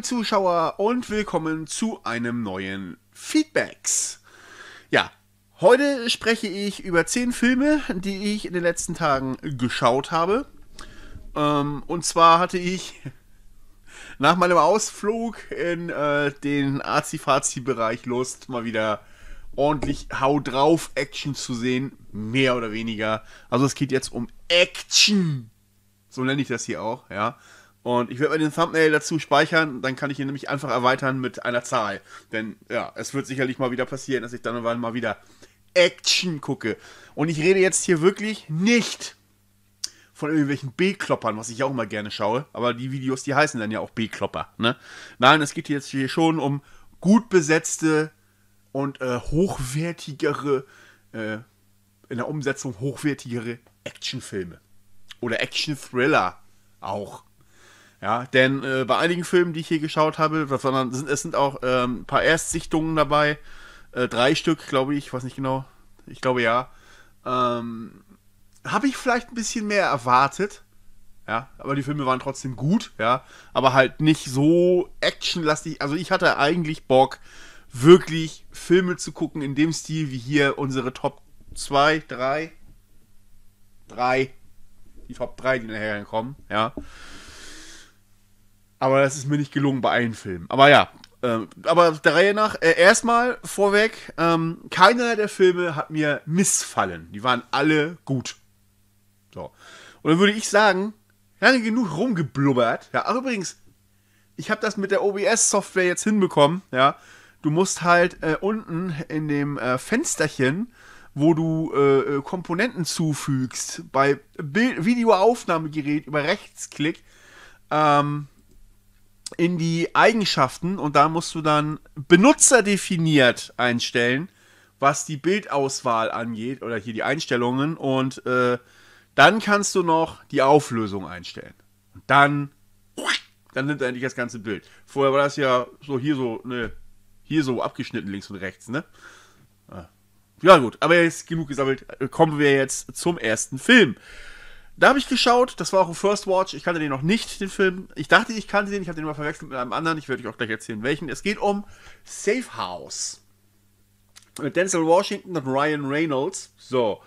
liebe Zuschauer und willkommen zu einem neuen Feedbacks. Ja, heute spreche ich über 10 Filme, die ich in den letzten Tagen geschaut habe. Ähm, und zwar hatte ich nach meinem Ausflug in äh, den Azi-Fazi-Bereich Lust, mal wieder ordentlich Hau drauf Action zu sehen, mehr oder weniger. Also es geht jetzt um Action. So nenne ich das hier auch, ja. Und ich werde mir den Thumbnail dazu speichern, dann kann ich ihn nämlich einfach erweitern mit einer Zahl. Denn ja, es wird sicherlich mal wieder passieren, dass ich dann irgendwann mal wieder Action gucke. Und ich rede jetzt hier wirklich nicht von irgendwelchen B-Kloppern, was ich auch immer gerne schaue. Aber die Videos, die heißen dann ja auch B-Klopper. Ne? Nein, es geht jetzt hier schon um gut besetzte und äh, hochwertigere, äh, in der Umsetzung hochwertigere Actionfilme. Oder Action-Thriller auch. Ja, denn äh, bei einigen Filmen, die ich hier geschaut habe, sondern sind, es sind auch ähm, ein paar Erstsichtungen dabei. Äh, drei Stück, glaube ich, weiß nicht genau. Ich glaube ja. Ähm, habe ich vielleicht ein bisschen mehr erwartet. Ja, aber die Filme waren trotzdem gut, ja, aber halt nicht so actionlastig. Also ich hatte eigentlich Bock, wirklich Filme zu gucken in dem Stil, wie hier unsere Top 2, 3, 3, die Top 3, die nachher kommen, ja. Aber das ist mir nicht gelungen bei allen Filmen. Aber ja, äh, aber der Reihe nach, äh, erstmal vorweg, ähm, keiner der Filme hat mir missfallen. Die waren alle gut. So. Und dann würde ich sagen, lange genug rumgeblubbert. Ja, ach übrigens, ich habe das mit der OBS-Software jetzt hinbekommen. Ja, du musst halt äh, unten in dem äh, Fensterchen, wo du äh, äh Komponenten zufügst, bei Bild Videoaufnahmegerät über Rechtsklick, ähm, in die Eigenschaften und da musst du dann benutzerdefiniert einstellen, was die Bildauswahl angeht oder hier die Einstellungen und äh, dann kannst du noch die Auflösung einstellen. Und dann, dann nimmt er endlich das ganze Bild. Vorher war das ja so hier so, ne, hier so abgeschnitten links und rechts, ne? Ah. Ja gut, aber jetzt genug gesammelt. Kommen wir jetzt zum ersten Film. Da habe ich geschaut, das war auch ein First Watch, ich kannte den noch nicht, den Film. Ich dachte, ich kannte den, ich habe den mal verwechselt mit einem anderen, ich werde euch auch gleich erzählen, welchen. Es geht um Safe House. Mit Denzel Washington und Ryan Reynolds. So.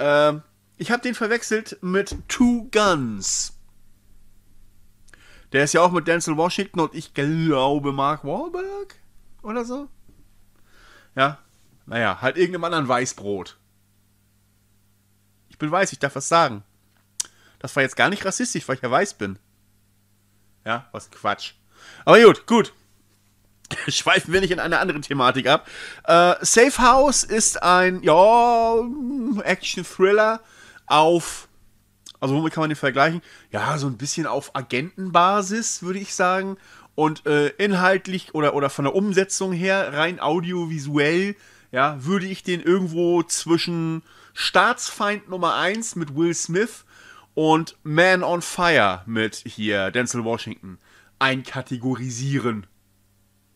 Ähm, ich habe den verwechselt mit Two Guns. Der ist ja auch mit Denzel Washington und ich glaube Mark Wahlberg oder so. Ja, naja, halt irgendeinem anderen Weißbrot. Ich bin weiß, ich darf was sagen. Das war jetzt gar nicht rassistisch, weil ich ja weiß bin. Ja, was Quatsch. Aber gut, gut. Schweifen wir nicht in eine andere Thematik ab. Äh, Safe House ist ein, ja, Action-Thriller auf, also womit kann man den vergleichen? Ja, so ein bisschen auf Agentenbasis, würde ich sagen. Und äh, inhaltlich oder, oder von der Umsetzung her, rein audiovisuell, ja, würde ich den irgendwo zwischen Staatsfeind Nummer 1 mit Will Smith und Man on Fire mit hier Denzel Washington einkategorisieren.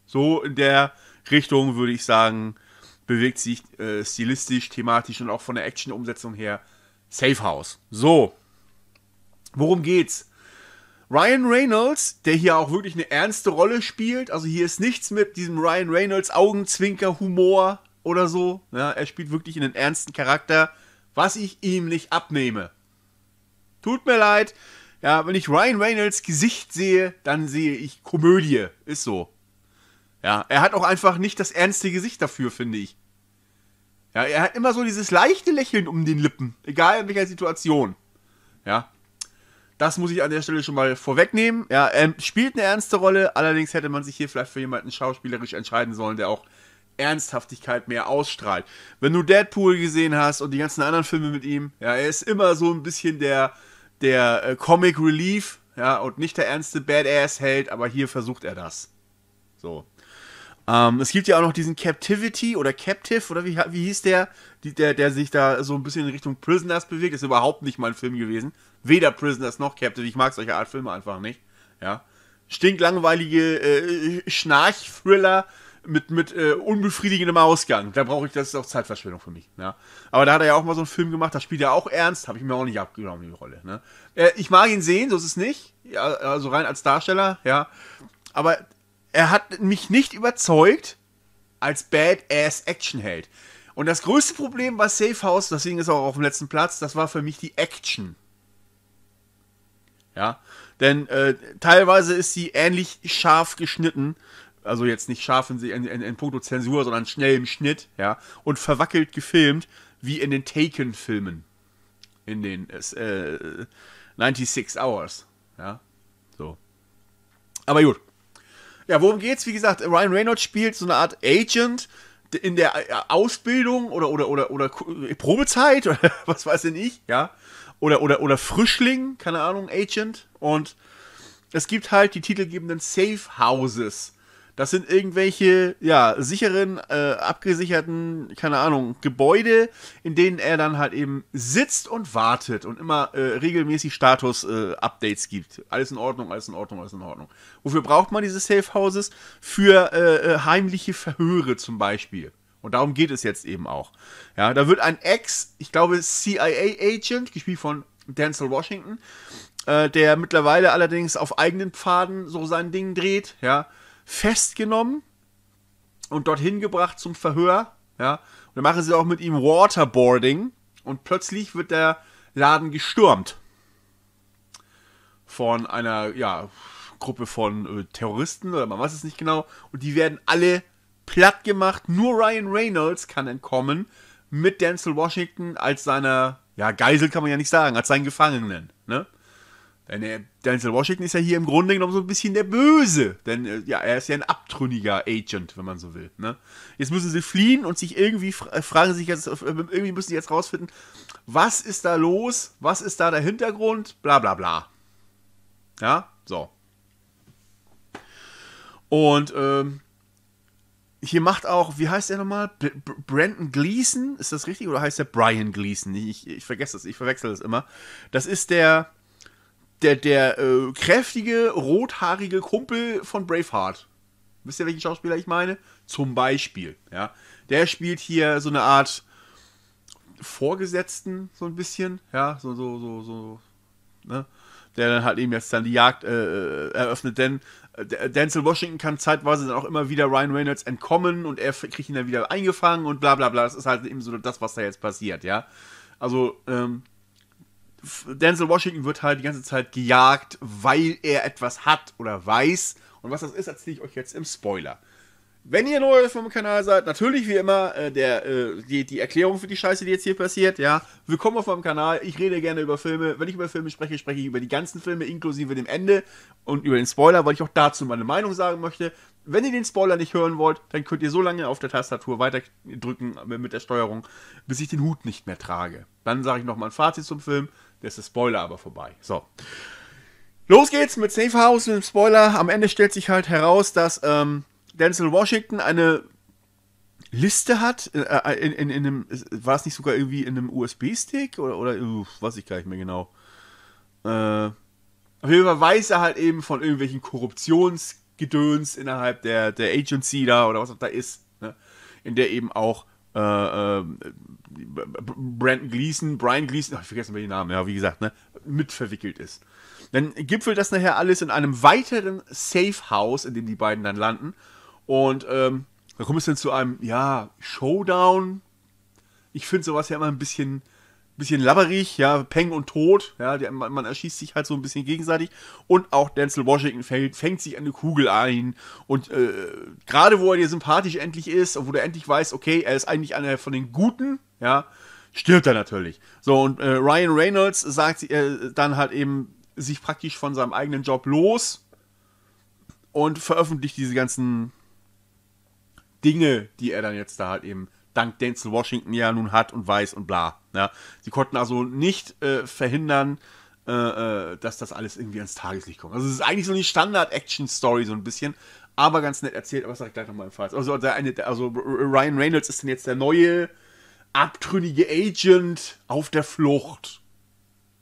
So in der Richtung würde ich sagen, bewegt sich äh, stilistisch, thematisch und auch von der Action-Umsetzung her Safe House. So, worum geht's? Ryan Reynolds, der hier auch wirklich eine ernste Rolle spielt, also hier ist nichts mit diesem Ryan Reynolds Augenzwinker Humor oder so. Ja, er spielt wirklich einen ernsten Charakter, was ich ihm nicht abnehme. Tut mir leid. Ja, wenn ich Ryan Reynolds Gesicht sehe, dann sehe ich Komödie. Ist so. Ja, er hat auch einfach nicht das ernste Gesicht dafür, finde ich. Ja, er hat immer so dieses leichte Lächeln um den Lippen, egal in welcher Situation. Ja. Das muss ich an der Stelle schon mal vorwegnehmen. Ja, er ähm, spielt eine ernste Rolle, allerdings hätte man sich hier vielleicht für jemanden schauspielerisch entscheiden sollen, der auch Ernsthaftigkeit mehr ausstrahlt. Wenn du Deadpool gesehen hast und die ganzen anderen Filme mit ihm, ja, er ist immer so ein bisschen der, der äh, Comic Relief, ja, und nicht der ernste Badass-Held, aber hier versucht er das. So. Ähm, es gibt ja auch noch diesen Captivity oder Captive, oder wie, wie hieß der, die, der, der sich da so ein bisschen in Richtung Prisoners bewegt. Ist überhaupt nicht mein Film gewesen. Weder Prisoners noch Captive. Ich mag solche Art Filme einfach nicht. Ja. Stinklangweilige äh, Schnarch-Thriller, mit, mit äh, unbefriedigendem Ausgang. Da brauche ich, das ist auch Zeitverschwendung für mich. Ja. Aber da hat er ja auch mal so einen Film gemacht, da spielt er auch ernst, habe ich mir auch nicht abgenommen, die Rolle. Ne? Äh, ich mag ihn sehen, so ist es nicht. Ja, also rein als Darsteller, ja. Aber er hat mich nicht überzeugt als Badass-Actionheld. Und das größte Problem bei Safe House, deswegen ist er auch auf dem letzten Platz, das war für mich die Action. Ja. Denn äh, teilweise ist sie ähnlich scharf geschnitten also jetzt nicht scharf in, in, in, in puncto Zensur, sondern schnell im Schnitt, ja, und verwackelt gefilmt, wie in den Taken-Filmen. In den äh, 96 Hours, ja, so. Aber gut. Ja, worum geht's? Wie gesagt, Ryan Reynolds spielt so eine Art Agent in der äh, Ausbildung oder, oder, oder, oder äh, Probezeit oder was weiß denn ich, ja. Oder, oder, oder Frischling, keine Ahnung, Agent. Und es gibt halt die titelgebenden Safe Houses das sind irgendwelche, ja, sicheren, äh, abgesicherten, keine Ahnung, Gebäude, in denen er dann halt eben sitzt und wartet und immer äh, regelmäßig Status-Updates äh, gibt. Alles in Ordnung, alles in Ordnung, alles in Ordnung. Wofür braucht man diese Safe Houses? Für äh, äh, heimliche Verhöre zum Beispiel. Und darum geht es jetzt eben auch. Ja, da wird ein Ex, ich glaube, CIA-Agent, gespielt von Denzel Washington, äh, der mittlerweile allerdings auf eigenen Pfaden so sein Ding dreht, ja, festgenommen und dorthin gebracht zum Verhör. Ja, und dann machen sie auch mit ihm Waterboarding und plötzlich wird der Laden gestürmt von einer ja, Gruppe von äh, Terroristen oder man weiß es nicht genau und die werden alle platt gemacht. Nur Ryan Reynolds kann entkommen mit Denzel Washington als seiner ja Geisel kann man ja nicht sagen, als seinen Gefangenen. Ne? Denn äh, Denzel Washington ist ja hier im Grunde genommen so ein bisschen der Böse. Denn äh, ja, er ist ja ein abtrünniger Agent, wenn man so will. Ne? Jetzt müssen sie fliehen und sich irgendwie äh, fragen sich jetzt, irgendwie müssen sie jetzt rausfinden, was ist da los, was ist da der Hintergrund, bla bla bla. Ja, so. Und ähm, hier macht auch, wie heißt er nochmal? B B Brandon Gleason, ist das richtig? Oder heißt er Brian Gleason? Ich, ich, ich vergesse das, ich verwechsel das immer. Das ist der der, der äh, kräftige, rothaarige Kumpel von Braveheart. Wisst ihr, welchen Schauspieler ich meine? Zum Beispiel, ja. Der spielt hier so eine Art Vorgesetzten, so ein bisschen, ja, so, so, so, so, ne? Der dann halt eben jetzt dann die Jagd äh, äh eröffnet, denn äh, Denzel Washington kann zeitweise dann auch immer wieder Ryan Reynolds entkommen und er kriegt ihn dann wieder eingefangen und bla bla bla. Das ist halt eben so das, was da jetzt passiert, ja. Also, ähm, Denzel Washington wird halt die ganze Zeit gejagt, weil er etwas hat oder weiß. Und was das ist, erzähle ich euch jetzt im Spoiler. Wenn ihr neu auf vom Kanal seid, natürlich wie immer äh, der, äh, die, die, Erklärung für die Scheiße, die jetzt hier passiert. Ja, willkommen auf meinem Kanal. Ich rede gerne über Filme. Wenn ich über Filme spreche, spreche ich über die ganzen Filme inklusive dem Ende und über den Spoiler, weil ich auch dazu meine Meinung sagen möchte. Wenn ihr den Spoiler nicht hören wollt, dann könnt ihr so lange auf der Tastatur weiterdrücken mit der Steuerung, bis ich den Hut nicht mehr trage. Dann sage ich nochmal ein Fazit zum Film das ist Spoiler aber vorbei. So. Los geht's mit Safe House, und dem Spoiler. Am Ende stellt sich halt heraus, dass ähm, Denzel Washington eine Liste hat. Äh, äh in, in, in, einem, war es nicht sogar irgendwie in einem USB-Stick? Oder, oder uff, weiß ich gar nicht mehr genau. Äh, auf jeden Fall weiß er halt eben von irgendwelchen Korruptionsgedöns innerhalb der, der Agency da oder was auch da ist. Ne? In der eben auch äh, ähm, Brandon Gleason, Brian Gleason, ich vergesse mal den Namen, ja, wie gesagt, ne, mit ist. Dann gipfelt das nachher alles in einem weiteren Safe House, in dem die beiden dann landen. Und ähm, da kommt es dann zu einem, ja, Showdown. Ich finde sowas ja immer ein bisschen bisschen labberig, ja, Peng und Tod, ja, die, man, man, erschießt sich halt so ein bisschen gegenseitig und auch Denzel Washington fällt, fängt sich eine Kugel ein und äh, gerade wo er dir sympathisch endlich ist, wo du endlich weißt, okay, er ist eigentlich einer von den Guten, ja, stirbt er natürlich. So und äh, Ryan Reynolds sagt äh, dann halt eben sich praktisch von seinem eigenen Job los und veröffentlicht diese ganzen Dinge, die er dann jetzt da halt eben dank Denzel Washington ja nun hat und weiß und bla. Ja. Sie konnten also nicht äh, verhindern, äh, äh dass das alles irgendwie ans Tageslicht kommt. Also es ist eigentlich so eine Standard-Action-Story so ein bisschen, aber ganz nett erzählt, aber das sage ich gleich nochmal im Fall. Also, eine, also Ryan Reynolds ist denn jetzt der neue abtrünnige Agent auf der Flucht,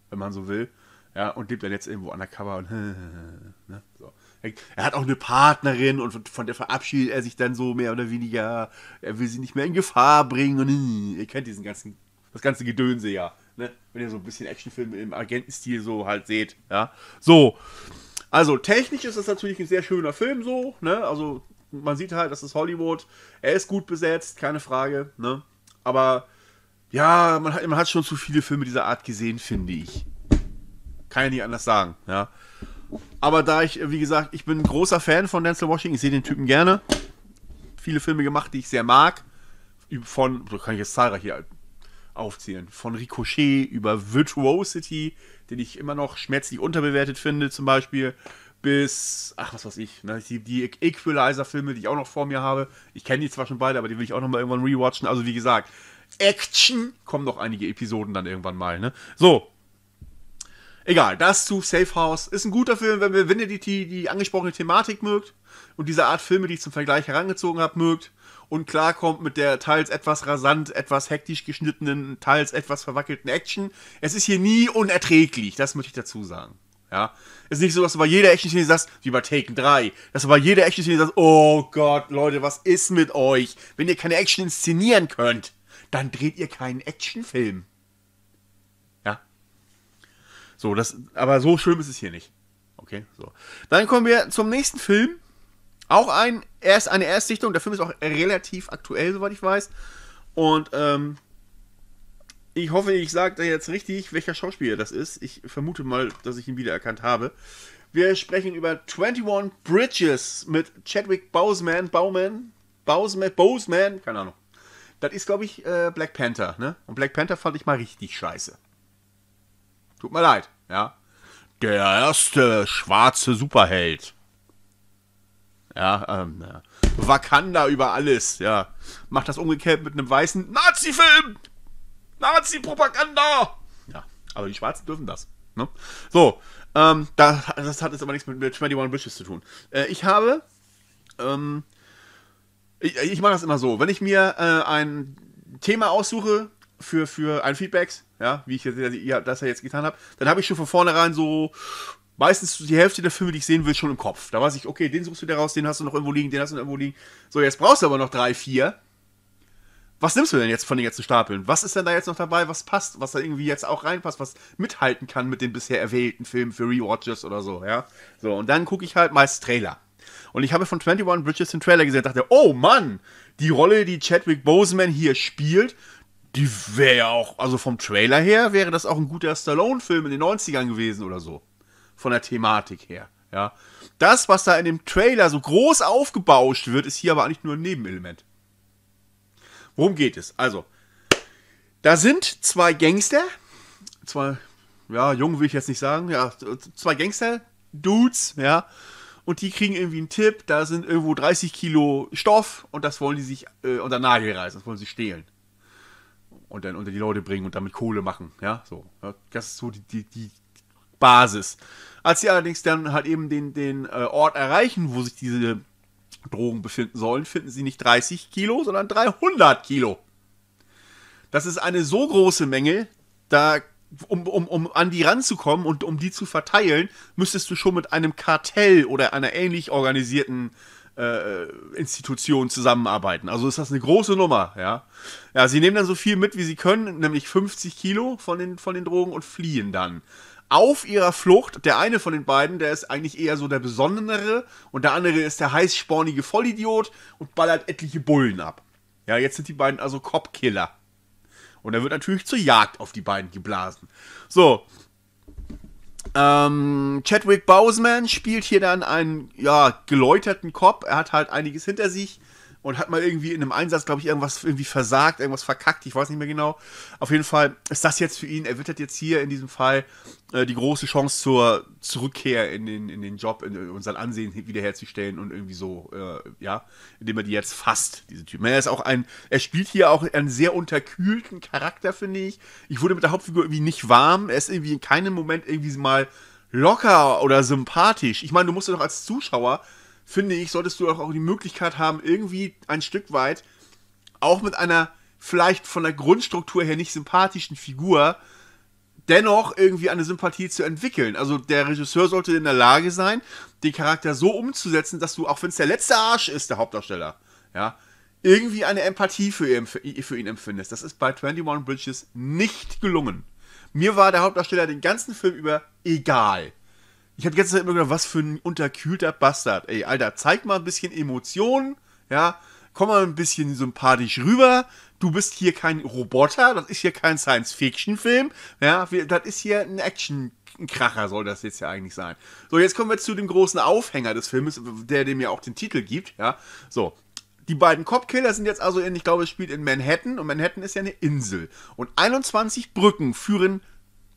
wenn man so will. Ja, und lebt dann jetzt irgendwo undercover und ne? so. Er hat auch eine Partnerin und von der verabschiedet er sich dann so mehr oder weniger. Er will sie nicht mehr in Gefahr bringen und äh, ihr kennt diesen ganzen, das ganze Gedönse ja. Ne? Wenn ihr so ein bisschen Actionfilme im Agentenstil so halt seht, ja. So. Also technisch ist das natürlich ein sehr schöner Film so, ne? Also man sieht halt, das ist Hollywood. Er ist gut besetzt, keine Frage, ne? Aber ja, man hat, man hat schon zu viele Filme dieser Art gesehen, finde ich. Kann ja nicht anders sagen, ja. Aber da ich, wie gesagt, ich bin ein großer Fan von Denzel Washington, ich sehe den Typen gerne. Viele Filme gemacht, die ich sehr mag. Von, so kann ich jetzt zahlreich hier aufzählen, von Ricochet über Virtuosity, den ich immer noch schmerzlich unterbewertet finde, zum Beispiel, bis, ach, was weiß ich, ne, die, die Equalizer-Filme, die ich auch noch vor mir habe. Ich kenne die zwar schon beide, aber die will ich auch noch mal irgendwann rewatchen. Also, wie gesagt, Action kommen noch einige Episoden dann irgendwann mal, ne? So, Egal, das zu Safe House. Ist ein guter Film, wenn, wir, wenn ihr die, die, die angesprochene Thematik mögt und diese Art Filme, die ich zum Vergleich herangezogen habe, mögt und klarkommt mit der teils etwas rasant, etwas hektisch geschnittenen, teils etwas verwackelten Action. Es ist hier nie unerträglich, das möchte ich dazu sagen. Ja, ist nicht so, dass du bei jeder Action-Szene sagst, wie bei Taken 3, dass du bei jeder Action-Szene sagst, oh Gott, Leute, was ist mit euch? Wenn ihr keine Action inszenieren könnt, dann dreht ihr keinen Actionfilm. So, das, aber so schlimm ist es hier nicht. Okay, so. Dann kommen wir zum nächsten Film. Auch ein, erst, eine Erstsichtung. Der Film ist auch relativ aktuell, soweit ich weiß. Und ähm, ich hoffe, ich sage da jetzt richtig, welcher Schauspieler das ist. Ich vermute mal, dass ich ihn wiedererkannt habe. Wir sprechen über 21 Bridges mit Chadwick Boseman. Bauman? Boseman? Boseman? Keine Ahnung. Das ist, glaube ich, äh, Black Panther. Ne? Und Black Panther fand ich mal richtig scheiße. Tut mir leid, ja. Der erste schwarze Superheld. Ja, ähm, ja. Wakanda über alles, ja. Macht das umgekehrt mit einem weißen Nazi-Film! Nazi-Propaganda! Ja, aber die Schwarzen dürfen das. Ne? So, ähm, das, das hat jetzt aber nichts mit, 21 Bridges zu tun. Äh, ich habe, ähm, ich, ich mache das immer so, wenn ich mir äh, ein Thema aussuche für, für ein Feedbacks, ja, wie ich das ja jetzt getan habe, dann habe ich schon von vornherein so meistens die Hälfte der Filme, die ich sehen will, schon im Kopf. Da weiß ich, okay, den suchst du wieder raus, den hast du noch irgendwo liegen, den hast du noch irgendwo liegen. So, jetzt brauchst du aber noch drei, vier. Was nimmst du denn jetzt von den ganzen Stapeln? Was ist denn da jetzt noch dabei, was passt, was da irgendwie jetzt auch reinpasst, was mithalten kann mit den bisher erwählten Filmen für Rewatches oder so, ja? So, und dann gucke ich halt meist Trailer. Und ich habe von 21 Bridges den Trailer gesehen und dachte, oh Mann, die Rolle, die Chadwick Boseman hier spielt, die wäre ja auch, also vom Trailer her wäre das auch ein guter Stallone-Film in den 90ern gewesen oder so. Von der Thematik her, ja. Das, was da in dem Trailer so groß aufgebauscht wird, ist hier aber eigentlich nur ein Nebenelement. Worum geht es? Also, da sind zwei Gangster, zwei, ja, jung will ich jetzt nicht sagen, ja, zwei Gangster-Dudes, ja, und die kriegen irgendwie einen Tipp, da sind irgendwo 30 Kilo Stoff und das wollen die sich äh, unter Nagel reißen, das wollen sie stehlen und dann unter die Leute bringen und damit Kohle machen. Ja, so. Ja, das ist so die, die, die Basis. Als sie allerdings dann halt eben den, den äh, Ort erreichen, wo sich diese Drogen befinden sollen, finden sie nicht 30 Kilo, sondern 300 Kilo. Das ist eine so große Menge, da, um, um, um an die ranzukommen und um die zu verteilen, müsstest du schon mit einem Kartell oder einer ähnlich organisierten äh, Institutionen zusammenarbeiten. Also ist das eine große Nummer, ja. Ja, sie nehmen dann so viel mit, wie sie können, nämlich 50 Kilo von den, von den Drogen und fliehen dann. Auf ihrer Flucht, der eine von den beiden, der ist eigentlich eher so der Besonnenere und der andere ist der heißspornige Vollidiot und ballert etliche Bullen ab. Ja, jetzt sind die beiden also Cop-Killer. Und er wird natürlich zur Jagd auf die beiden geblasen. So, ähm, Chadwick Boseman spielt hier dann einen ja, geläuterten Cop. Er hat halt einiges hinter sich und hat mal irgendwie in einem Einsatz, glaube ich, irgendwas irgendwie versagt, irgendwas verkackt, ich weiß nicht mehr genau. Auf jeden Fall ist das jetzt für ihn, er wittert jetzt hier in diesem Fall äh, die große Chance zur Zurückkehr in den, in den Job, in, in sein Ansehen wiederherzustellen und irgendwie so, äh, ja, indem er die jetzt fasst, diese Typen. Er ist auch ein, er spielt hier auch einen sehr unterkühlten Charakter, finde ich. Ich wurde mit der Hauptfigur irgendwie nicht warm, er ist irgendwie in keinem Moment irgendwie mal locker oder sympathisch. Ich meine, du musst ja doch als Zuschauer finde ich, solltest du auch die Möglichkeit haben, irgendwie ein Stück weit, auch mit einer vielleicht von der Grundstruktur her nicht sympathischen Figur, dennoch irgendwie eine Sympathie zu entwickeln. Also der Regisseur sollte in der Lage sein, den Charakter so umzusetzen, dass du, auch wenn es der letzte Arsch ist, der Hauptdarsteller, ja, irgendwie eine Empathie für ihn, für ihn empfindest. Das ist bei 21 Bridges nicht gelungen. Mir war der Hauptdarsteller den ganzen Film über egal. Ich habe jetzt immer gedacht, was für ein unterkühlter Bastard. Ey, Alter, zeig mal ein bisschen Emotionen, ja, komm mal ein bisschen sympathisch rüber. Du bist hier kein Roboter, das ist hier kein Science-Fiction-Film, ja, das ist hier ein Action- ein Kracher soll das jetzt ja eigentlich sein. So, jetzt kommen wir zu dem großen Aufhänger des Filmes, der dem ja auch den Titel gibt, ja. So. Die beiden Cop-Killer sind jetzt also in, ich glaube, es spielt in Manhattan und Manhattan ist ja eine Insel. Und 21 Brücken führen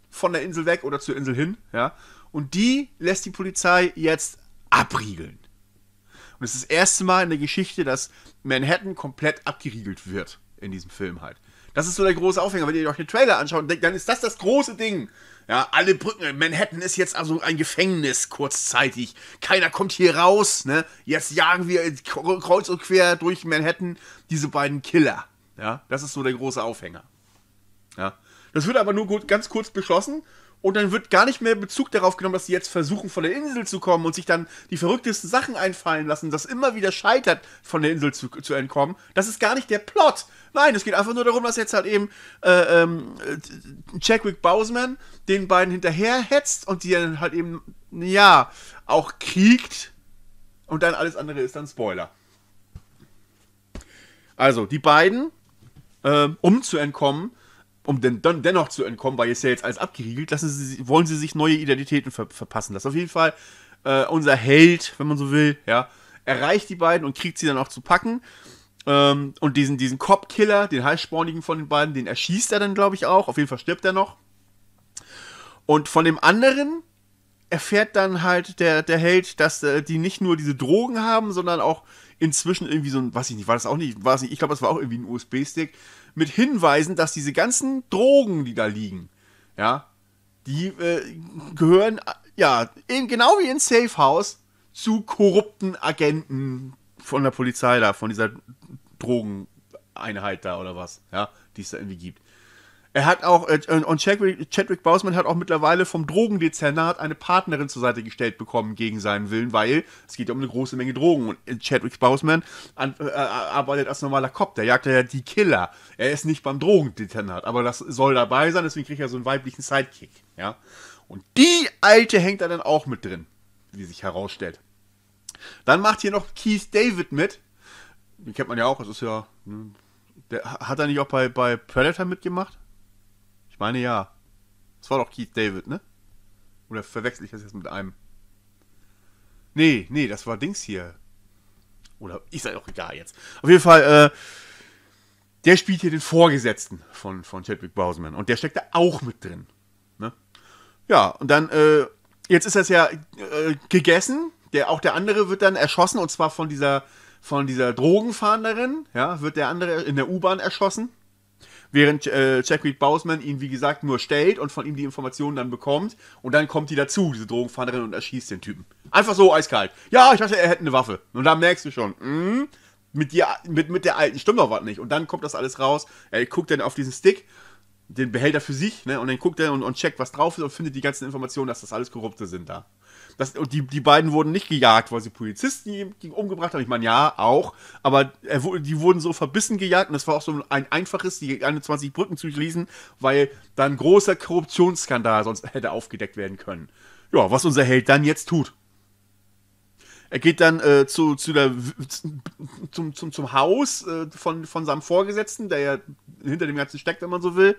von der Insel weg oder zur Insel hin, ja. Und die lässt die Polizei jetzt abriegeln. Und es ist das erste Mal in der Geschichte, dass Manhattan komplett abgeriegelt wird in diesem Film halt. Das ist so der große Aufhänger. Wenn ihr euch den Trailer anschaut, und denkt, dann ist das das große Ding. Ja, alle Brücken. Manhattan ist jetzt also ein Gefängnis kurzzeitig. Keiner kommt hier raus. Ne? Jetzt jagen wir kreuz und quer durch Manhattan diese beiden Killer. Ja, das ist so der große Aufhänger. Ja. Das wird aber nur gut, ganz kurz beschlossen und dann wird gar nicht mehr Bezug darauf genommen, dass sie jetzt versuchen, von der Insel zu kommen und sich dann die verrücktesten Sachen einfallen lassen, das immer wieder scheitert, von der Insel zu, zu entkommen. Das ist gar nicht der Plot. Nein, es geht einfach nur darum, dass jetzt halt eben äh, ähm, äh, Chadwick Boseman den beiden hinterherhetzt und die dann halt eben, ja, auch kriegt. Und dann alles andere ist dann Spoiler. Also, die beiden, äh, um zu entkommen, um den, dann dennoch zu entkommen, weil jetzt ja jetzt alles abgeriegelt, lassen sie, wollen sie sich neue Identitäten ver verpassen. Das ist auf jeden Fall äh, unser Held, wenn man so will, ja, erreicht die beiden und kriegt sie dann auch zu packen. Ähm, und diesen, diesen Cop-Killer, den heißspornigen von den beiden, den erschießt er dann, glaube ich, auch. Auf jeden Fall stirbt er noch. Und von dem anderen, erfährt dann halt der, der Held, dass äh, die nicht nur diese Drogen haben, sondern auch inzwischen irgendwie so ein, weiß ich nicht, war das auch nicht, war nicht, ich glaube, das war auch irgendwie ein USB-Stick, mit Hinweisen, dass diese ganzen Drogen, die da liegen, ja, die äh, gehören, äh, ja, eben genau wie in Safe House zu korrupten Agenten von der Polizei da, von dieser Drogeneinheit da oder was, ja, die es da irgendwie gibt. Er hat auch, äh, und Chadwick, Chadwick Boseman hat auch mittlerweile vom Drogendezernat eine Partnerin zur Seite gestellt bekommen gegen seinen Willen, weil es geht ja um eine große Menge Drogen. Und Chadwick Boseman an, äh, äh, arbeitet als normaler Cop, der jagt ja die Killer. Er ist nicht beim Drogendezernat, aber das soll dabei sein, deswegen kriegt er so einen weiblichen Sidekick. Ja? Und die Alte hängt da dann auch mit drin, wie sich herausstellt. Dann macht hier noch Keith David mit. Den kennt man ja auch, das ist ja. Ne, der, hat er nicht auch bei, bei Predator mitgemacht? meine ja. Es war doch Keith David, ne? Oder verwechsel ich das jetzt mit einem? Nee, nee, das war Dings hier. Oder ist ja auch egal jetzt. Auf jeden Fall, äh, der spielt hier den Vorgesetzten von, von Chadwick Boseman. Und der steckt da auch mit drin. Ne? Ja, und dann, äh, jetzt ist das ja äh, gegessen. Der, auch der andere wird dann erschossen und zwar von dieser, von dieser Drogenfahnderin. Ja, wird der andere in der U-Bahn erschossen. Während äh, Chadwick Boseman ihn, wie gesagt, nur stellt und von ihm die Informationen dann bekommt. Und dann kommt die dazu, diese Drogenfahnderin, und erschießt den Typen. Einfach so eiskalt. Ja, ich dachte, er hätte eine Waffe. Und dann merkst du schon, mh, hm, mit, dir, mit, mit der alten Stimme war was nicht. Und dann kommt das alles raus. Er guckt dann auf diesen Stick, den behält er für sich, ne? Und dann guckt er und, und checkt, was drauf ist und findet die ganzen Informationen, dass das alles Korrupte sind da das, und die, die beiden wurden nicht gejagt, weil sie Polizisten die, umgebracht haben. Ich meine, ja, auch, aber er, die wurden so verbissen gejagt und das war auch so ein einfaches, die 21 Brücken zu schließen, weil da ein großer Korruptionsskandal sonst hätte aufgedeckt werden können. Ja, was unser Held dann jetzt tut. Er geht dann äh, zu, zu der, zum, zum, zum Haus äh, von, von seinem Vorgesetzten, der ja hinter dem Ganzen steckt, wenn man so will,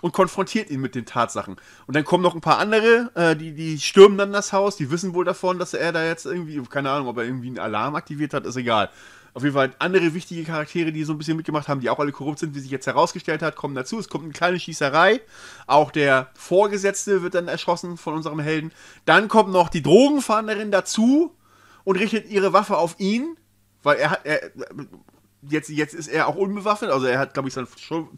und konfrontiert ihn mit den Tatsachen. Und dann kommen noch ein paar andere, äh, die, die stürmen dann das Haus, die wissen wohl davon, dass er da jetzt irgendwie, keine Ahnung, ob er irgendwie einen Alarm aktiviert hat, ist egal. Auf jeden Fall andere wichtige Charaktere, die so ein bisschen mitgemacht haben, die auch alle korrupt sind, wie sich jetzt herausgestellt hat, kommen dazu. Es kommt eine kleine Schießerei. Auch der Vorgesetzte wird dann erschossen von unserem Helden. Dann kommt noch die Drogenfahnderin dazu, und richtet ihre Waffe auf ihn, weil er hat. Er, jetzt, jetzt ist er auch unbewaffnet, also er hat, glaube ich, sein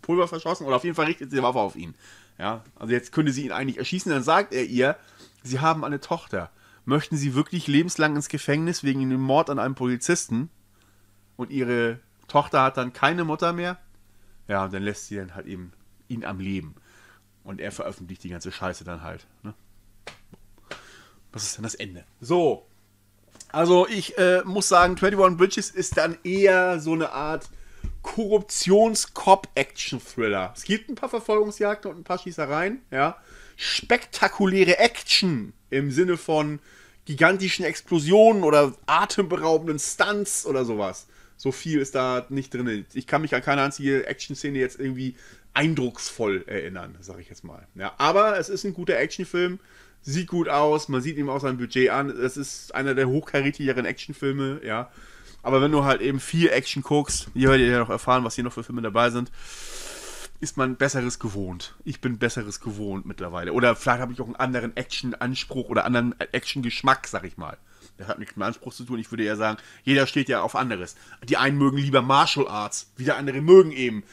Pulver verschossen oder auf jeden Fall richtet sie die Waffe auf ihn. Ja, also jetzt könnte sie ihn eigentlich erschießen, dann sagt er ihr, sie haben eine Tochter. Möchten sie wirklich lebenslang ins Gefängnis wegen dem Mord an einem Polizisten? Und ihre Tochter hat dann keine Mutter mehr? Ja, und dann lässt sie dann halt eben ihn am Leben. Und er veröffentlicht die ganze Scheiße dann halt. Ne? Das ist dann das Ende. So, also ich äh, muss sagen, 21 Bridges ist dann eher so eine Art Korruptions-Cop-Action-Thriller. Es gibt ein paar Verfolgungsjagden und ein paar Schießereien, ja. Spektakuläre Action im Sinne von gigantischen Explosionen oder atemberaubenden Stunts oder sowas. So viel ist da nicht drin. Ich kann mich an keine einzige Action-Szene jetzt irgendwie eindrucksvoll erinnern, sag ich jetzt mal. Ja, aber es ist ein guter Actionfilm. film sieht gut aus, man sieht ihm auch sein Budget an. Es ist einer der hochkarätigeren Actionfilme, ja. Aber wenn du halt eben viel Action guckst, hier werdet ihr ja noch erfahren, was hier noch für Filme dabei sind, ist man Besseres gewohnt. Ich bin Besseres gewohnt mittlerweile. Oder vielleicht habe ich auch einen anderen Action-Anspruch oder anderen Action-Geschmack, sag ich mal. Das hat nichts mit Anspruch zu tun. Ich würde eher sagen, jeder steht ja auf anderes. Die einen mögen lieber Martial Arts, wieder andere mögen eben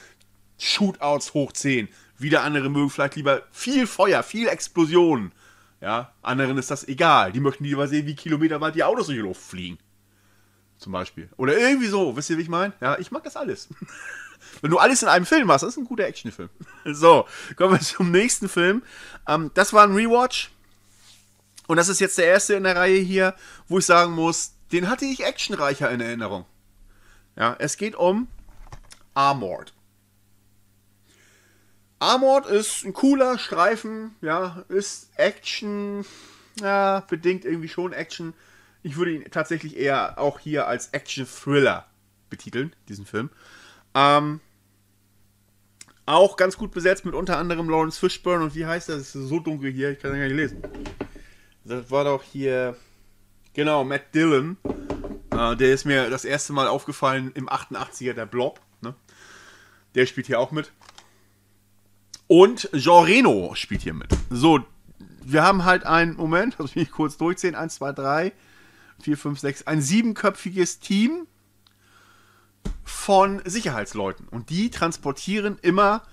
Shootouts hoch 10. Wieder andere mögen vielleicht lieber viel Feuer, viel Explosionen. Ja, anderen ist das egal. Die möchten lieber sehen, wie kilometerweit die Autos durch die Luft fliegen. Zum Beispiel. Oder irgendwie so. Wisst ihr, wie ich meine? Ja, ich mag das alles. Wenn du alles in einem Film hast, das ist ein guter Actionfilm. So, kommen wir zum nächsten Film. Ähm, das war ein Rewatch. Und das ist jetzt der erste in der Reihe hier, wo ich sagen muss, den hatte ich actionreicher in Erinnerung. Ja, es geht um Armored. Armored ist ein cooler Streifen, ja, ist Action, ja, bedingt irgendwie schon Action. Ich würde ihn tatsächlich eher auch hier als Action-Thriller betiteln, diesen Film. Ähm, auch ganz gut besetzt mit unter anderem Lawrence Fishburne und wie heißt das? Es ist so dunkel hier, ich kann es gar nicht lesen. Das war doch hier, genau, Matt Dillon. Äh, der ist mir das erste Mal aufgefallen im 88er, der Blob. Ne? Der spielt hier auch mit. Und Jean Reno spielt hier mit. So, wir haben halt einen, Moment, lass mich kurz durchziehen: 1, 2, 3, 4, 5, 6, ein siebenköpfiges Team von Sicherheitsleuten. Und die transportieren immer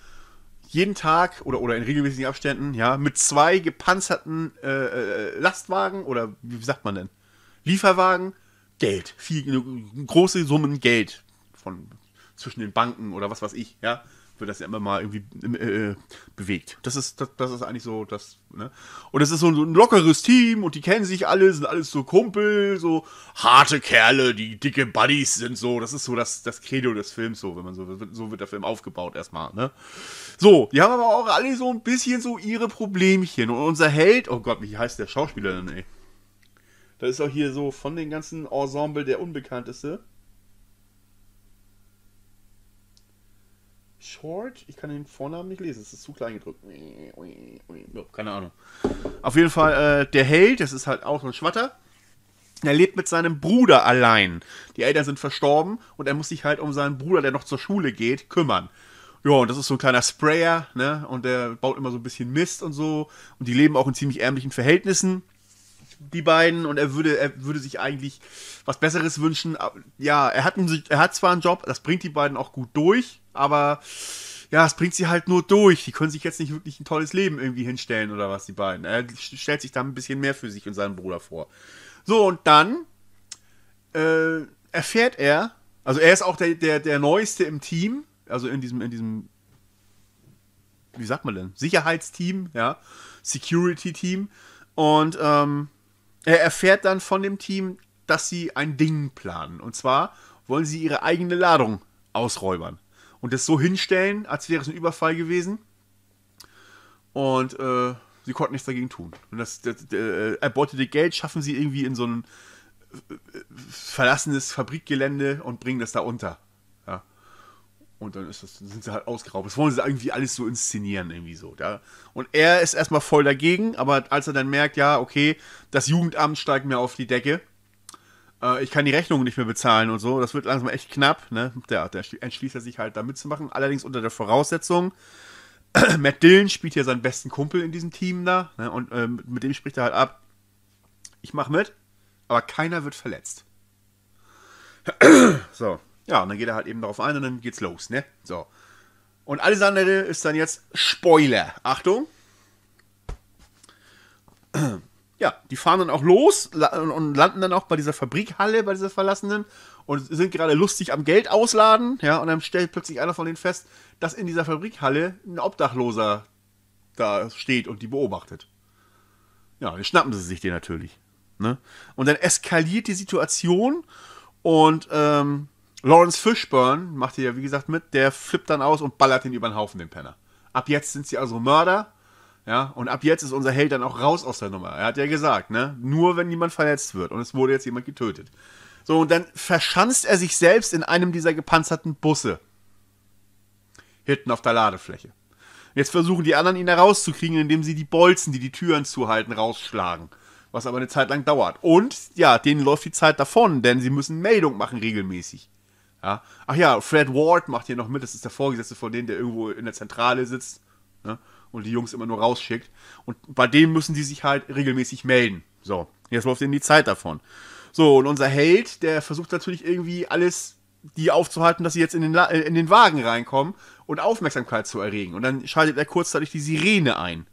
jeden Tag oder, oder in regelmäßigen Abständen, ja, mit zwei gepanzerten äh, äh, Lastwagen oder wie sagt man denn? Lieferwagen, Geld. Viel, große Summen Geld von zwischen den Banken oder was weiß ich, ja wird das ja immer mal irgendwie äh, bewegt. Das ist, das, das, ist eigentlich so das, ne? Und es ist so ein, so ein, lockeres Team und die kennen sich alle, sind alles so Kumpel, so harte Kerle, die dicke Buddies sind so. Das ist so das, das Credo des Films, so, wenn man so, so wird der Film aufgebaut erstmal, ne? So, die haben aber auch alle so ein bisschen so ihre Problemchen. Und unser Held, oh Gott, wie heißt der Schauspieler denn, ey? Das ist auch hier so von dem ganzen Ensemble der Unbekannteste. Short, ich kann den Vornamen nicht lesen, es ist zu klein gedrückt. Keine Ahnung. Auf jeden Fall, äh, der Held, das ist halt auch so ein Schwatter. Er lebt mit seinem Bruder allein. Die Eltern sind verstorben und er muss sich halt um seinen Bruder, der noch zur Schule geht, kümmern. Ja, und das ist so ein kleiner Sprayer, ne? Und der baut immer so ein bisschen Mist und so. Und die leben auch in ziemlich ärmlichen Verhältnissen, die beiden. Und er würde, er würde sich eigentlich was Besseres wünschen. Ja, er hat, einen, er hat zwar einen Job, das bringt die beiden auch gut durch aber ja, es bringt sie halt nur durch. Die können sich jetzt nicht wirklich ein tolles Leben irgendwie hinstellen oder was, die beiden. Er stellt sich da ein bisschen mehr für sich und seinen Bruder vor. So, und dann äh, erfährt er, also er ist auch der, der, der Neueste im Team, also in diesem, in diesem, wie sagt man denn, Sicherheitsteam, ja, Security-Team. Und ähm, er erfährt dann von dem Team, dass sie ein Ding planen. Und zwar wollen sie ihre eigene Ladung ausräubern und das so hinstellen, als wäre es ein Überfall gewesen. Und äh, sie konnten nichts dagegen tun. Und das, das, das äh, erbeutete Geld schaffen sie irgendwie in so ein äh, verlassenes Fabrikgelände und bringen das da unter. Ja. Und dann das, sind sie halt ausgeraubt. Das wollen sie irgendwie alles so inszenieren, irgendwie so. Ja. Und er ist erstmal voll dagegen, aber als er dann merkt, ja, okay, das Jugendamt steigt mir auf die Decke, äh, ich kann die Rechnung nicht mehr bezahlen und so. Das wird langsam echt knapp. Ne? Ja, der entschließt er sich halt da mitzumachen. Allerdings unter der Voraussetzung, Matt Dillon spielt hier seinen besten Kumpel in diesem Team da. Ne? Und äh, mit dem spricht er halt ab, ich mache mit, aber keiner wird verletzt. so, ja, und dann geht er halt eben darauf ein und dann geht's los, ne? So. Und alles andere ist dann jetzt Spoiler. Achtung. ja, die fahren dann auch los und landen dann auch bei dieser Fabrikhalle, bei dieser verlassenen und sind gerade lustig am Geld ausladen, ja, und dann stellt plötzlich einer von denen fest, dass in dieser Fabrikhalle ein Obdachloser da steht und die beobachtet. Ja, dann schnappen sie sich den natürlich. Ne? Und dann eskaliert die Situation und ähm, Lawrence Fishburne macht hier ja, wie gesagt, mit, der flippt dann aus und ballert den über den Haufen, den Penner. Ab jetzt sind sie also Mörder ja, und ab jetzt ist unser Held dann auch raus aus der Nummer. Er hat ja gesagt, ne? Nur wenn jemand verletzt wird und es wurde jetzt jemand getötet. So, und dann verschanzt er sich selbst in einem dieser gepanzerten Busse. Hinten auf der Ladefläche. Jetzt versuchen die anderen ihn herauszukriegen, indem sie die Bolzen, die die Türen zuhalten, rausschlagen. Was aber eine Zeit lang dauert. Und, ja, denen läuft die Zeit davon, denn sie müssen Meldung machen regelmäßig. Ja. Ach ja, Fred Ward macht hier noch mit, das ist der Vorgesetzte von denen, der irgendwo in der Zentrale sitzt. Ja ne? und die Jungs immer nur rausschickt. Und bei dem müssen die sich halt regelmäßig melden. So, jetzt läuft ihnen die Zeit davon. So, und unser Held, der versucht natürlich irgendwie alles, die aufzuhalten, dass sie jetzt in den, La äh, in den Wagen reinkommen und Aufmerksamkeit zu erregen. Und dann schaltet er kurzzeitig die Sirene ein.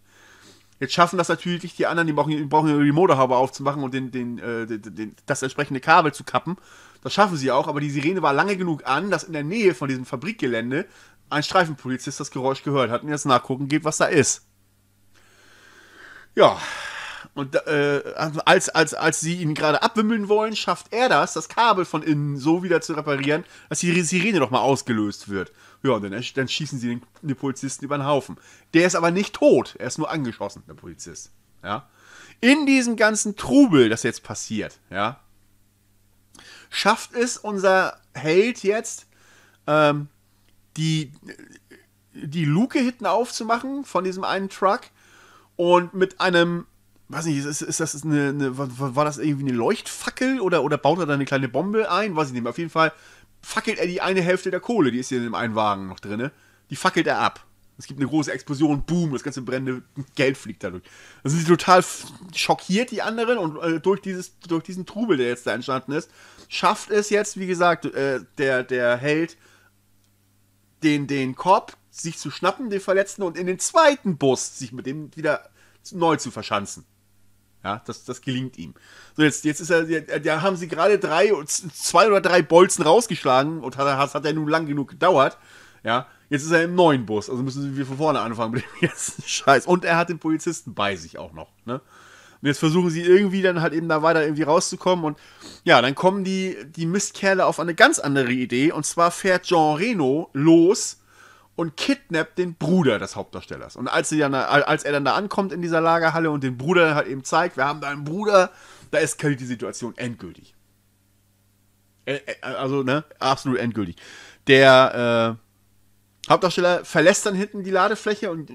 Jetzt schaffen das natürlich die anderen, die brauchen, die brauchen die Motorhaube aufzumachen und den, den, äh, den, das entsprechende Kabel zu kappen. Das schaffen sie auch, aber die Sirene war lange genug an, dass in der Nähe von diesem Fabrikgelände ein Streifenpolizist das Geräusch gehört hat und jetzt nachgucken geht, was da ist. Ja, und äh, also als, als, als sie ihn gerade abwimmeln wollen, schafft er das, das Kabel von innen so wieder zu reparieren, dass die Sirene doch mal ausgelöst wird. Ja, und dann, dann schießen sie den, den Polizisten über den Haufen. Der ist aber nicht tot, er ist nur angeschossen, der Polizist. Ja. In diesem ganzen Trubel, das jetzt passiert, ja, schafft es unser Held jetzt, ähm, die, die Luke hinten aufzumachen von diesem einen Truck und mit einem, weiß nicht, ist, ist das eine, eine, war das irgendwie eine Leuchtfackel oder, oder baut er da eine kleine Bombe ein? Weiß ich nicht mehr. Auf jeden Fall fackelt er die eine Hälfte der Kohle, die ist hier in dem einen Wagen noch drin, die fackelt er ab. Es gibt eine große Explosion, boom, das ganze brennende Geld fliegt dadurch. Dann also sind sie total schockiert, die anderen, und äh, durch, dieses, durch diesen Trubel, der jetzt da entstanden ist, schafft es jetzt, wie gesagt, äh, der, der Held, den, den Korb sich zu schnappen, den Verletzten, und in den zweiten Bus sich mit dem wieder neu zu verschanzen. Ja, das, das gelingt ihm. So, jetzt, jetzt ist er, da haben sie gerade drei, zwei oder drei Bolzen rausgeschlagen und hat, hat er nun lang genug gedauert. Ja, jetzt ist er im neuen Bus, also müssen wir von vorne anfangen mit dem ganzen Scheiß. Und er hat den Polizisten bei sich auch noch, ne? Und jetzt versuchen sie irgendwie dann halt eben da weiter irgendwie rauszukommen. Und ja, dann kommen die, die Mistkerle auf eine ganz andere Idee. Und zwar fährt Jean Reno los und kidnappt den Bruder des Hauptdarstellers. Und als, dann, als er dann da ankommt in dieser Lagerhalle und den Bruder halt eben zeigt, wir haben da einen Bruder, da eskaliert die Situation endgültig. Also, ne? Absolut endgültig. Der, äh, Hauptdarsteller verlässt dann hinten die Ladefläche und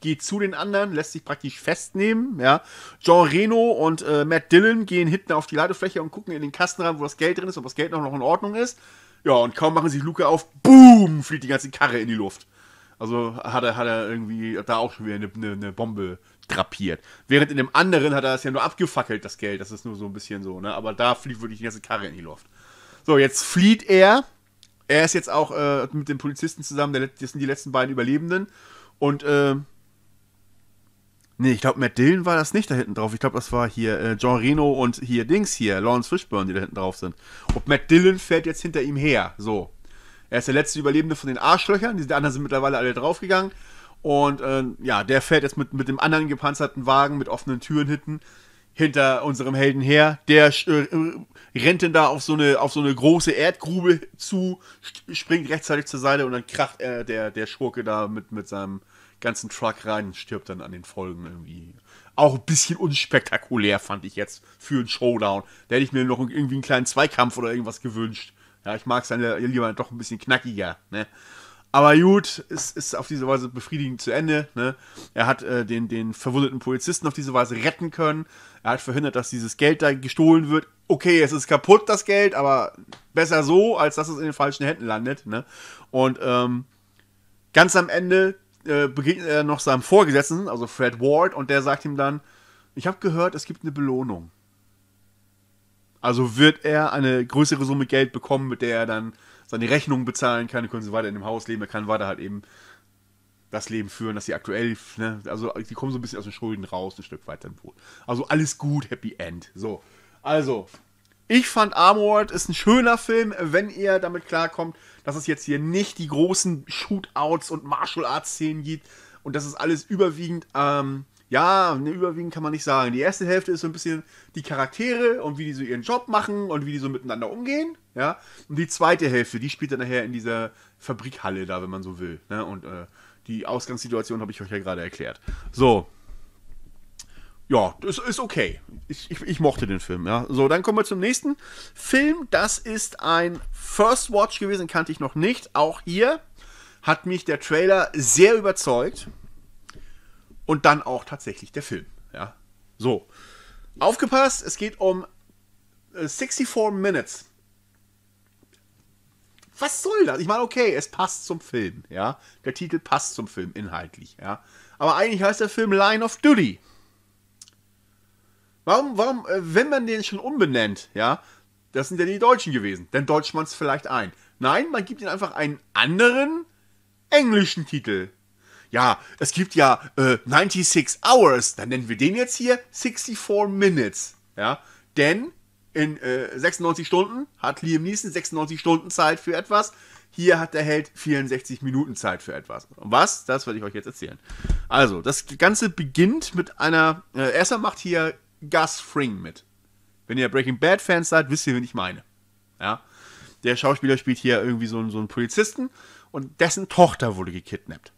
geht zu den anderen, lässt sich praktisch festnehmen. Ja. Jean Reno und äh, Matt Dillon gehen hinten auf die Ladefläche und gucken in den Kasten rein, wo das Geld drin ist, ob das Geld noch, noch in Ordnung ist. Ja, und kaum machen sich Luke auf, boom, fliegt die ganze Karre in die Luft. Also hat er, hat er irgendwie da auch schon wieder eine, eine, eine Bombe drapiert. Während in dem anderen hat er das ja nur abgefackelt, das Geld. Das ist nur so ein bisschen so, ne? Aber da fliegt wirklich die ganze Karre in die Luft. So, jetzt flieht er er ist jetzt auch äh, mit den Polizisten zusammen, der, das sind die letzten beiden Überlebenden. Und äh, nee, ich glaube, Matt Dillon war das nicht da hinten drauf. Ich glaube, das war hier äh, John Reno und hier Dings hier, Lawrence Fishburne, die da hinten drauf sind. Und Matt Dillon fährt jetzt hinter ihm her. So. Er ist der letzte Überlebende von den Arschlöchern. Die anderen sind mittlerweile alle draufgegangen. Und äh, ja, der fährt jetzt mit, mit dem anderen gepanzerten Wagen mit offenen Türen hinten hinter unserem Helden her. Der äh, rennt dann da auf so, eine, auf so eine große Erdgrube zu, springt rechtzeitig zur Seite und dann kracht äh, der, der Schurke da mit, mit seinem ganzen Truck rein und stirbt dann an den Folgen irgendwie. Auch ein bisschen unspektakulär fand ich jetzt für einen Showdown. Da hätte ich mir noch irgendwie einen kleinen Zweikampf oder irgendwas gewünscht. Ja, ich mag es dann lieber doch ein bisschen knackiger. Ne? Aber gut, es ist auf diese Weise befriedigend zu Ende. Ne? Er hat äh, den, den verwundeten Polizisten auf diese Weise retten können. Er hat verhindert, dass dieses Geld da gestohlen wird. Okay, es ist kaputt, das Geld, aber besser so, als dass es in den falschen Händen landet. Ne? Und ähm, ganz am Ende äh, begegnet er noch seinem Vorgesetzten, also Fred Ward, und der sagt ihm dann, ich habe gehört, es gibt eine Belohnung. Also wird er eine größere Summe Geld bekommen, mit der er dann seine Rechnungen bezahlen kann, die können sie weiter in dem Haus leben, er kann weiter halt eben das Leben führen, dass sie aktuell, ne, also die kommen so ein bisschen aus den Schulden raus, ein Stück weiter im Wohl. Also alles gut, Happy End. So, also, ich fand Armored ist ein schöner Film, wenn ihr damit klarkommt, dass es jetzt hier nicht die großen Shootouts und Martial Arts Szenen gibt und dass es alles überwiegend ähm, ja, ne, überwiegend kann man nicht sagen. Die erste Hälfte ist so ein bisschen die Charaktere und wie die so ihren Job machen und wie die so miteinander umgehen. Ja? Und die zweite Hälfte, die spielt dann nachher in dieser Fabrikhalle da, wenn man so will. Ne? Und äh, die Ausgangssituation habe ich euch ja gerade erklärt. So. Ja, das ist okay. Ich, ich, ich mochte den Film. Ja? So, dann kommen wir zum nächsten Film. Das ist ein First Watch gewesen, kannte ich noch nicht. Auch hier hat mich der Trailer sehr überzeugt und dann auch tatsächlich der Film. Ja, so. Aufgepasst, es geht um 64 äh, Minutes. Was soll das? Ich meine, okay, es passt zum Film, ja. Der Titel passt zum Film inhaltlich, ja. Aber eigentlich heißt der Film Line of Duty. Warum, warum, äh, wenn man den schon umbenennt, ja, das sind ja die Deutschen gewesen, dann deutscht man es vielleicht ein. Nein, man gibt ihnen einfach einen anderen englischen Titel ja, es gibt ja äh, 96 Hours, dann nennen wir den jetzt hier 64 Minutes. Ja, denn in äh, 96 Stunden hat Liam Neeson 96 Stunden Zeit für etwas. Hier hat der Held 64 Minuten Zeit für etwas. Und was? Das werde ich euch jetzt erzählen. Also, das Ganze beginnt mit einer. Äh, erstmal macht hier Gus Fring mit. Wenn ihr Breaking Bad Fans seid, wisst ihr, wen ich meine. Ja. Der Schauspieler spielt hier irgendwie so, so einen Polizisten und dessen Tochter wurde gekidnappt.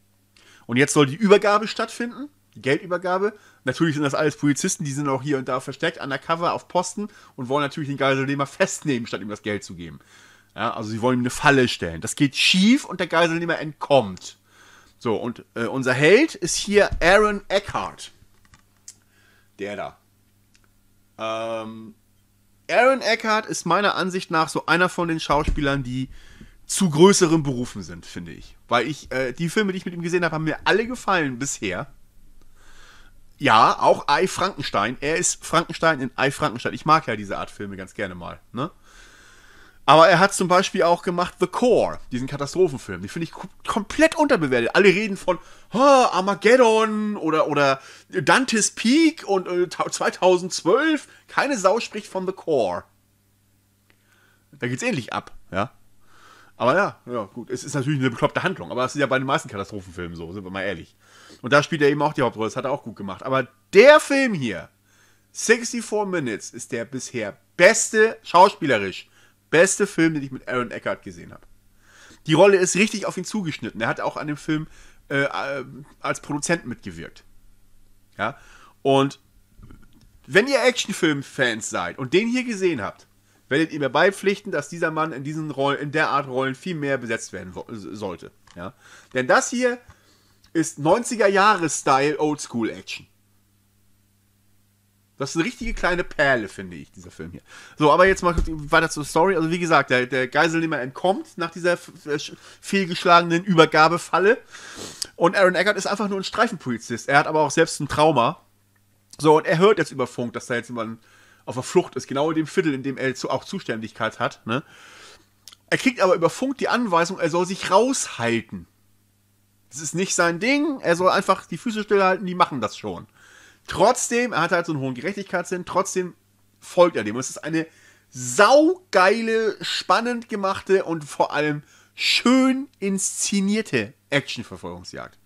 Und jetzt soll die Übergabe stattfinden, die Geldübergabe. Natürlich sind das alles Polizisten, die sind auch hier und da versteckt, undercover auf Posten und wollen natürlich den Geiselnehmer festnehmen, statt ihm das Geld zu geben. Ja, also sie wollen ihm eine Falle stellen. Das geht schief und der Geiselnehmer entkommt. So, und äh, unser Held ist hier Aaron Eckhart. Der da. Ähm, Aaron Eckhart ist meiner Ansicht nach so einer von den Schauspielern, die zu größeren Berufen sind, finde ich. Weil ich, äh, die Filme, die ich mit ihm gesehen habe, haben mir alle gefallen bisher. Ja, auch I Frankenstein. Er ist Frankenstein in I Frankenstein. Ich mag ja diese Art Filme ganz gerne mal, ne? Aber er hat zum Beispiel auch gemacht The Core, diesen Katastrophenfilm. Den finde ich komplett unterbewertet. Alle reden von oh, Armageddon oder, oder Dante's Peak und äh, 2012. Keine Sau spricht von The Core. Da geht's ähnlich ab, ja. Aber ja, ja, gut. Es ist natürlich eine bekloppte Handlung, aber das ist ja bei den meisten Katastrophenfilmen so, sind wir mal ehrlich. Und da spielt er eben auch die Hauptrolle, das hat er auch gut gemacht. Aber der Film hier, 64 Minutes, ist der bisher beste, schauspielerisch, beste Film, den ich mit Aaron Eckhart gesehen habe. Die Rolle ist richtig auf ihn zugeschnitten. Er hat auch an dem Film äh, äh als Produzent mitgewirkt. Ja, und wenn ihr Actionfilm-Fans seid und den hier gesehen habt, werdet ihr mir beipflichten, dass dieser Mann in diesen Rollen, in der Art Rollen viel mehr besetzt werden sollte. Ja? Denn das hier ist 90er Jahre Style Oldschool Action. Das ist eine richtige kleine Perle, finde ich, dieser Film hier. So, aber jetzt mal weiter zur Story. Also, wie gesagt, der, der Geiselnehmer entkommt nach dieser fehlgeschlagenen Übergabefalle. Und Aaron Eckert ist einfach nur ein Streifenpolizist. Er hat aber auch selbst ein Trauma. So, und er hört jetzt über Funk, dass da jetzt jemand auf der Flucht ist, genau in dem Viertel, in dem er zu, auch Zuständigkeit hat. Ne? Er kriegt aber über Funk die Anweisung, er soll sich raushalten. Das ist nicht sein Ding, er soll einfach die Füße stillhalten, die machen das schon. Trotzdem, er hat halt so einen hohen Gerechtigkeitssinn, trotzdem folgt er dem. Und es ist eine saugeile, spannend gemachte und vor allem schön inszenierte Actionverfolgungsjagd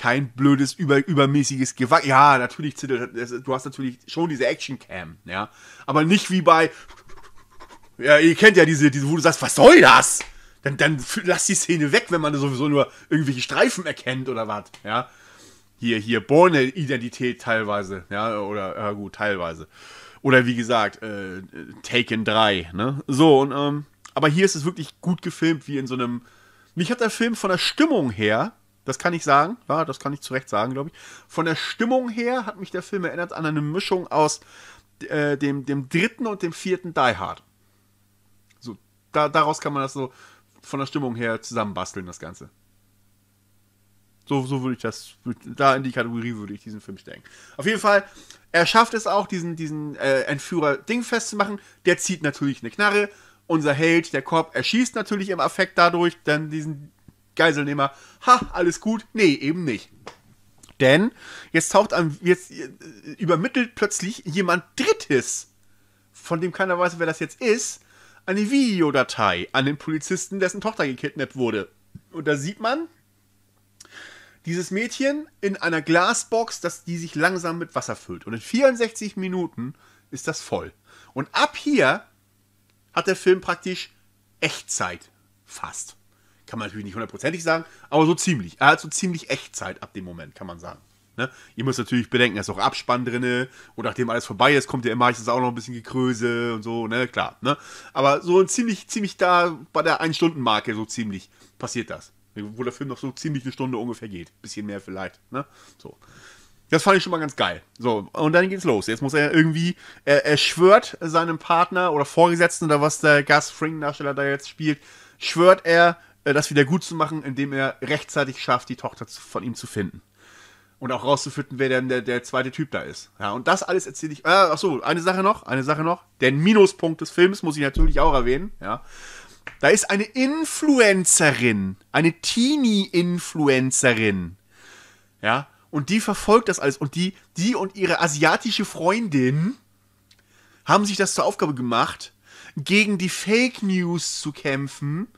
kein blödes, über, übermäßiges Gewalt. Ja, natürlich zittert, du hast natürlich schon diese Action-Cam, ja. Aber nicht wie bei. Ja, ihr kennt ja diese, diese, wo du sagst, was soll das? Dann, dann lass die Szene weg, wenn man sowieso nur irgendwelche Streifen erkennt oder was, ja. Hier, hier, Borne-Identität teilweise, ja, oder, ja gut, teilweise. Oder wie gesagt, äh, Taken 3, ne? So, und, ähm, aber hier ist es wirklich gut gefilmt, wie in so einem. Mich hat der Film von der Stimmung her das kann ich sagen, ja, das kann ich zu Recht sagen, glaube ich. Von der Stimmung her hat mich der Film erinnert an eine Mischung aus äh, dem, dem dritten und dem vierten Die Hard. So, da, daraus kann man das so von der Stimmung her zusammenbasteln, das Ganze. So, so würde ich das, da in die Kategorie würde ich diesen Film stecken. Auf jeden Fall, er schafft es auch, diesen, diesen äh, Entführer Ding festzumachen. Der zieht natürlich eine Knarre. Unser Held, der Korb, erschießt natürlich im Affekt dadurch dann diesen Geiselnehmer, ha, alles gut. Nee, eben nicht. Denn jetzt taucht einem, jetzt äh, übermittelt plötzlich jemand Drittes, von dem keiner weiß, wer das jetzt ist, eine Videodatei an den Polizisten, dessen Tochter gekidnappt wurde. Und da sieht man dieses Mädchen in einer Glasbox, dass die sich langsam mit Wasser füllt. Und in 64 Minuten ist das voll. Und ab hier hat der Film praktisch Echtzeit. Fast. Kann man natürlich nicht hundertprozentig sagen, aber so ziemlich. Er hat so ziemlich Echtzeit ab dem Moment, kann man sagen. Ne? Ihr müsst natürlich bedenken, da ist auch Abspann drin und nachdem alles vorbei ist, kommt ja immer meistens auch noch ein bisschen Gekröse und so, ne, klar. Ne? Aber so ziemlich, ziemlich da bei der 1-Stunden-Marke, so ziemlich, passiert das. Wo der Film noch so ziemlich eine Stunde ungefähr geht. Bisschen mehr vielleicht. Ne? So. Das fand ich schon mal ganz geil. So, und dann geht's los. Jetzt muss er irgendwie, er, er schwört seinem Partner oder Vorgesetzten oder was der Gas Fring-Darsteller da jetzt spielt, schwört er, äh, das wieder gut zu machen, indem er rechtzeitig schafft, die Tochter von ihm zu finden. Und auch rauszufinden, wer denn der, der zweite Typ da ist. Ja, und das alles erzähle ich. Äh, achso, eine Sache noch, eine Sache noch. Den Minuspunkt des Films muss ich natürlich auch erwähnen. Ja. Da ist eine Influencerin, eine Teenie-Influencerin. Ja, und die verfolgt das alles. Und die, die und ihre asiatische Freundin haben sich das zur Aufgabe gemacht, gegen die Fake News zu kämpfen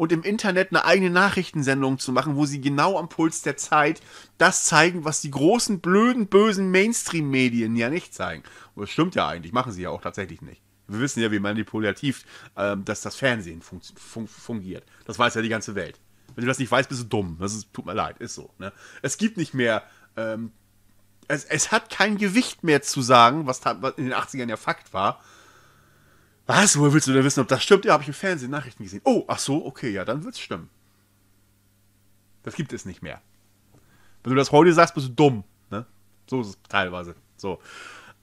und im Internet eine eigene Nachrichtensendung zu machen, wo sie genau am Puls der Zeit das zeigen, was die großen, blöden, bösen Mainstream-Medien ja nicht zeigen. Und das stimmt ja eigentlich, machen sie ja auch tatsächlich nicht. Wir wissen ja, wie manipulativ ähm, dass das Fernsehen fun fun fungiert. Das weiß ja die ganze Welt. Wenn du das nicht weißt, bist du dumm. Das ist, tut mir leid, ist so. Ne? Es gibt nicht mehr ähm, es, es, hat kein Gewicht mehr zu sagen, was in den 80ern ja Fakt war, was? Woher willst du denn wissen, ob das stimmt? Ja, habe ich im Fernsehen Nachrichten gesehen. Oh, ach so, okay, ja, dann wird es stimmen. Das gibt es nicht mehr. Wenn du das heute sagst, bist du dumm. Ne? So ist es teilweise. So.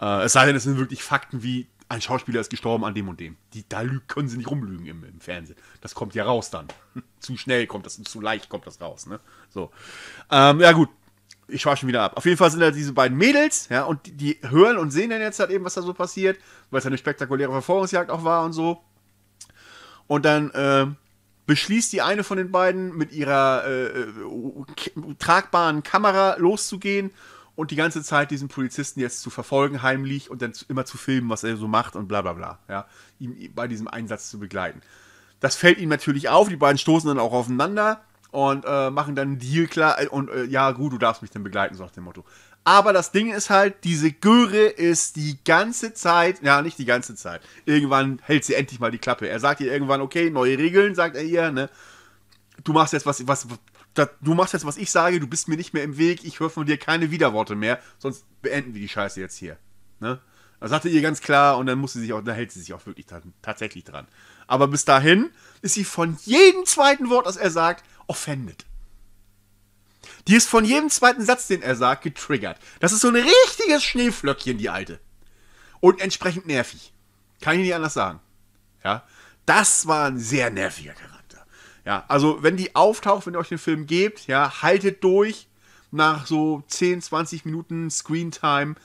Äh, es sei denn, es sind wirklich Fakten wie, ein Schauspieler ist gestorben an dem und dem. Die, da können sie nicht rumlügen im, im Fernsehen. Das kommt ja raus dann. zu schnell kommt das, zu leicht kommt das raus. Ne? So. Ähm, ja, gut ich schweife schon wieder ab. Auf jeden Fall sind da diese beiden Mädels, ja, und die, die, hören und sehen dann jetzt halt eben, was da so passiert, weil es ja eine spektakuläre Verfolgungsjagd auch war und so. Und dann äh, beschließt die eine von den beiden, mit ihrer äh, äh, tragbaren Kamera loszugehen und die ganze Zeit diesen Polizisten jetzt zu verfolgen, heimlich und dann zu, immer zu filmen, was er so macht und bla bla bla, ja, ihm bei diesem Einsatz zu begleiten. Das fällt ihm natürlich auf, die beiden stoßen dann auch aufeinander und äh, machen dann einen Deal klar. Äh, und äh, ja, gut, du darfst mich dann begleiten, so nach dem Motto. Aber das Ding ist halt, diese Göre ist die ganze Zeit, ja, nicht die ganze Zeit. Irgendwann hält sie endlich mal die Klappe. Er sagt ihr irgendwann, okay, neue Regeln, sagt er ihr, ne? Du machst jetzt was, was, das, du machst jetzt, was ich sage, du bist mir nicht mehr im Weg, ich höre von dir keine Widerworte mehr, sonst beenden wir die Scheiße jetzt hier, ne? Das er ihr ganz klar und dann muss sie sich auch, da hält sie sich auch wirklich tatsächlich dran. Aber bis dahin ist sie von jedem zweiten Wort, das er sagt, offended. Die ist von jedem zweiten Satz, den er sagt, getriggert. Das ist so ein richtiges Schneeflöckchen, die alte. Und entsprechend nervig. Kann ich nicht anders sagen. Ja, das war ein sehr nerviger Charakter. Ja, also wenn die auftaucht, wenn ihr euch den Film gebt, ja, haltet durch. Nach so 10, 20 Minuten Screentime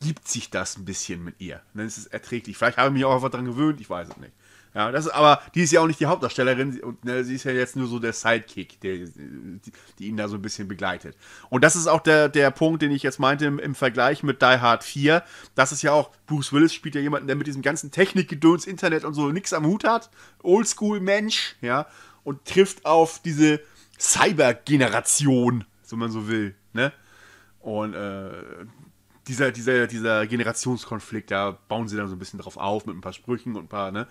gibt sich das ein bisschen mit ihr. dann ist es erträglich. Vielleicht habe ich mich auch einfach daran gewöhnt, ich weiß es nicht. Ja, das, aber die ist ja auch nicht die Hauptdarstellerin und ne, sie ist ja jetzt nur so der Sidekick, der, die, die, ihn da so ein bisschen begleitet. Und das ist auch der, der Punkt, den ich jetzt meinte im, im Vergleich mit Die Hard 4. Das ist ja auch, Bruce Willis spielt ja jemanden, der mit diesem ganzen Technikgedöns, Internet und so nichts am Hut hat. Oldschool-Mensch, ja. Und trifft auf diese Cyber-Generation, so man so will, ne? Und äh, dieser, dieser, dieser Generationskonflikt, da bauen sie dann so ein bisschen drauf auf mit ein paar Sprüchen und ein paar, ne?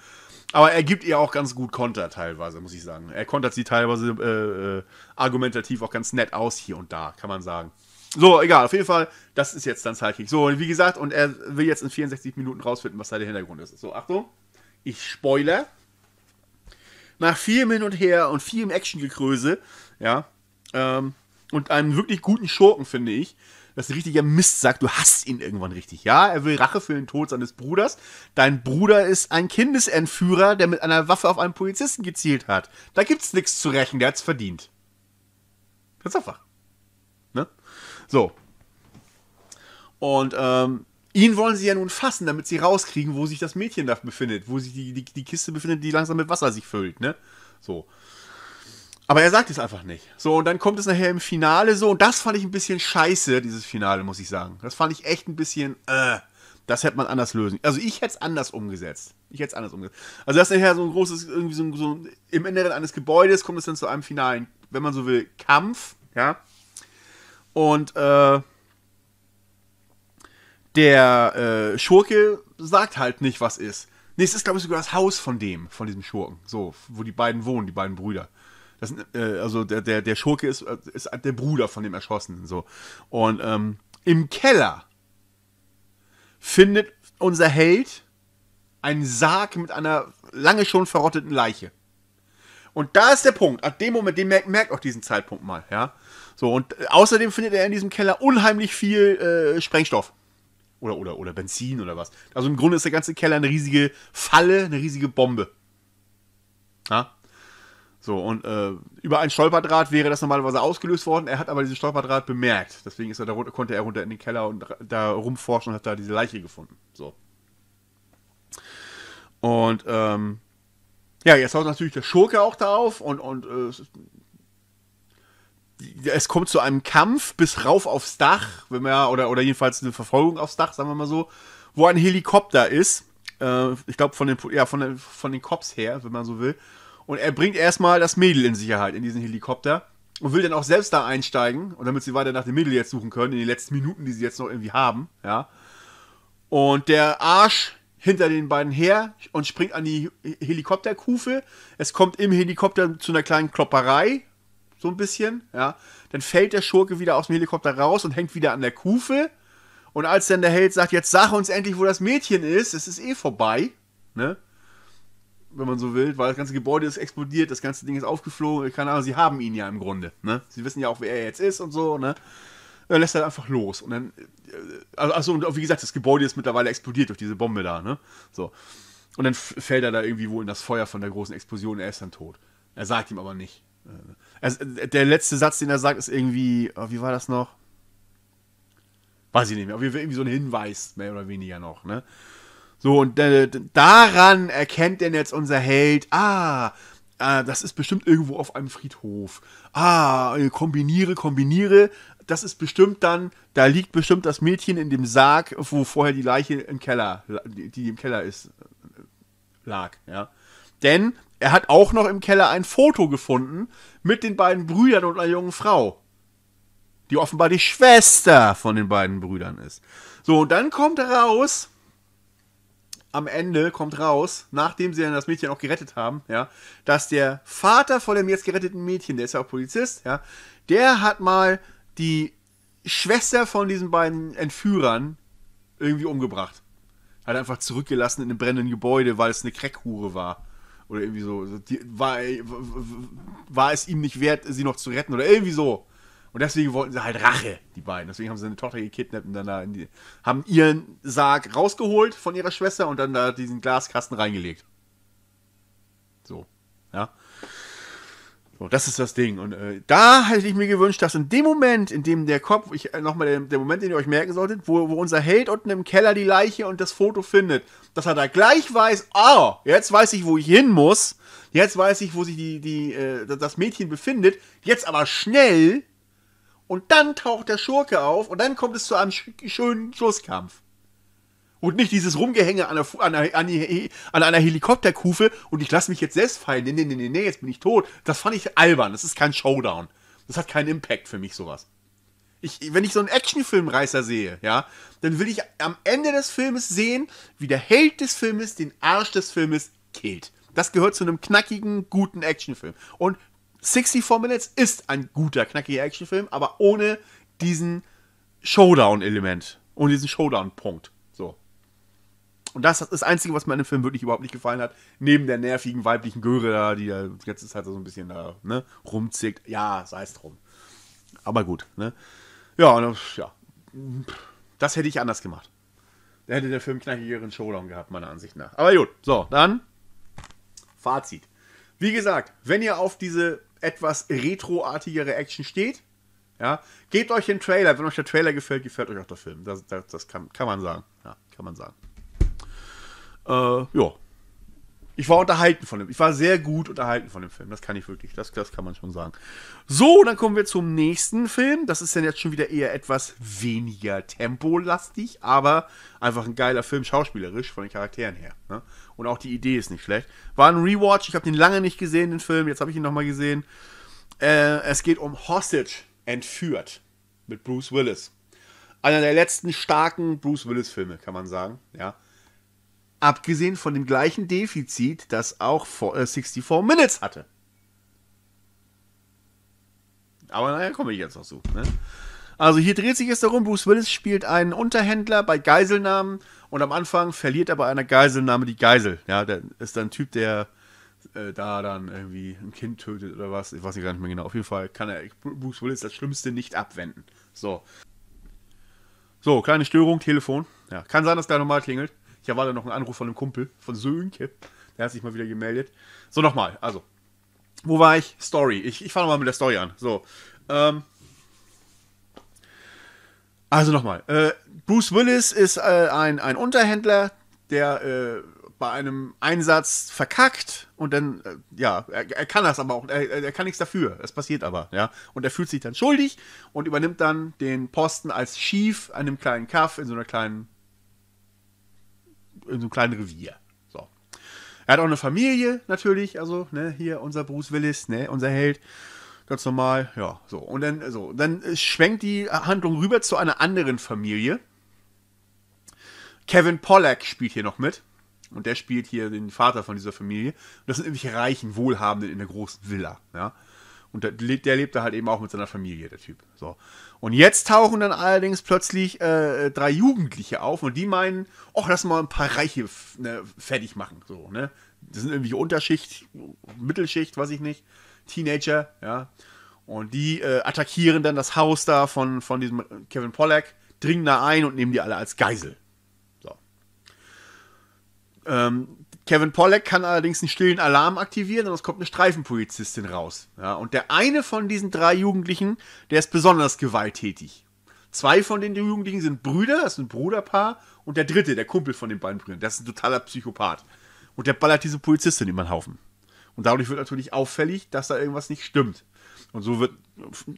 Aber er gibt ihr auch ganz gut Konter teilweise, muss ich sagen. Er kontert sie teilweise äh, äh argumentativ auch ganz nett aus hier und da, kann man sagen. So, egal, auf jeden Fall, das ist jetzt dann Sidekick. So, und wie gesagt, und er will jetzt in 64 Minuten rausfinden, was da der Hintergrund ist. So, Achtung, ich spoiler. Nach vielem Hin und Her und vielem Actiongekröse, ja, ähm, und einem wirklich guten Schurken, finde ich, das ist ein richtiger Mist sagt, Du hast ihn irgendwann richtig. Ja, er will Rache für den Tod seines Bruders. Dein Bruder ist ein Kindesentführer, der mit einer Waffe auf einen Polizisten gezielt hat. Da gibt's nichts zu rächen. Der hat's verdient. Ganz einfach. Ne? So. Und ähm, ihn wollen sie ja nun fassen, damit sie rauskriegen, wo sich das Mädchen da befindet, wo sich die, die, die Kiste befindet, die langsam mit Wasser sich füllt, ne? So. Aber er sagt es einfach nicht. So, und dann kommt es nachher im Finale so. Und das fand ich ein bisschen scheiße, dieses Finale, muss ich sagen. Das fand ich echt ein bisschen, äh, das hätte man anders lösen. Also ich hätte es anders umgesetzt. Ich hätte es anders umgesetzt. Also das ist nachher so ein großes, irgendwie so, so im Inneren eines Gebäudes kommt es dann zu einem finalen, wenn man so will, Kampf, ja. Und äh, der äh, Schurke sagt halt nicht, was ist. Nee, es ist, glaube ich, sogar das Haus von dem, von diesem Schurken. So, wo die beiden wohnen, die beiden Brüder das, äh, also der, der, der Schurke ist, äh, ist der Bruder von dem Erschossenen. So. Und ähm, im Keller findet unser Held einen Sarg mit einer lange schon verrotteten Leiche. Und da ist der Punkt. Ab dem Moment, den merkt, merkt auch diesen Zeitpunkt mal, ja. So, und äh, außerdem findet er in diesem Keller unheimlich viel äh, Sprengstoff. Oder, oder, oder Benzin oder was. Also im Grunde ist der ganze Keller eine riesige Falle, eine riesige Bombe. Ja? So, und äh, über ein Stolperdraht wäre das normalerweise ausgelöst worden. Er hat aber diesen Stolperdraht bemerkt. Deswegen ist er da, konnte er runter in den Keller und da rumforschen und hat da diese Leiche gefunden. So. Und ähm, ja, jetzt haut natürlich der Schurke auch da auf und, und äh, es kommt zu einem Kampf bis rauf aufs Dach, wenn man, oder, oder jedenfalls eine Verfolgung aufs Dach, sagen wir mal so, wo ein Helikopter ist. Äh, ich glaube, von ja, von, von den Cops her, wenn man so will. Und er bringt erstmal das Mädel in Sicherheit in diesen Helikopter und will dann auch selbst da einsteigen und damit sie weiter nach dem Mädel jetzt suchen können in den letzten Minuten, die sie jetzt noch irgendwie haben, ja. Und der Arsch hinter den beiden her und springt an die Helikopterkufe. Es kommt im Helikopter zu einer kleinen Klopperei, so ein bisschen, ja. Dann fällt der Schurke wieder aus dem Helikopter raus und hängt wieder an der Kufe. Und als dann der Held sagt, jetzt sag uns endlich, wo das Mädchen ist, es ist eh vorbei, ne? wenn man so will, weil das ganze Gebäude ist explodiert, das ganze Ding ist aufgeflogen, keine Ahnung, sie haben ihn ja im Grunde, ne? Sie wissen ja auch, wer er jetzt ist und so, ne? Er lässt halt einfach los und dann, äh, also, also, und wie gesagt, das Gebäude ist mittlerweile explodiert durch diese Bombe da, ne? So. Und dann fällt er da irgendwie wohl in das Feuer von der großen Explosion und er ist dann tot. Er sagt ihm aber nicht. Äh, also, äh, der letzte Satz, den er sagt, ist irgendwie, oh, wie war das noch? Weiß ich nicht mehr, aber irgendwie so ein Hinweis, mehr oder weniger noch, ne? So, und äh, daran erkennt denn jetzt unser Held, ah, äh, das ist bestimmt irgendwo auf einem Friedhof. Ah, äh, kombiniere, kombiniere. Das ist bestimmt dann, da liegt bestimmt das Mädchen in dem Sarg, wo vorher die Leiche im Keller, die im Keller ist, äh, lag, ja. Denn er hat auch noch im Keller ein Foto gefunden mit den beiden Brüdern und einer jungen Frau, die offenbar die Schwester von den beiden Brüdern ist. So, und dann kommt heraus, am Ende kommt raus, nachdem sie dann das Mädchen auch gerettet haben, ja, dass der Vater von dem jetzt geretteten Mädchen, der ist ja auch Polizist, ja, der hat mal die Schwester von diesen beiden Entführern irgendwie umgebracht. Hat einfach zurückgelassen in einem brennenden Gebäude, weil es eine Kreckhure war. Oder irgendwie so. Die, war, war es ihm nicht wert, sie noch zu retten oder irgendwie so. Und deswegen wollten sie halt Rache, die beiden. Deswegen haben sie seine Tochter gekidnappt und dann da in die, haben ihren Sarg rausgeholt von ihrer Schwester und dann da diesen Glaskasten reingelegt. So, ja. So, das ist das Ding. Und äh, da hätte ich mir gewünscht, dass in dem Moment, in dem der Kopf, ich äh, nochmal der, der, Moment, den ihr euch merken solltet, wo, wo unser Held unten im Keller die Leiche und das Foto findet, dass er da gleich weiß, oh, jetzt weiß ich, wo ich hin muss, jetzt weiß ich, wo sich die, die, äh, das Mädchen befindet, jetzt aber schnell und dann taucht der Schurke auf und dann kommt es zu einem sch schönen Schlusskampf. Und nicht dieses Rumgehänge an, der, an, an, die, an einer, Helikopterkufe und ich lasse mich jetzt selbst fallen. Nee, nee, nee, nee, jetzt bin ich tot. Das fand ich albern. Das ist kein Showdown. Das hat keinen Impact für mich, sowas. Ich, wenn ich so einen Actionfilmreißer sehe, ja, dann will ich am Ende des Filmes sehen, wie der Held des Filmes den Arsch des Filmes killt. Das gehört zu einem knackigen, guten Actionfilm. Und 64 Minutes ist ein guter, knackiger Actionfilm, aber ohne diesen Showdown-Element. Ohne diesen Showdown-Punkt. So. Und das, ist das Einzige, was mir an dem Film wirklich überhaupt nicht gefallen hat. Neben der nervigen weiblichen Göre da, die da die ganze Zeit so ein bisschen da ne, rumzickt. Ja, sei es drum. Aber gut, ne? Ja, ja. Das hätte ich anders gemacht. Da hätte der Film knackigeren Showdown gehabt, meiner Ansicht nach. Aber gut, so, dann Fazit. Wie gesagt, wenn ihr auf diese etwas retroartigere Action steht. Ja, gebt euch den Trailer. Wenn euch der Trailer gefällt, gefällt euch auch der Film. Das, das, das kann, kann man sagen. Ja, kann man sagen. Äh, ja. Ich war unterhalten von dem. Ich war sehr gut unterhalten von dem Film. Das kann ich wirklich. Das, das kann man schon sagen. So, dann kommen wir zum nächsten Film. Das ist dann jetzt schon wieder eher etwas weniger tempolastig, aber einfach ein geiler Film, schauspielerisch von den Charakteren her. Ne? Und auch die Idee ist nicht schlecht. War ein Rewatch. Ich habe den lange nicht gesehen, den Film. Jetzt habe ich ihn nochmal gesehen. Äh, es geht um Hostage entführt mit Bruce Willis. Einer der letzten starken Bruce Willis-Filme, kann man sagen. Ja. Abgesehen von dem gleichen Defizit, das auch 64 äh, Minutes hatte. Aber naja, komme ich jetzt noch so. Ne? Also hier dreht sich es darum, Bruce Willis spielt einen Unterhändler bei Geiselnahmen und am Anfang verliert er bei einer Geiselnahme die Geisel. Ja, da ist dann ein Typ, der äh, da dann irgendwie ein Kind tötet oder was. Ich weiß nicht gar nicht mehr genau. Auf jeden Fall kann er Bruce Willis das Schlimmste nicht abwenden. So. So, kleine Störung, Telefon. Ja, kann sein, dass da nochmal klingelt. Ich erwarte noch einen Anruf von einem Kumpel, von Sönke. Der hat sich mal wieder gemeldet. So, nochmal. Also, wo war ich? Story. Ich, ich fange mal mit der Story an. So. Ähm, also nochmal. Äh, Bruce Willis ist äh, ein, ein Unterhändler, der äh, bei einem Einsatz verkackt und dann, äh, ja, er, er, kann das aber auch, er, er kann nichts dafür. Es passiert aber, ja. Und er fühlt sich dann schuldig und übernimmt dann den Posten als Chief an einem kleinen Kaff in so einer kleinen, in so einem kleinen Revier. So. Er hat auch eine Familie, natürlich, also, ne, hier unser Bruce Willis, ne, unser Held. Ganz normal, ja, so. Und dann, so, dann äh, schwenkt die Handlung rüber zu einer anderen Familie Kevin Pollack spielt hier noch mit. Und der spielt hier den Vater von dieser Familie. Und das sind irgendwelche reichen Wohlhabenden in der großen Villa. Ja? Und der, der lebt da halt eben auch mit seiner Familie, der Typ. So. Und jetzt tauchen dann allerdings plötzlich äh, drei Jugendliche auf und die meinen, ach, lass mal ein paar Reiche ne, fertig machen. So, ne? Das sind irgendwie Unterschicht, Mittelschicht, weiß ich nicht. Teenager, ja. Und die äh, attackieren dann das Haus da von, von diesem Kevin Pollack, dringen da ein und nehmen die alle als Geisel. Ähm, Kevin Pollack kann allerdings einen stillen Alarm aktivieren und es kommt eine Streifenpolizistin raus. Ja, und der eine von diesen drei Jugendlichen, der ist besonders gewalttätig. Zwei von den Jugendlichen sind Brüder, das ist ein Bruderpaar, und der dritte, der Kumpel von den beiden Brüdern, das ist ein totaler Psychopath. Und der ballert diese Polizistin über den Haufen. Und dadurch wird natürlich auffällig, dass da irgendwas nicht stimmt. Und so wird,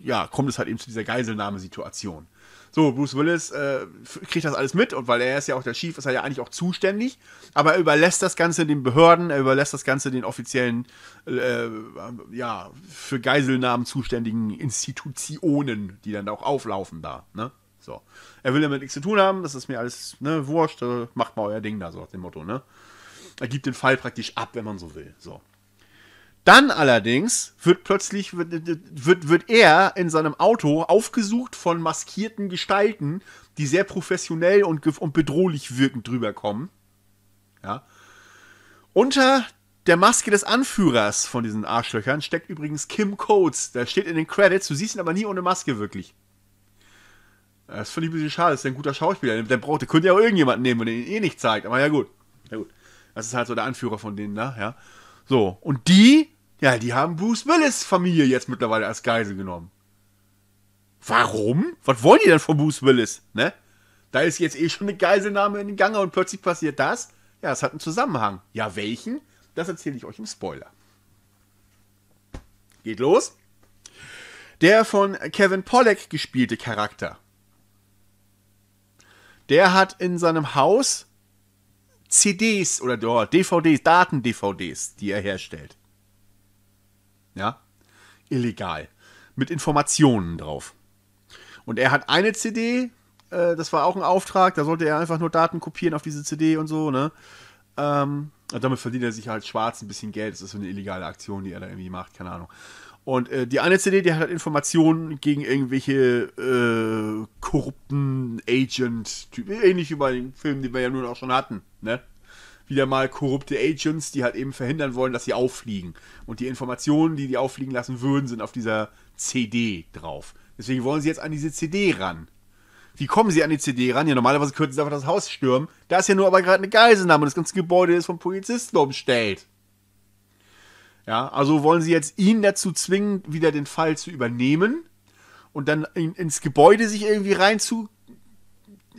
ja, kommt es halt eben zu dieser Geiselnahmesituation. So, Bruce Willis äh, kriegt das alles mit und weil er ist ja auch der Chief, ist er ja eigentlich auch zuständig, aber er überlässt das Ganze den Behörden, er überlässt das Ganze den offiziellen, äh, äh ja, für Geiselnahmen zuständigen Institutionen, die dann auch auflaufen da, ne? So. Er will damit nichts zu tun haben, das ist mir alles, ne, wurscht, äh, macht mal euer Ding da, so nach dem Motto, ne? Er gibt den Fall praktisch ab, wenn man so will, so. Dann allerdings wird plötzlich, wird, wird, wird er in seinem Auto aufgesucht von maskierten Gestalten, die sehr professionell und, und bedrohlich wirkend drüber kommen. Ja. Unter der Maske des Anführers von diesen Arschlöchern steckt übrigens Kim Coates. Der steht in den Credits, du siehst ihn aber nie ohne Maske wirklich. Das finde ich ein bisschen schade, das ist ein guter Schauspieler. Der, braucht, der könnte ja auch irgendjemanden nehmen, der ihn eh nicht zeigt. Aber ja gut. ja gut. Das ist halt so der Anführer von denen da, ne? ja. So. Und die ja, die haben Bruce Willis Familie jetzt mittlerweile als Geisel genommen. Warum? Was wollen die denn von Bruce Willis? Ne? Da ist jetzt eh schon eine Geiselnahme in den Gange und plötzlich passiert das. Ja, es hat einen Zusammenhang. Ja, welchen? Das erzähle ich euch im Spoiler. Geht los. Der von Kevin Pollack gespielte Charakter. Der hat in seinem Haus CDs oder oh, DVDs, Daten-DVDs, die er herstellt ja, illegal, mit Informationen drauf. Und er hat eine CD, äh, das war auch ein Auftrag, da sollte er einfach nur Daten kopieren auf diese CD und so, ne? Ähm, und also damit verdient er sich halt schwarz ein bisschen Geld. Das ist so eine illegale Aktion, die er da irgendwie macht, keine Ahnung. Und äh, die eine CD, die hat halt Informationen gegen irgendwelche äh, korrupten Agent-Typen, ähnlich wie bei den Filmen, die wir ja nun auch schon hatten, ne? wieder mal korrupte Agents, die halt eben verhindern wollen, dass sie auffliegen. Und die Informationen, die die auffliegen lassen würden, sind auf dieser CD drauf. Deswegen wollen sie jetzt an diese CD ran. Wie kommen sie an die CD ran? Ja, normalerweise könnten sie einfach das Haus stürmen. Da ist ja nur aber gerade eine Geiselnahme und das ganze Gebäude ist von Polizisten umstellt. Ja, also wollen sie jetzt ihn dazu zwingen, wieder den Fall zu übernehmen und dann in, ins Gebäude sich irgendwie reinzubringen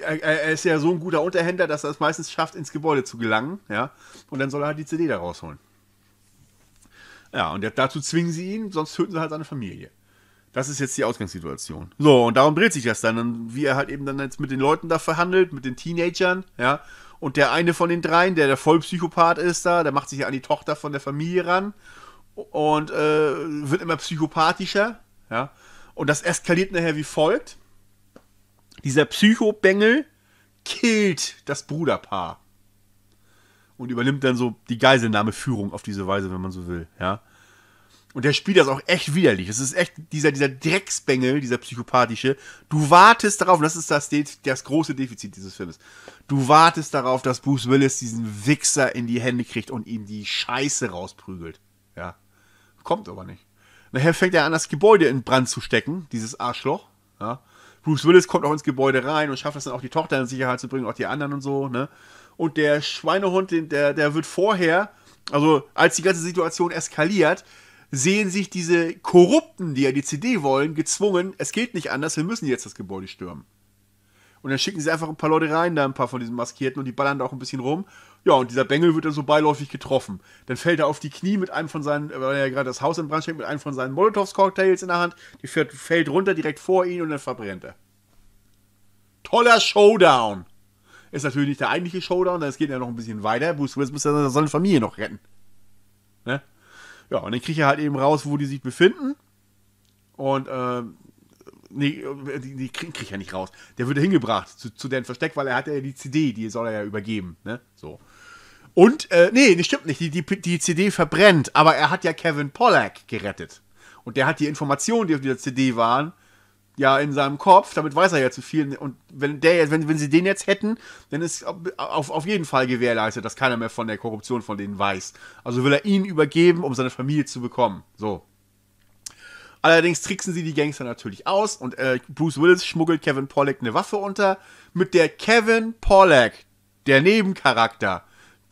er, ist ja so ein guter Unterhändler, dass er es meistens schafft, ins Gebäude zu gelangen. Ja? Und dann soll er halt die CD da rausholen. Ja, und dazu zwingen sie ihn, sonst töten sie halt seine Familie. Das ist jetzt die Ausgangssituation. So, und darum dreht sich das dann. Und wie er halt eben dann jetzt mit den Leuten da verhandelt, mit den Teenagern, ja. Und der eine von den dreien, der der Vollpsychopath ist da, der macht sich ja an die Tochter von der Familie ran und äh, wird immer psychopathischer, ja. Und das eskaliert nachher wie folgt. Dieser Psycho-Bengel killt das Bruderpaar. Und übernimmt dann so die Geiselnahme Führung auf diese Weise, wenn man so will, ja. Und der spielt das auch echt widerlich. Es ist echt dieser, dieser Drecksbengel, dieser psychopathische. Du wartest darauf, und das ist das, das große Defizit dieses Films. Du wartest darauf, dass Bruce Willis diesen Wichser in die Hände kriegt und ihm die Scheiße rausprügelt. Ja. Kommt aber nicht. Nachher fängt er an, das Gebäude in Brand zu stecken, dieses Arschloch. Ja. Bruce Willis kommt auch ins Gebäude rein und schafft es dann auch die Tochter in Sicherheit zu bringen, auch die anderen und so, ne? Und der Schweinehund, der, der wird vorher, also als die ganze Situation eskaliert, sehen sich diese Korrupten, die ja die CD wollen, gezwungen, es geht nicht anders, wir müssen jetzt das Gebäude stürmen. Und dann schicken sie einfach ein paar Leute rein, da ein paar von diesen Maskierten und die ballern da auch ein bisschen rum. Ja, und dieser Bengel wird dann so beiläufig getroffen. Dann fällt er auf die Knie mit einem von seinen, äh, weil er ja gerade das Haus in Brand steckt, mit einem von seinen Molotows-Cocktails in der Hand. Die fährt, fällt runter direkt vor ihn und dann verbrennt er. Toller Showdown! Ist natürlich nicht der eigentliche Showdown, denn es geht ja noch ein bisschen weiter. Bruce Willis muss ja seine Familie noch retten. Ne? Ja, und dann kriegt er halt eben raus, wo die sich befinden. Und, ähm, nee, äh, die, die kriegt krieg er nicht raus. Der wird hingebracht zu, zu deren Versteck, weil er hat ja die CD, die soll er ja übergeben, ne? So. Und, äh, nee, das stimmt nicht, die, die, die CD verbrennt, aber er hat ja Kevin Pollack gerettet. Und der hat die Informationen, die auf dieser CD waren, ja in seinem Kopf, damit weiß er ja zu viel. Und wenn, der, wenn, wenn sie den jetzt hätten, dann ist auf, auf jeden Fall gewährleistet, dass keiner mehr von der Korruption von denen weiß. Also will er ihn übergeben, um seine Familie zu bekommen. So. Allerdings tricksen sie die Gangster natürlich aus und äh, Bruce Willis schmuggelt Kevin Pollack eine Waffe unter, mit der Kevin Pollack, der Nebencharakter,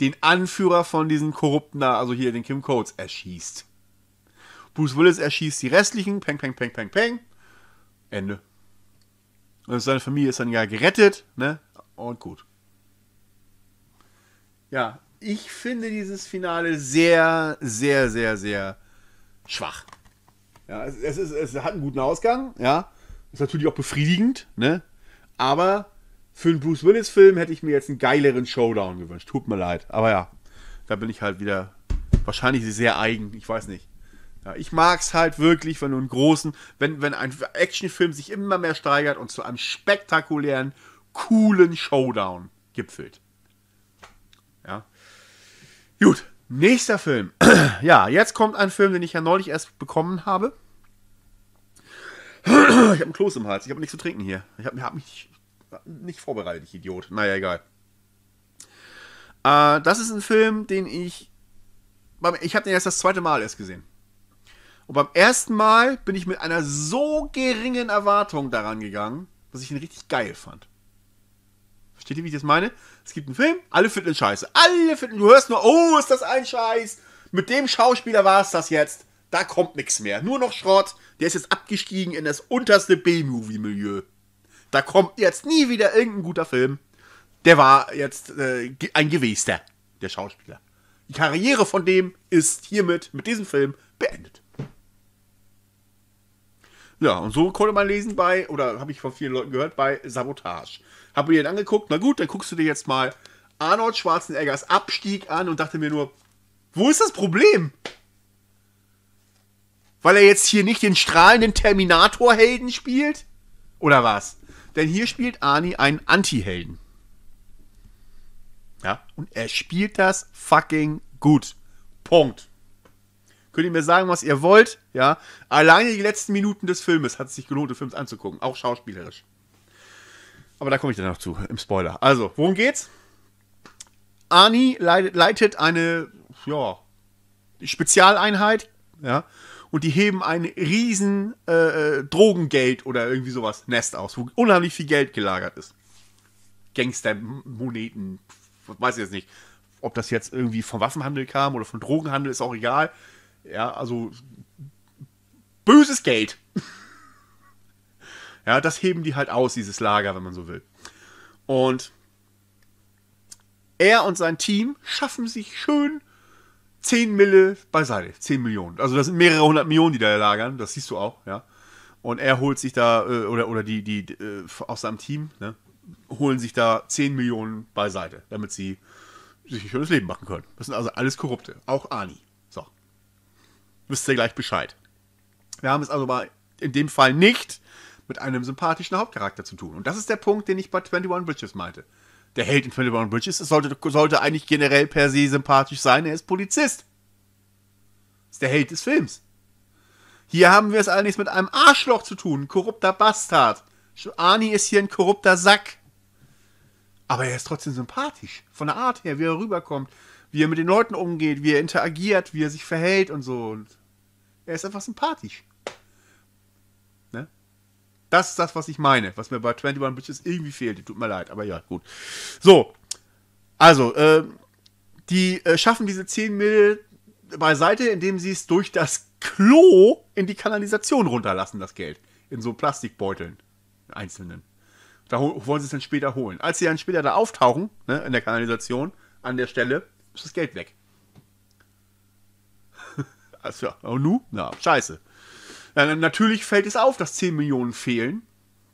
den Anführer von diesen Korrupten da, also hier den Kim Coates, erschießt. Bruce Willis erschießt die restlichen, peng, peng, peng, peng, peng. Ende. Und also seine Familie ist dann ja gerettet, ne? Und gut. Ja, ich finde dieses Finale sehr, sehr, sehr, sehr schwach. Ja, es, es, ist, es hat einen guten Ausgang, ja. Ist natürlich auch befriedigend, ne? Aber für einen Bruce Willis-Film hätte ich mir jetzt einen geileren Showdown gewünscht. Tut mir leid. Aber ja, da bin ich halt wieder wahrscheinlich sehr eigen. Ich weiß nicht. Ja, ich mag es halt wirklich, wenn du einen großen, wenn, wenn ein Actionfilm sich immer mehr steigert und zu einem spektakulären, coolen Showdown gipfelt. Ja. Gut, nächster Film. ja, jetzt kommt ein Film, den ich ja neulich erst bekommen habe. ich habe ein Kloß im Hals. Ich habe nichts zu trinken hier. Ich habe hab mich nicht vorbereitet, ich Idiot. Naja, egal. Äh, das ist ein Film, den ich. Ich habe den erst das zweite Mal erst gesehen. Und beim ersten Mal bin ich mit einer so geringen Erwartung daran gegangen, dass ich ihn richtig geil fand. Versteht ihr, wie ich das meine? Es gibt einen Film, alle finden scheiße. Alle finden, du hörst nur, oh, ist das ein Scheiß. Mit dem Schauspieler war es das jetzt. Da kommt nichts mehr. Nur noch Schrott. Der ist jetzt abgestiegen in das unterste B-Movie-Milieu da kommt jetzt nie wieder irgendein guter Film. Der war jetzt äh, ein gewester, der Schauspieler. Die Karriere von dem ist hiermit mit diesem Film beendet. Ja, und so konnte man lesen bei, oder habe ich von vielen Leuten gehört, bei Sabotage. Habe mir den angeguckt, na gut, dann guckst du dir jetzt mal Arnold Schwarzeneggers Abstieg an und dachte mir nur, wo ist das Problem? Weil er jetzt hier nicht den strahlenden Terminator-Helden spielt? Oder was? Denn hier spielt Ani einen Anti-Helden. Ja, und er spielt das fucking gut. Punkt. Könnt ihr mir sagen, was ihr wollt? Ja, alleine die letzten Minuten des Filmes hat es sich gelohnt, den Film anzugucken, auch schauspielerisch. Aber da komme ich dann noch zu, im Spoiler. Also, worum geht's? Ani leitet eine ja, Spezialeinheit, ja, und die heben ein riesen äh, äh, Drogengeld oder irgendwie sowas Nest aus, wo unheimlich viel Geld gelagert ist. Gangstermoneten, weiß ich jetzt nicht, ob das jetzt irgendwie vom Waffenhandel kam oder vom Drogenhandel, ist auch egal. Ja, also böses Geld. ja, das heben die halt aus, dieses Lager, wenn man so will. Und er und sein Team schaffen sich schön 10 Mille beiseite, 10 Millionen. Also das sind mehrere hundert Millionen, die da lagern, das siehst du auch, ja. Und er holt sich da, äh, oder, oder die, die äh, aus seinem Team, ne, holen sich da 10 Millionen beiseite, damit sie sich ein schönes Leben machen können. Das sind also alles Korrupte, auch Ani. So. Wisst ihr gleich Bescheid. Wir haben es also mal in dem Fall nicht mit einem sympathischen Hauptcharakter zu tun. Und das ist der Punkt, den ich bei 21 Bridges meinte der Held in 21 Bridges sollte, sollte eigentlich generell per se sympathisch sein. Er ist Polizist. Ist der Held des Films. Hier haben wir es allerdings mit einem Arschloch zu tun, ein korrupter Bastard. Arnie ist hier ein korrupter Sack. Aber er ist trotzdem sympathisch. Von der Art her, wie er rüberkommt, wie er mit den Leuten umgeht, wie er interagiert, wie er sich verhält und so. Und er ist einfach sympathisch. Das ist das, was ich meine, was mir bei 21 Bitches irgendwie fehlt. Tut mir leid, aber ja, gut. So, also, äh, die äh, schaffen diese 10 Mill beiseite, indem sie es durch das Klo in die Kanalisation runterlassen, das Geld. In so Plastikbeuteln, einzelnen. Da wollen sie es dann später holen. Als sie dann später da auftauchen, ne, in der Kanalisation, an der Stelle, ist das Geld weg. also ja, und nu? Na, scheiße. Dann, äh, natürlich fällt es auf, dass 10 Millionen fehlen.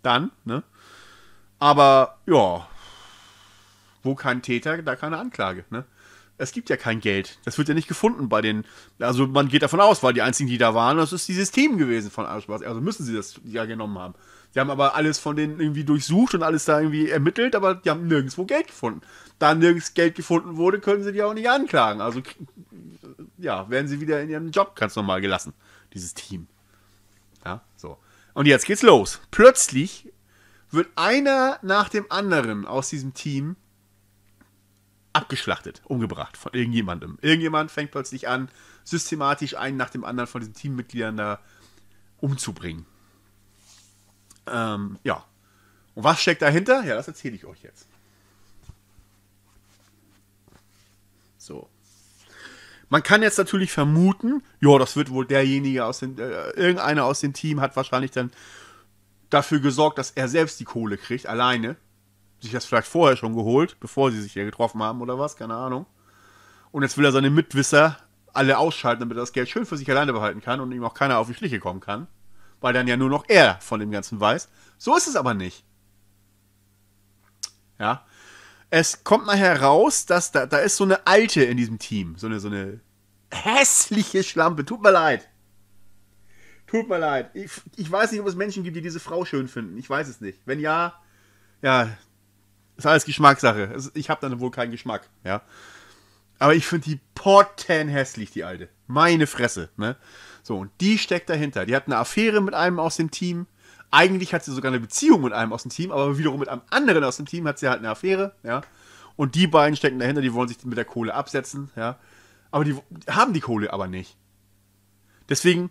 Dann, ne? Aber, ja. Wo kein Täter, da keine Anklage, ne? Es gibt ja kein Geld. Das wird ja nicht gefunden bei den. Also man geht davon aus, weil die einzigen, die da waren, das ist dieses Team gewesen von Arschbass. Also müssen sie das ja genommen haben. Die haben aber alles von denen irgendwie durchsucht und alles da irgendwie ermittelt, aber die haben nirgendwo Geld gefunden. Da nirgends Geld gefunden wurde, können sie die auch nicht anklagen. Also ja, werden sie wieder in ihren Job ganz normal gelassen, dieses Team. Und jetzt geht's los. Plötzlich wird einer nach dem anderen aus diesem Team abgeschlachtet, umgebracht von irgendjemandem. Irgendjemand fängt plötzlich an, systematisch einen nach dem anderen von diesen Teammitgliedern da umzubringen. Ähm, ja. Und was steckt dahinter? Ja, das erzähle ich euch jetzt. Man kann jetzt natürlich vermuten, ja, das wird wohl derjenige aus dem, äh, irgendeiner aus dem Team hat wahrscheinlich dann dafür gesorgt, dass er selbst die Kohle kriegt, alleine. Sich das vielleicht vorher schon geholt, bevor sie sich hier getroffen haben oder was, keine Ahnung. Und jetzt will er seine Mitwisser alle ausschalten, damit er das Geld schön für sich alleine behalten kann und ihm auch keiner auf die Schliche kommen kann. Weil dann ja nur noch er von dem Ganzen weiß. So ist es aber nicht. Ja, es kommt mal heraus, dass da, da ist so eine alte in diesem Team. So eine, so eine hässliche Schlampe. Tut mir leid. Tut mir leid. Ich, ich weiß nicht, ob es Menschen gibt, die diese Frau schön finden. Ich weiß es nicht. Wenn ja, ja, ist alles Geschmackssache. Ich habe dann wohl keinen Geschmack, ja. Aber ich finde die Porten hässlich, die alte. Meine Fresse, ne? So, und die steckt dahinter. Die hat eine Affäre mit einem aus dem Team eigentlich hat sie sogar eine Beziehung mit einem aus dem Team, aber wiederum mit einem anderen aus dem Team hat sie halt eine Affäre, ja. Und die beiden stecken dahinter, die wollen sich mit der Kohle absetzen, ja. Aber die haben die Kohle aber nicht. Deswegen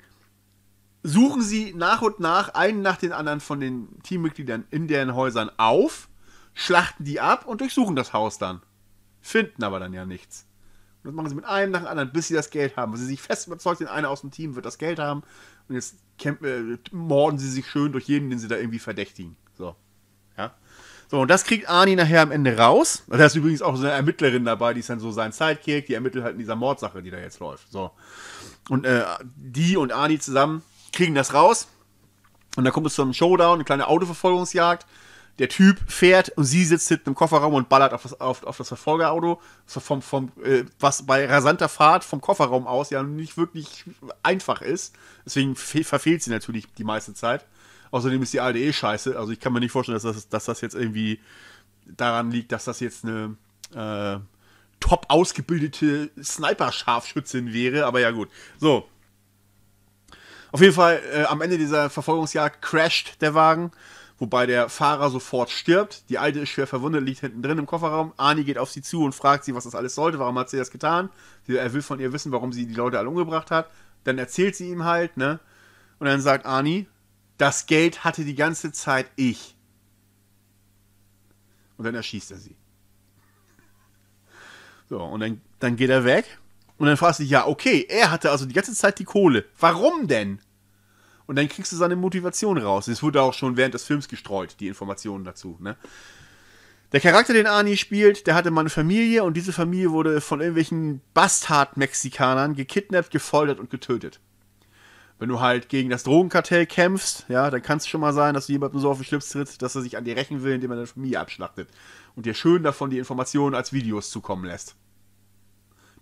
suchen sie nach und nach einen nach den anderen von den Teammitgliedern in deren Häusern auf, schlachten die ab und durchsuchen das Haus dann. Finden aber dann ja nichts das machen sie mit einem nach dem anderen, bis sie das Geld haben. Weil sie sich fest überzeugt sind, einer aus dem Team wird das Geld haben. Und jetzt äh, morden sie sich schön durch jeden, den sie da irgendwie verdächtigen. So. Ja. So, und das kriegt Arnie nachher am Ende raus. Da ist übrigens auch so eine Ermittlerin dabei, die ist dann so sein Sidekick, die ermittelt halt in dieser Mordsache, die da jetzt läuft. So. Und äh, die und Arnie zusammen kriegen das raus. Und da kommt es zu einem Showdown, eine kleine Autoverfolgungsjagd der Typ fährt und sie sitzt hinten im Kofferraum und ballert auf das, auf, auf das Verfolgerauto, so vom, vom, äh, was bei rasanter Fahrt vom Kofferraum aus ja nicht wirklich einfach ist. Deswegen verfehlt sie natürlich die meiste Zeit. Außerdem ist die ALDE eh scheiße. Also ich kann mir nicht vorstellen, dass das, dass das jetzt irgendwie daran liegt, dass das jetzt eine äh, top ausgebildete Sniper-Scharfschützin wäre. Aber ja gut. So. Auf jeden Fall, äh, am Ende dieser Verfolgungsjagd crasht der Wagen wobei der Fahrer sofort stirbt. Die Alte ist schwer verwundet, liegt hinten drin im Kofferraum. Ani geht auf sie zu und fragt sie, was das alles sollte, warum hat sie das getan. Er will von ihr wissen, warum sie die Leute alle umgebracht hat. Dann erzählt sie ihm halt, ne? Und dann sagt Ani, das Geld hatte die ganze Zeit ich. Und dann erschießt er sie. So, und dann, dann geht er weg. Und dann fragt sie, ja, okay, er hatte also die ganze Zeit die Kohle. Warum denn? Und dann kriegst du seine Motivation raus. Es wurde auch schon während des Films gestreut, die Informationen dazu. Ne? Der Charakter, den Arnie spielt, der hatte mal eine Familie und diese Familie wurde von irgendwelchen Bastard-Mexikanern gekidnappt, gefoltert und getötet. Wenn du halt gegen das Drogenkartell kämpfst, ja, dann kann es schon mal sein, dass du jemanden so auf den Schlips trittst, dass er sich an dir rächen will, indem er deine Familie abschlachtet und dir schön davon die Informationen als Videos zukommen lässt.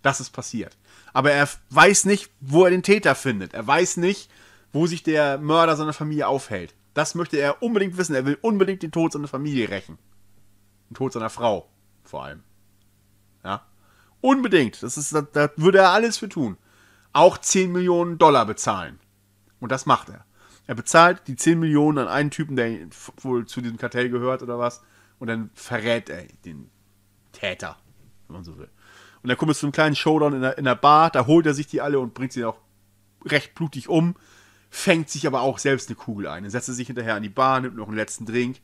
Das ist passiert. Aber er weiß nicht, wo er den Täter findet. Er weiß nicht, wo sich der Mörder seiner Familie aufhält. Das möchte er unbedingt wissen. Er will unbedingt den Tod seiner Familie rächen. Den Tod seiner Frau, vor allem. Ja? Unbedingt. Das ist, da, da würde er alles für tun. Auch 10 Millionen Dollar bezahlen. Und das macht er. Er bezahlt die 10 Millionen an einen Typen, der wohl zu diesem Kartell gehört oder was. Und dann verrät er den Täter, wenn man so will. Und dann kommt es zu einem kleinen Showdown in der, in der Bar. Da holt er sich die alle und bringt sie auch recht blutig um fängt sich aber auch selbst eine Kugel ein. Dann setzt er sich hinterher an die Bahn, nimmt noch einen letzten Drink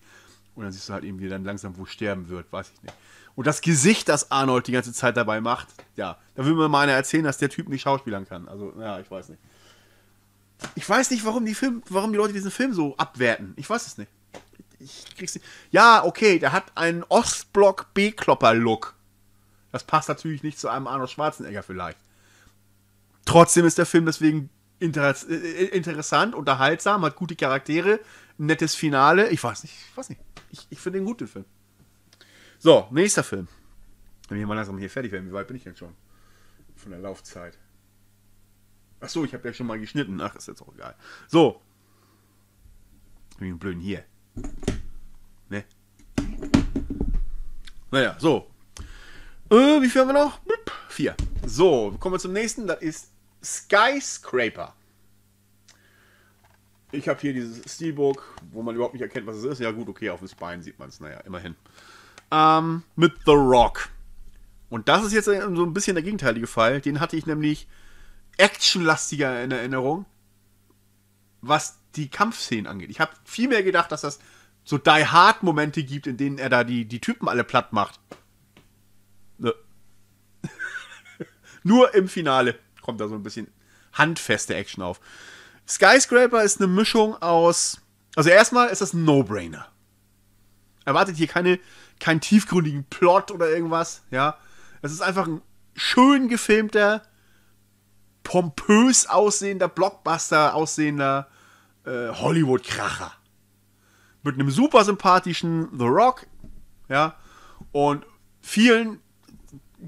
und dann siehst du halt eben, wie dann langsam wo sterben wird, weiß ich nicht. Und das Gesicht, das Arnold die ganze Zeit dabei macht, ja, da will mir mal einer erzählen, dass der Typ nicht schauspielern kann. Also, ja, ich weiß nicht. Ich weiß nicht, warum die, Film, warum die Leute diesen Film so abwerten. Ich weiß es nicht. Ich krieg's nicht. Ja, okay, der hat einen Ostblock B-Klopper-Look. Das passt natürlich nicht zu einem Arnold Schwarzenegger vielleicht. Trotzdem ist der Film deswegen Interess äh, äh, interessant, unterhaltsam, hat gute Charaktere, nettes Finale. Ich weiß nicht, ich weiß nicht. Ich, ich finde den guten Film. So, nächster Film. Wenn wir mal langsam hier fertig werden, wie weit bin ich denn schon? Von der Laufzeit. Ach so, ich habe ja schon mal geschnitten. Ach, ist jetzt auch egal. So. Wie ein blöden hier. Ne? Naja, so. Äh, wie viel haben wir noch? Vier. So, kommen wir zum nächsten. Das ist Skyscraper. Ich habe hier dieses Steelbook, wo man überhaupt nicht erkennt, was es ist. Ja gut, okay, auf dem Spine sieht man es, naja, immerhin. Ähm, mit The Rock. Und das ist jetzt so ein bisschen der gegenteilige Fall. Den hatte ich nämlich actionlastiger in Erinnerung, was die Kampfszenen angeht. Ich habe viel mehr gedacht, dass das so Die Hard Momente gibt, in denen er da die, die Typen alle platt macht. Ne. Nur im Finale kommt da so ein bisschen handfeste Action auf. Skyscraper ist eine Mischung aus. Also erstmal ist das ein No-Brainer. Erwartet hier keine, keinen tiefgründigen Plot oder irgendwas, ja. Es ist einfach ein schön gefilmter, pompös aussehender, Blockbuster aussehender äh, Hollywood-Kracher. Mit einem super sympathischen The Rock, ja. Und vielen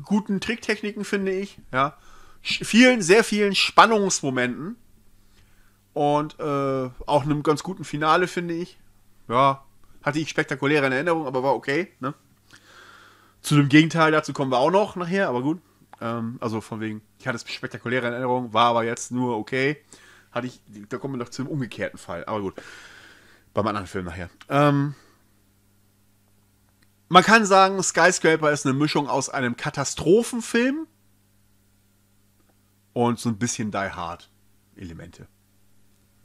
guten Tricktechniken, finde ich, ja vielen, sehr vielen Spannungsmomenten und äh, auch einem ganz guten Finale, finde ich. Ja, hatte ich spektakuläre in Erinnerung, aber war okay. Ne? Zu dem Gegenteil, dazu kommen wir auch noch nachher, aber gut. Ähm, also von wegen, ich hatte spektakuläre in Erinnerung, war aber jetzt nur okay. Hatte ich, da kommen wir noch zum umgekehrten Fall, aber gut. Beim anderen Film nachher. Ähm, man kann sagen, Skyscraper ist eine Mischung aus einem Katastrophenfilm und so ein bisschen Die Hard Elemente.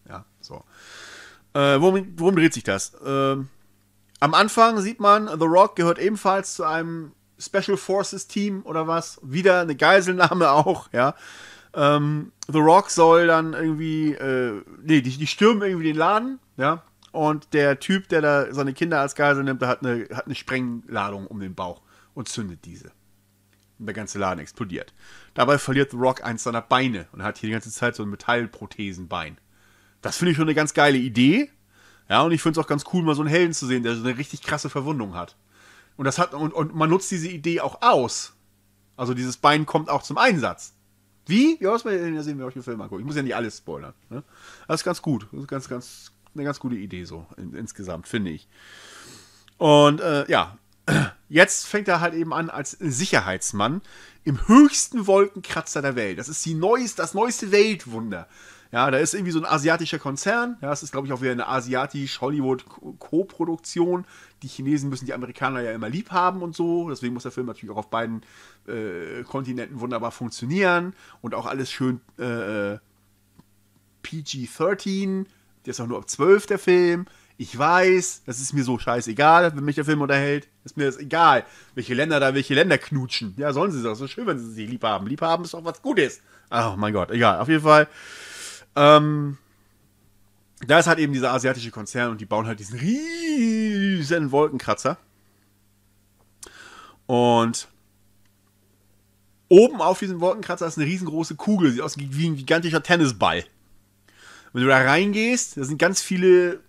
Ja, so. Äh, worum, worum, dreht sich das? Ähm, am Anfang sieht man, The Rock gehört ebenfalls zu einem Special Forces Team oder was. Wieder eine Geiselnahme auch, ja. Ähm, The Rock soll dann irgendwie, äh, nee, die, die stürmen irgendwie den Laden, ja. Und der Typ, der da seine Kinder als Geisel nimmt, der hat eine, hat eine Sprengladung um den Bauch und zündet diese der ganze Laden explodiert. Dabei verliert The Rock eins seiner Beine und hat hier die ganze Zeit so ein Metallprothesenbein. Das finde ich schon eine ganz geile Idee. Ja, und ich finde es auch ganz cool, mal so einen Helden zu sehen, der so eine richtig krasse Verwundung hat. Und das hat, und, und man nutzt diese Idee auch aus. Also dieses Bein kommt auch zum Einsatz. Wie? Ja, das sehen wir euch im Film angucken. Ich muss ja nicht alles spoilern. Ne? Das ist ganz gut. Das ist ganz, ganz, eine ganz gute Idee so in, insgesamt, finde ich. Und äh, ja, Jetzt fängt er halt eben an als Sicherheitsmann im höchsten Wolkenkratzer der Welt. Das ist die neuest, das neueste Weltwunder. Ja, da ist irgendwie so ein asiatischer Konzern. Ja, das ist, glaube ich, auch wieder eine asiatisch-Hollywood-Koproduktion. Die Chinesen müssen die Amerikaner ja immer lieb haben und so. Deswegen muss der Film natürlich auch auf beiden äh, Kontinenten wunderbar funktionieren. Und auch alles schön äh, äh PG-13. Der ist auch nur ab 12, der Film. Ich weiß, das ist mir so scheißegal, wenn mich der Film unterhält. Ist mir das egal, welche Länder da welche Länder knutschen. Ja, sollen sie das. So schön, wenn sie sich lieb haben. Lieb haben ist doch was Gutes. Oh mein Gott, egal. Auf jeden Fall. Ähm, da ist halt eben dieser asiatische Konzern und die bauen halt diesen riesen Wolkenkratzer. Und oben auf diesem Wolkenkratzer ist eine riesengroße Kugel. Sieht aus wie ein gigantischer Tennisball. Wenn du da reingehst, da sind ganz viele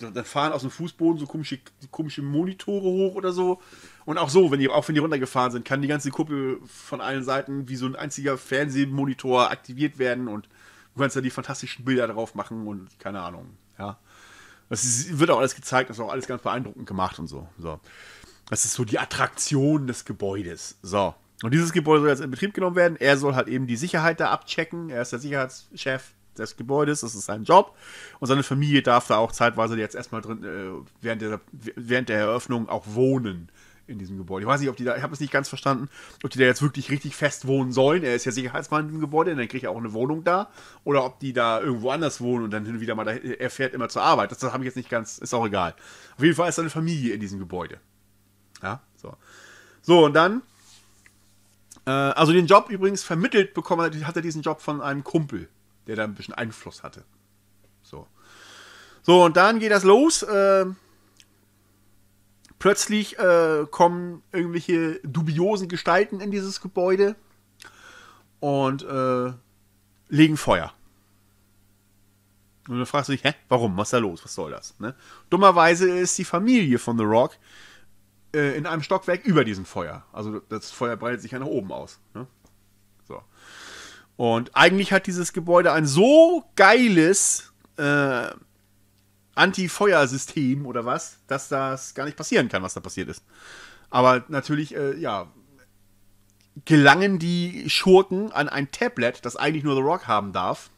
dann fahren aus dem Fußboden so komische, komische Monitore hoch oder so. Und auch so, wenn die, auch wenn die runtergefahren sind, kann die ganze Kuppel von allen Seiten wie so ein einziger Fernsehmonitor aktiviert werden und du kannst da die fantastischen Bilder drauf machen und keine Ahnung, ja. Das ist, wird auch alles gezeigt, das ist auch alles ganz beeindruckend gemacht und so. so. Das ist so die Attraktion des Gebäudes. So. Und dieses Gebäude soll jetzt in Betrieb genommen werden. Er soll halt eben die Sicherheit da abchecken. Er ist der Sicherheitschef des Gebäudes, das ist sein Job. Und seine Familie darf da auch zeitweise jetzt erstmal drin, äh, während, der, während der Eröffnung auch wohnen in diesem Gebäude. Ich weiß nicht, ob die da, ich habe es nicht ganz verstanden, ob die da jetzt wirklich richtig fest wohnen sollen. Er ist ja Sicherheitsmann im Gebäude, dann kriegt er auch eine Wohnung da. Oder ob die da irgendwo anders wohnen und dann hin und wieder mal, da, er fährt immer zur Arbeit. Das, das habe ich jetzt nicht ganz, ist auch egal. Auf jeden Fall ist seine Familie in diesem Gebäude. Ja, so. So, und dann, äh, also den Job übrigens vermittelt bekommen, hat er diesen Job von einem Kumpel der da ein bisschen Einfluss hatte. So. So, und dann geht das los. Äh, plötzlich äh, kommen irgendwelche dubiosen Gestalten in dieses Gebäude und äh, legen Feuer. Und dann fragst du dich, hä, warum? Was ist da los? Was soll das? Ne? Dummerweise ist die Familie von The Rock äh, in einem Stockwerk über diesem Feuer. Also das Feuer breitet sich ja nach oben aus. Ne? Und eigentlich hat dieses Gebäude ein so geiles äh, Anti-Feuersystem oder was, dass das gar nicht passieren kann, was da passiert ist. Aber natürlich, äh, ja, gelangen die Schurken an ein Tablet, das eigentlich nur The Rock haben darf,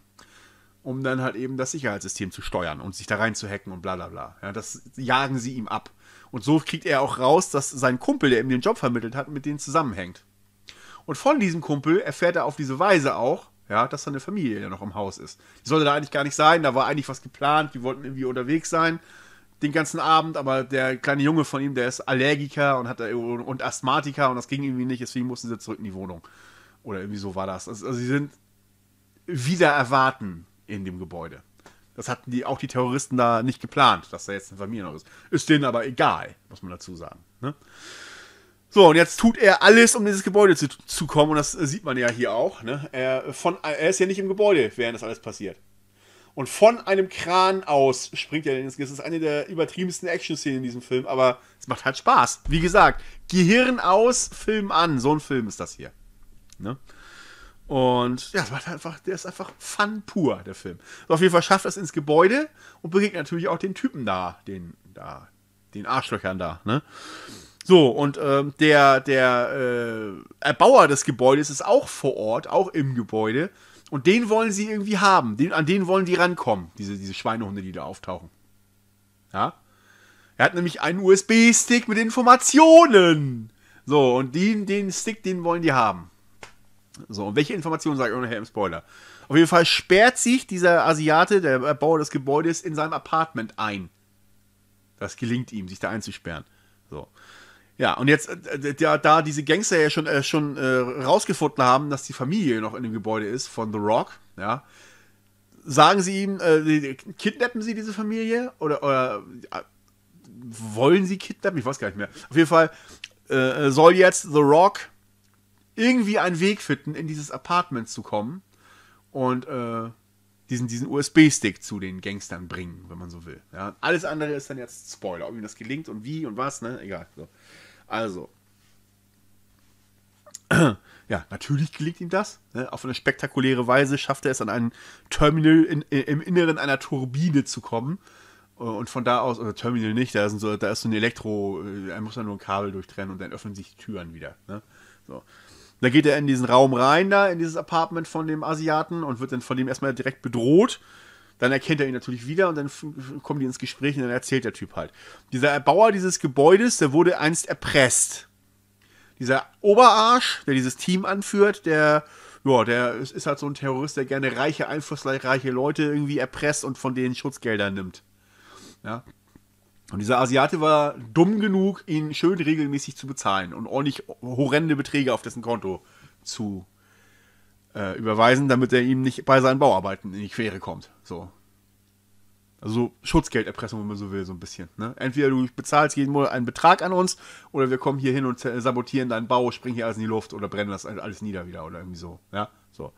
um dann halt eben das Sicherheitssystem zu steuern und sich da rein zu hacken und bla bla bla. Ja, das jagen sie ihm ab. Und so kriegt er auch raus, dass sein Kumpel, der ihm den Job vermittelt hat, mit denen zusammenhängt. Und von diesem Kumpel erfährt er auf diese Weise auch, ja, dass seine Familie ja noch im Haus ist. Die sollte da eigentlich gar nicht sein, da war eigentlich was geplant, die wollten irgendwie unterwegs sein den ganzen Abend, aber der kleine Junge von ihm, der ist Allergiker und hat und Asthmatiker und das ging irgendwie nicht, deswegen mussten sie zurück in die Wohnung. Oder irgendwie so war das. Also, also sie sind wieder erwarten in dem Gebäude. Das hatten die auch die Terroristen da nicht geplant, dass da jetzt eine Familie noch ist. Ist denen aber egal, muss man dazu sagen. Ne? So, und jetzt tut er alles, um in dieses Gebäude zu, zu kommen. Und das äh, sieht man ja hier auch. Ne? Er, äh, von, äh, er ist ja nicht im Gebäude, während das alles passiert. Und von einem Kran aus springt er ins Das ist eine der übertriebensten Action-Szenen in diesem Film, aber es macht halt Spaß. Wie gesagt, Gehirn aus, Film an. So ein Film ist das hier. Ne? Und ja, macht einfach, der ist einfach Fun pur, der Film. So, auf jeden Fall schafft er es ins Gebäude und begegnet natürlich auch den Typen da, den, da, den Arschlöchern da. Ne? So, und äh, der, der äh, Erbauer des Gebäudes ist auch vor Ort, auch im Gebäude. Und den wollen sie irgendwie haben. Den, an den wollen die rankommen, diese, diese Schweinehunde, die da auftauchen. Ja? Er hat nämlich einen USB-Stick mit Informationen. So, und den, den Stick, den wollen die haben. So, und welche Informationen sage ich auch nachher im Spoiler? Auf jeden Fall sperrt sich dieser Asiate, der Erbauer des Gebäudes, in seinem Apartment ein. Das gelingt ihm, sich da einzusperren. So. Ja, und jetzt, äh, äh, da, da diese Gangster ja schon, äh, schon äh, rausgefunden haben, dass die Familie noch in dem Gebäude ist von The Rock, ja, sagen sie ihm, äh, äh kidnappen sie diese Familie oder, oder wollen sie kidnappen? Ich weiß gar nicht mehr. Auf jeden Fall soll jetzt The Rock irgendwie einen Weg finden, in dieses Apartment zu kommen und diesen, diesen USB-Stick zu den Gangstern bringen, wenn man so will. Ja, alles andere ist dann jetzt Spoiler. Ob ihm das gelingt und wie und was, ne? Egal. So. Also, ja, natürlich gelingt ihm das. Ne? Auf eine spektakuläre Weise schafft er es, an einen Terminal in, im Inneren einer Turbine zu kommen. Äh, und von da aus, oder Terminal nicht, da ist, so, da ist so ein Elektro, äh, er muss dann nur ein Kabel durchtrennen und dann öffnen sich die Türen wieder. Ne? So. Da geht er in diesen Raum rein, da in dieses Apartment von dem Asiaten und wird dann von dem erstmal direkt bedroht. Dann erkennt er ihn natürlich wieder und dann kommen die ins Gespräch und dann erzählt der Typ halt. Dieser Erbauer dieses Gebäudes, der wurde einst erpresst. Dieser Oberarsch, der dieses Team anführt, der, ja, der ist, ist halt so ein Terrorist, der gerne reiche, einflussreiche Leute irgendwie erpresst und von denen Schutzgelder nimmt. Ja. Und dieser Asiate war dumm genug, ihn schön regelmäßig zu bezahlen und ordentlich horrende Beträge auf dessen Konto zu äh, äh, überweisen, damit er ihm nicht bei seinen Bauarbeiten in die Quere kommt. So. Also Schutzgelderpressung, wenn man so will, so ein bisschen. Ne? Entweder du bezahlst jeden Monat einen Betrag an uns oder wir kommen hier hin und sabotieren deinen Bau, springen hier alles in die Luft oder brennen das alles nieder wieder oder irgendwie so. Ja, so.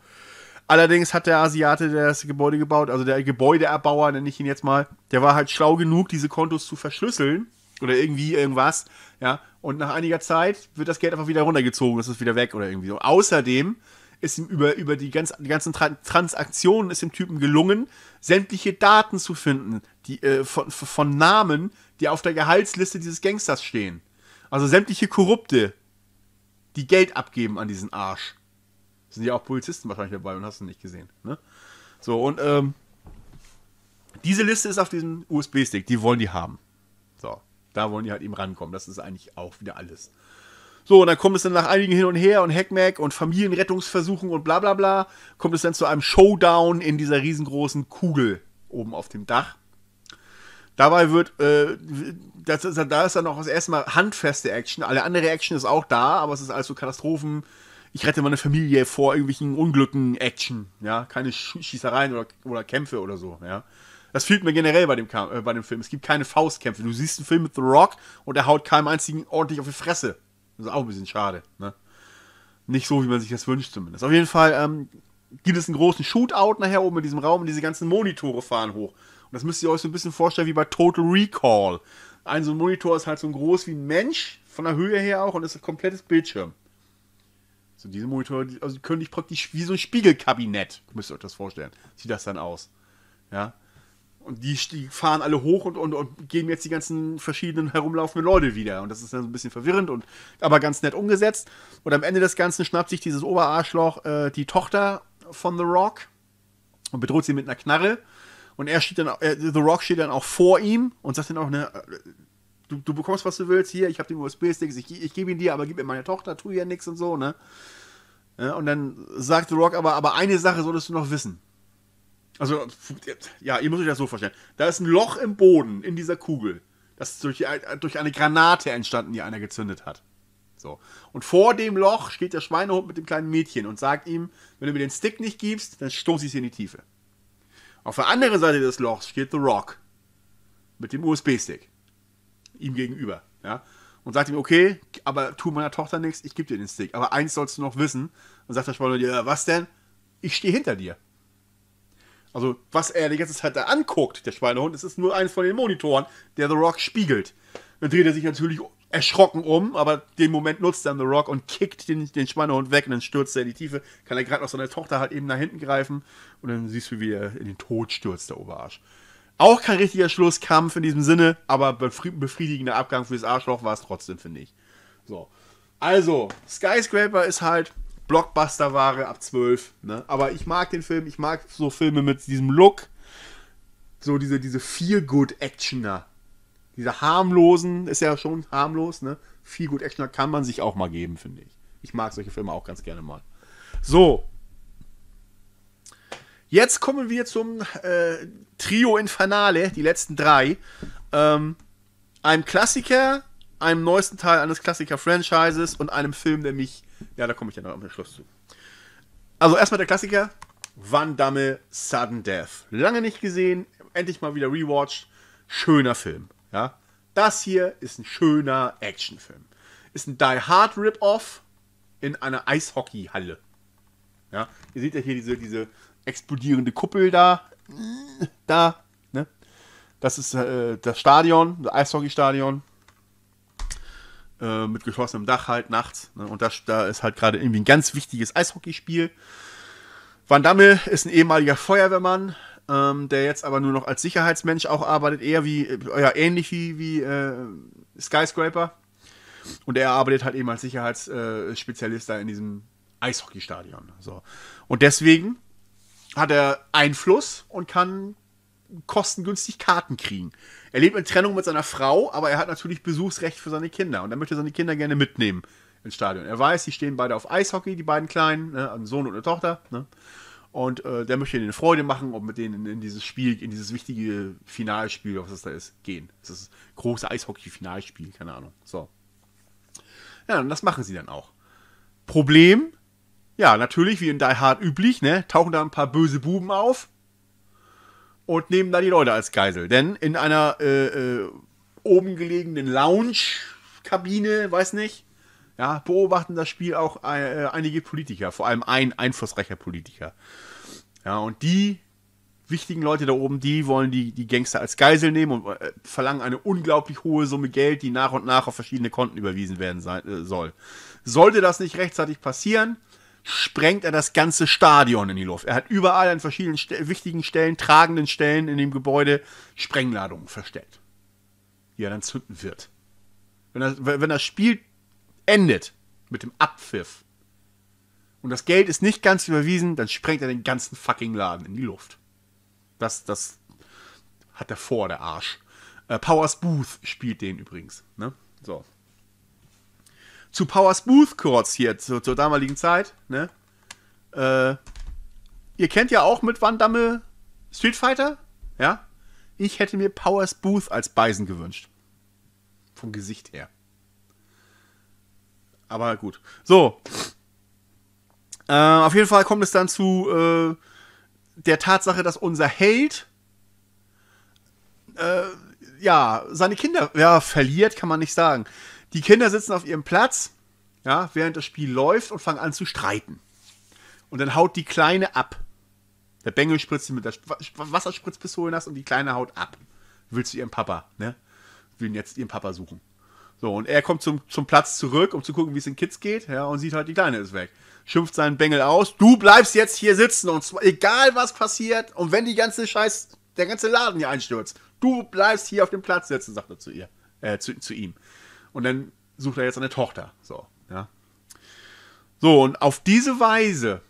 Allerdings hat der Asiate, der das Gebäude gebaut, also der Gebäudeerbauer, nenne ich ihn jetzt mal, der war halt schlau genug, diese Kontos zu verschlüsseln oder irgendwie irgendwas, ja. Und nach einiger Zeit wird das Geld einfach wieder runtergezogen, das ist wieder weg oder irgendwie so. Außerdem ist ihm über, über die, ganz, die ganzen Tra Transaktionen ist dem Typen gelungen, sämtliche Daten zu finden, die äh, von, von Namen, die auf der Gehaltsliste dieses Gangsters stehen. Also sämtliche Korrupte, die Geld abgeben an diesen Arsch. Sind ja auch Polizisten wahrscheinlich dabei und hast du nicht gesehen. Ne? So, und ähm, diese Liste ist auf diesem USB-Stick, die wollen die haben. So, da wollen die halt eben rankommen. Das ist eigentlich auch wieder alles. So, und dann kommt es dann nach einigen hin und her und Hackmack und Familienrettungsversuchen und bla bla bla, kommt es dann zu einem Showdown in dieser riesengroßen Kugel oben auf dem Dach. Dabei wird, äh, das da ist dann auch das erste Mal handfeste Action. Alle andere Action ist auch da, aber es ist also Katastrophen. Ich rette meine Familie vor irgendwelchen Unglücken, Action. Ja, keine Schießereien oder, oder Kämpfe oder so. Ja, das fehlt mir generell bei dem, äh, bei dem Film. Es gibt keine Faustkämpfe. Du siehst einen Film mit The Rock und er haut keinem einzigen ordentlich auf die Fresse. Das ist auch ein bisschen schade. Ne? Nicht so, wie man sich das wünscht zumindest. Auf jeden Fall ähm, gibt es einen großen Shootout nachher oben in diesem Raum und diese ganzen Monitore fahren hoch. Und das müsst ihr euch so ein bisschen vorstellen wie bei Total Recall. Ein so ein Monitor ist halt so groß wie ein Mensch, von der Höhe her auch, und ist ein komplettes Bildschirm. So diese Monitore, die, also die können dich praktisch wie so ein Spiegelkabinett, müsst ihr euch das vorstellen. Sieht das dann aus. Ja. Und die, die, fahren alle hoch und, und, und geben jetzt die ganzen verschiedenen herumlaufenden Leute wieder. Und das ist dann so ein bisschen verwirrend und aber ganz nett umgesetzt. Und am Ende des Ganzen schnappt sich dieses Oberarschloch äh, die Tochter von The Rock und bedroht sie mit einer Knarre. Und er steht dann, äh, The Rock steht dann auch vor ihm und sagt dann auch, ne, du, du bekommst, was du willst, hier, ich habe den USB-Stick, ich, ich gebe ihn dir, aber gib mir meine Tochter, tu ja nichts und so, ne? Ja, und dann sagt The Rock aber, aber eine Sache solltest du noch wissen. Also, ja, ihr müsst euch das so vorstellen. Da ist ein Loch im Boden in dieser Kugel. Das ist durch, durch eine Granate entstanden, die einer gezündet hat. So. Und vor dem Loch steht der Schweinehund mit dem kleinen Mädchen und sagt ihm, wenn du mir den Stick nicht gibst, dann stoße ich sie in die Tiefe. Auf der anderen Seite des Lochs steht The Rock mit dem USB-Stick ihm gegenüber, ja, und sagt ihm, okay, aber tu meiner Tochter nichts, ich gebe dir den Stick, aber eins sollst du noch wissen. Und sagt der Schweinehund, ja, was denn? Ich stehe hinter dir. Also, was er die ganze Zeit da anguckt, der Schweinehund, es ist nur eins von den Monitoren, der The Rock spiegelt. Dann dreht er sich natürlich erschrocken um, aber den Moment nutzt dann The Rock und kickt den, den Schweinehund weg und dann stürzt er in die Tiefe. Kann er gerade noch seine Tochter halt eben nach hinten greifen und dann siehst du, wie er in den Tod stürzt, der Oberarsch. Auch kein richtiger Schlusskampf in diesem Sinne, aber befriedigender Abgang fürs Arschloch war es trotzdem, finde ich. So. Also, Skyscraper ist halt Blockbuster-Ware ab 12. Ne? Aber ich mag den Film, ich mag so Filme mit diesem Look, so diese, diese Feel-Good-Actioner. Diese harmlosen, ist ja schon harmlos, ne? Feel-Good-Actioner kann man sich auch mal geben, finde ich. Ich mag solche Filme auch ganz gerne mal. So. Jetzt kommen wir zum äh, Trio Infernale, die letzten drei. Ähm, einem Klassiker, einem neuesten Teil eines Klassiker-Franchises und einem Film, der mich ja, da komme ich ja noch am Schluss zu. Also erstmal der Klassiker, Van Damme Sudden Death. Lange nicht gesehen, endlich mal wieder rewatched. Schöner Film. Ja? Das hier ist ein schöner Actionfilm. Ist ein Die Hard Rip-Off in einer Eishockeyhalle. Ja? Ihr seht ja hier diese, diese explodierende Kuppel da. Da. Ne? Das ist äh, das Stadion, das Eishockeystadion. Äh, mit geschlossenem Dach halt nachts. Ne? Und das, da ist halt gerade irgendwie ein ganz wichtiges Eishockeyspiel. Van Damme ist ein ehemaliger Feuerwehrmann, ähm, der jetzt aber nur noch als Sicherheitsmensch auch arbeitet, eher wie, äh, ja, ähnlich wie, wie äh, Skyscraper. Und er arbeitet halt eben als Sicherheitsspezialist äh, da in diesem Eishockeystadion. So. Und deswegen hat er Einfluss und kann kostengünstig Karten kriegen. Er lebt in Trennung mit seiner Frau, aber er hat natürlich Besuchsrecht für seine Kinder und er möchte seine Kinder gerne mitnehmen ins Stadion. Er weiß, sie stehen beide auf Eishockey, die beiden Kleinen, ne, ein Sohn und eine Tochter. Ne? Und äh, der möchte ihnen Freude machen und mit denen in, in, dieses Spiel, in dieses wichtige Finalspiel, was es da ist, gehen. Das ist das große Eishockey-Finalspiel, keine Ahnung. So. Ja, und das machen sie dann auch. Problem, ja, natürlich, wie in Die Hard üblich, ne, tauchen da ein paar böse Buben auf und nehmen da die Leute als Geisel. Denn in einer äh, äh, oben gelegenen Lounge-Kabine, weiß nicht, ja, beobachten das Spiel auch äh, äh, einige Politiker, vor allem ein einflussreicher Politiker. Ja, und die wichtigen Leute da oben, die wollen die, die Gangster als Geisel nehmen und äh, verlangen eine unglaublich hohe Summe Geld, die nach und nach auf verschiedene Konten überwiesen werden sein, äh, soll. Sollte das nicht rechtzeitig passieren, sprengt er das ganze Stadion in die Luft. Er hat überall an verschiedenen St wichtigen Stellen, tragenden Stellen in dem Gebäude Sprengladungen versteckt, die er dann zünden wird. Wenn das, wenn das Spiel endet mit dem Abpfiff und das Geld ist nicht ganz überwiesen, dann sprengt er den ganzen fucking Laden in die Luft. Das, das hat er vor, der Arsch. Äh, Powers Booth spielt den übrigens. Ne? So zu Power Booth kurz hier zu, zur damaligen Zeit. Ne? Äh, ihr kennt ja auch mit Van Damme Street Fighter, ja? Ich hätte mir Power Booth als Beisen gewünscht. Vom Gesicht her. Aber gut. So. Äh, auf jeden Fall kommt es dann zu äh, der Tatsache, dass unser Held äh, ja, seine Kinder ja, verliert, kann man nicht sagen. Die Kinder sitzen auf ihrem Platz, ja, während das Spiel läuft und fangen an zu streiten. Und dann haut die Kleine ab. Der Bengel spritzt sie mit der Wasserspritzpistole nass und die Kleine haut ab. Will zu ihrem Papa, ne? Will jetzt ihren Papa suchen. So, und er kommt zum, zum Platz zurück, um zu gucken, wie es den Kids geht, ja, und sieht halt, die Kleine ist weg. Schimpft seinen Bengel aus, du bleibst jetzt hier sitzen und zwar egal was passiert und wenn die ganze Scheiß, der ganze Laden hier einstürzt, du bleibst hier auf dem Platz sitzen, sagt er zu ihr, äh, zu, zu ihm und dann sucht er jetzt eine Tochter. So, ja. So, und auf diese Weise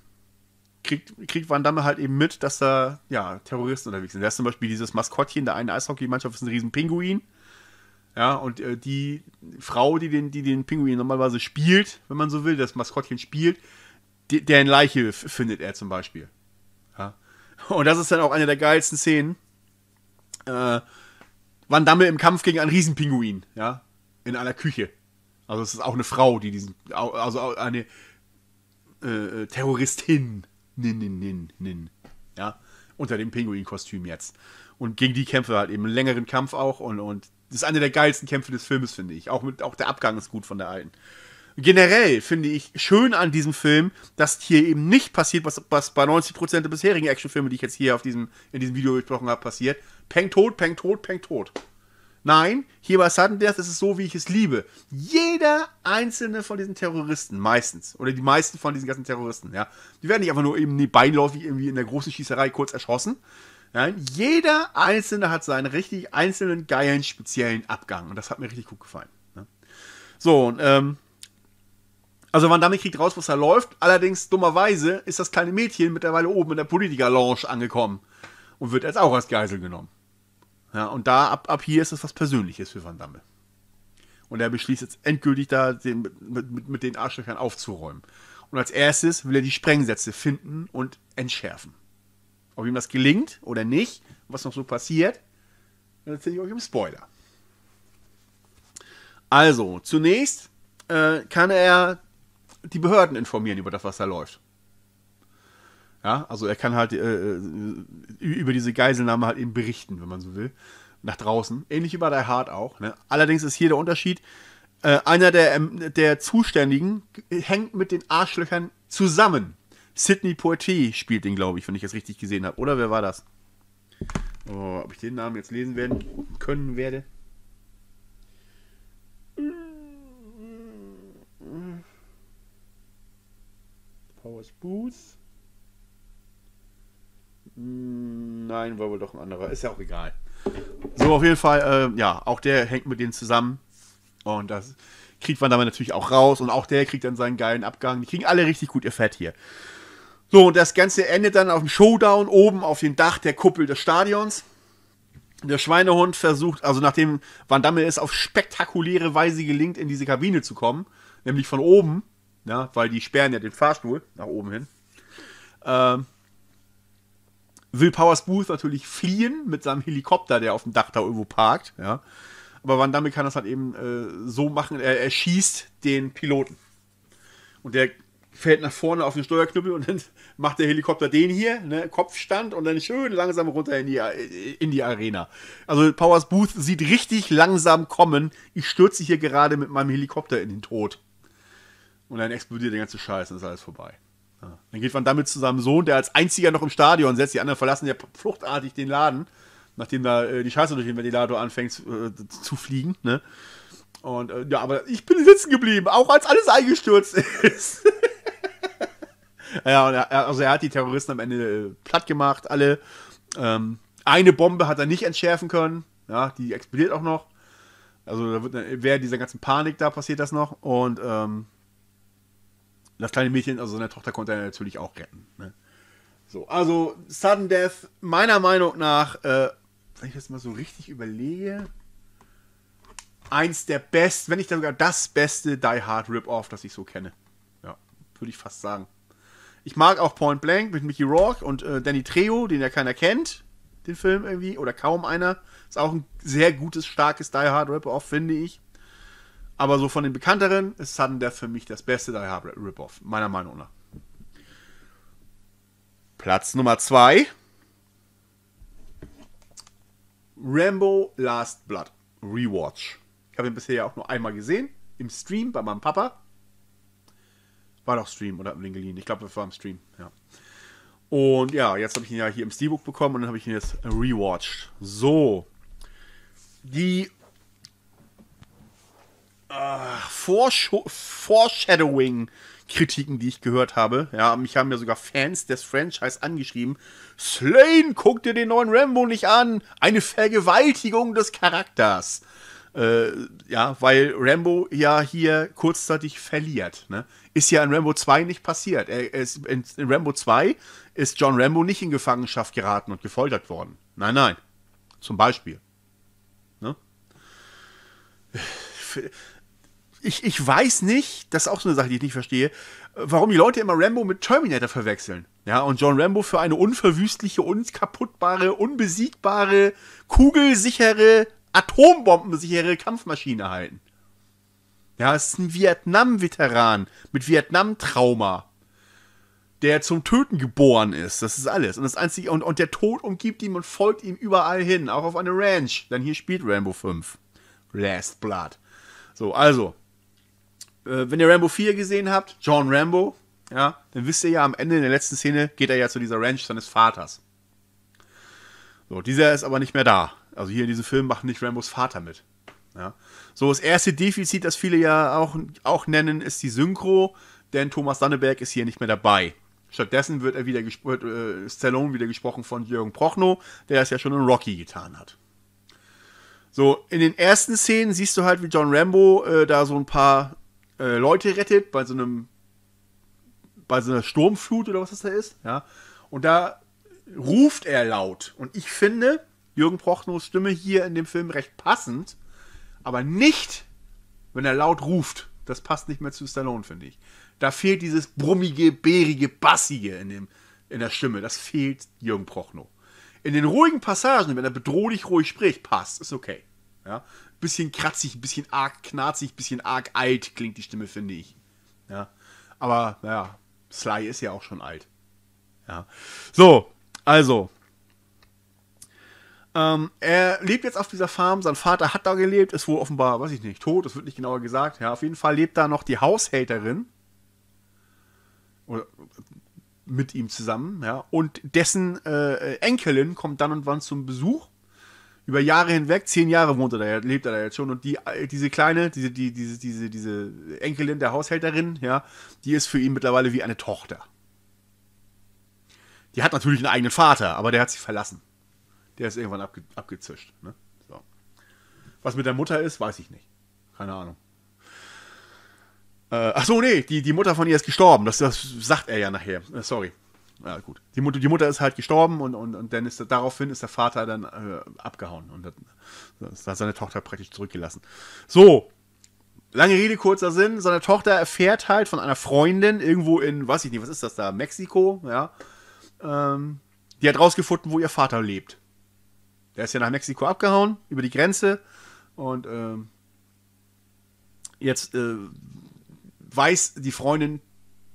kriegt, kriegt Van Damme halt eben mit, dass da ja, Terroristen unterwegs sind. Da ist zum Beispiel dieses Maskottchen der einen Eishockeymannschaft, ist ein Riesenpinguin. Ja, und äh, die Frau, die den, die den Pinguin normalerweise spielt, wenn man so will, das Maskottchen spielt, die, deren Leiche findet er zum Beispiel. Ja. Und das ist dann auch eine der geilsten Szenen. Äh, Van Damme im Kampf gegen einen Riesenpinguin. Ja, in einer Küche. Also es ist auch eine Frau, die diesen, also eine äh, äh, Terroristin, nin, nin, nin, nin, ja, unter dem Pinguin-Kostüm jetzt. Und gegen die kämpfe halt eben einen längeren Kampf auch und, und das ist eine der geilsten Kämpfe des Filmes, finde ich. Auch, mit, auch der Abgang ist gut von der alten. Generell finde ich schön an diesem Film, dass hier eben nicht passiert, was, was bei 90% der bisherigen Actionfilme, die ich jetzt hier auf diesem, in diesem Video besprochen habe, passiert. Peng tot, peng tot, peng tot. Nein, hier bei Sudden Death ist es so, wie ich es liebe. Jeder einzelne von diesen Terroristen, meistens, oder die meisten von diesen ganzen Terroristen, ja, die werden nicht einfach nur eben beiläufig irgendwie in der großen Schießerei kurz erschossen. Nein, jeder einzelne hat seinen richtig einzelnen, geilen, speziellen Abgang. Und das hat mir richtig gut gefallen. Ne? So, und, ähm, also Van Damme kriegt raus, was da läuft. Allerdings, dummerweise, ist das kleine Mädchen mittlerweile oben in der Politiker-Lounge angekommen und wird jetzt auch als Geisel genommen. Ja, und da, ab, ab hier ist es was Persönliches für Van Damme. Und er beschließt jetzt endgültig da den, mit, mit, mit den Arschlöchern aufzuräumen. Und als erstes will er die Sprengsätze finden und entschärfen. Ob ihm das gelingt oder nicht, was noch so passiert, erzähle ich euch im Spoiler. Also, zunächst äh, kann er die Behörden informieren über das, was da läuft. Ja, also er kann halt äh, äh über diese Geiselnahme halt eben berichten, wenn man so will. Nach draußen. Ähnlich wie bei Die Hard auch. Ne? Allerdings ist hier der Unterschied, äh, einer der, ähm, der Zuständigen hängt mit den Arschlöchern zusammen. Sidney Poitier spielt den, glaube ich, wenn ich das richtig gesehen habe. Oder wer war das? Oh, ob ich den Namen jetzt lesen werden können werde? Powers Booth. Nein, war wohl doch ein anderer. Ist ja auch egal. So, auf jeden Fall, äh, ja, auch der hängt mit denen zusammen. Und das kriegt man damit natürlich auch raus. Und auch der kriegt dann seinen geilen Abgang. Die kriegen alle richtig gut ihr Fett hier. So, und das Ganze endet dann auf dem Showdown oben auf dem Dach der Kuppel des Stadions. Der Schweinehund versucht, also nachdem Van Damme es auf spektakuläre Weise gelingt, in diese Kabine zu kommen, nämlich von oben, ja, weil die sperren ja den Fahrstuhl nach oben hin. Ähm, will Powers Booth natürlich fliehen mit seinem Helikopter, der auf dem Dach da irgendwo parkt. Ja. Aber Van Damme kann das halt eben äh, so machen, er, er schießt den Piloten. Und der fällt nach vorne auf den Steuerknüppel und dann macht der Helikopter den hier, ne, Kopfstand und dann schön langsam runter in die, äh, in die Arena. Also Powers Booth sieht richtig langsam kommen. Ich stürze hier gerade mit meinem Helikopter in den Tod. Und dann explodiert der ganze Scheiß und ist alles vorbei. Dann geht man damit zu seinem Sohn, der als einziger noch im Stadion setzt. Die anderen verlassen ja fluchtartig den Laden, nachdem da äh, die Scheiße durch den Ventilator anfängt äh, zu fliegen. Ne? Und äh, ja, aber ich bin sitzen geblieben, auch als alles eingestürzt ist. ja, er, also er hat die Terroristen am Ende äh, platt gemacht, alle. Ähm, eine Bombe hat er nicht entschärfen können. Ja, die explodiert auch noch. Also da wird, während dieser ganzen Panik da passiert das noch. Und ähm, das kleine Mädchen, also seine Tochter, konnte er natürlich auch retten. Ne? So, also Sudden Death, meiner Meinung nach, äh, wenn ich das mal so richtig überlege, eins der besten, wenn nicht sogar das beste Die Hard Rip-Off, das ich so kenne. Ja, würde ich fast sagen. Ich mag auch Point Blank mit Mickey Rourke und äh, Danny Trejo, den ja keiner kennt, den Film irgendwie, oder kaum einer. Ist auch ein sehr gutes, starkes Die Hard Rip-Off, finde ich. Aber so von den bekannteren ist Sudden Death für mich das beste Die Hard Rip-Off, meiner Meinung nach. Platz Nummer 2. Rambo Last Blood Rewatch. Ich habe ihn bisher ja auch nur einmal gesehen. Im Stream bei meinem Papa. War doch Stream oder im Link geliehen. Ich glaube, wir waren im Stream. Ja. Und ja, jetzt habe ich ihn ja hier im Steelbook bekommen und dann habe ich ihn jetzt rewatched. So. Die Vorsch- Foreshadowing-Kritiken, die ich gehört habe. Ja, mich haben ja sogar Fans des Franchise angeschrieben. Slane, guck dir den neuen Rambo nicht an. Eine Vergewaltigung des Charakters. Äh, ja, weil Rambo ja hier kurzzeitig verliert. Ne? Ist ja in Rambo 2 nicht passiert. Er, ist, in, in Rambo 2 ist John Rambo nicht in Gefangenschaft geraten und gefoltert worden. Nein, nein. Zum Beispiel. Ne? ich, ich weiß nicht, das ist auch so eine Sache, die ich nicht verstehe, warum die Leute immer Rambo mit Terminator verwechseln. Ja, und John Rambo für eine unverwüstliche, unkaputtbare, unbesiegbare, kugelsichere, atombombensichere Kampfmaschine halten. Ja, es ist ein Vietnam-Veteran mit Vietnam-Trauma, der zum Töten geboren ist. Das ist alles. Und das Einzige, und, und der Tod umgibt ihn und folgt ihm überall hin, auch auf eine Ranch. Denn hier spielt Rambo 5. Last Blood. So, also, äh, wenn ihr Rambo 4 gesehen habt, John Rambo, ja, dann wisst ihr ja, am Ende in der letzten Szene geht er ja zu dieser Ranch seines Vaters. So, dieser ist aber nicht mehr da. Also hier in diesem Film macht nicht Rambos Vater mit. Ja. So, das erste Defizit, das viele ja auch, auch nennen, ist die Synchro, denn Thomas Danneberg ist hier nicht mehr dabei. Stattdessen wird er wieder wird, äh, Stallone wieder gesprochen von Jürgen Prochno, der das ja schon in Rocky getan hat. So, in den ersten Szenen siehst du halt, wie John Rambo äh, da so ein paar äh, Leute rettet bei so einem bei so einer Sturmflut oder was das da ist, ja. Und da ruft er laut. Und ich finde Jürgen Prochnos Stimme hier in dem Film recht passend, aber nicht, wenn er laut ruft. Das passt nicht mehr zu Stallone, finde ich. Da fehlt dieses brummige, bärige, bassige in, dem, in der Stimme. Das fehlt Jürgen Prochnow. In den ruhigen Passagen, wenn er bedrohlich ruhig spricht, passt, ist okay. Ja? bisschen kratzig, ein bisschen arg knarzig, ein bisschen arg alt klingt die Stimme, finde ich. Ja. Aber, naja, Sly ist ja auch schon alt. Ja. So, also. Ähm, er lebt jetzt auf dieser Farm, sein Vater hat da gelebt, ist wohl offenbar, weiß ich nicht, tot, das wird nicht genauer gesagt. Ja, auf jeden Fall lebt da noch die Haushälterin. Oder mit ihm zusammen, ja. Und dessen äh, Enkelin kommt dann und wann zum Besuch über Jahre hinweg, zehn Jahre wohnt er da, lebt er da jetzt schon. Und die, äh, diese kleine, diese, die, diese, diese, diese Enkelin der Haushälterin, ja, die ist für ihn mittlerweile wie eine Tochter. Die hat natürlich einen eigenen Vater, aber der hat sie verlassen. Der ist irgendwann abge, abgezischt. Ne? So. Was mit der Mutter ist, weiß ich nicht. Keine Ahnung. Äh, ach so, nee, die, die Mutter von ihr ist gestorben. Das, das sagt er ja nachher. Äh, sorry ja, gut. Die, Mut die Mutter ist halt gestorben und, und, und dann ist daraufhin ist der Vater dann äh, abgehauen und hat, hat seine Tochter praktisch zurückgelassen. So, lange Rede, kurzer Sinn. Seine Tochter erfährt halt von einer Freundin irgendwo in, weiß ich nicht, was ist das da, Mexiko, ja. Ähm, die hat rausgefunden, wo ihr Vater lebt. Der ist ja nach Mexiko abgehauen, über die Grenze und ähm, jetzt äh, weiß die Freundin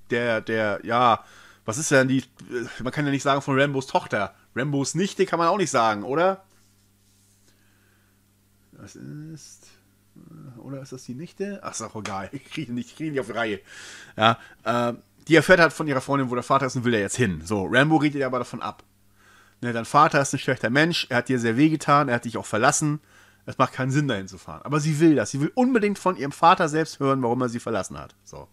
der, der, ja, was ist denn die, äh, man kann ja nicht sagen von Rambos Tochter. Rambos Nichte kann man auch nicht sagen, oder? Das ist, äh, oder ist das die Nichte? Ach, ist auch egal, ich kriege nicht, krieg nicht auf die Reihe. Ja, äh, die erfährt halt von ihrer Freundin, wo der Vater ist und will er jetzt hin. So, Rambo redet aber davon ab. Ne, dein Vater ist ein schlechter Mensch, er hat dir sehr wehgetan, er hat dich auch verlassen. Es macht keinen Sinn, dahin zu fahren. Aber sie will das. Sie will unbedingt von ihrem Vater selbst hören, warum er sie verlassen hat. So.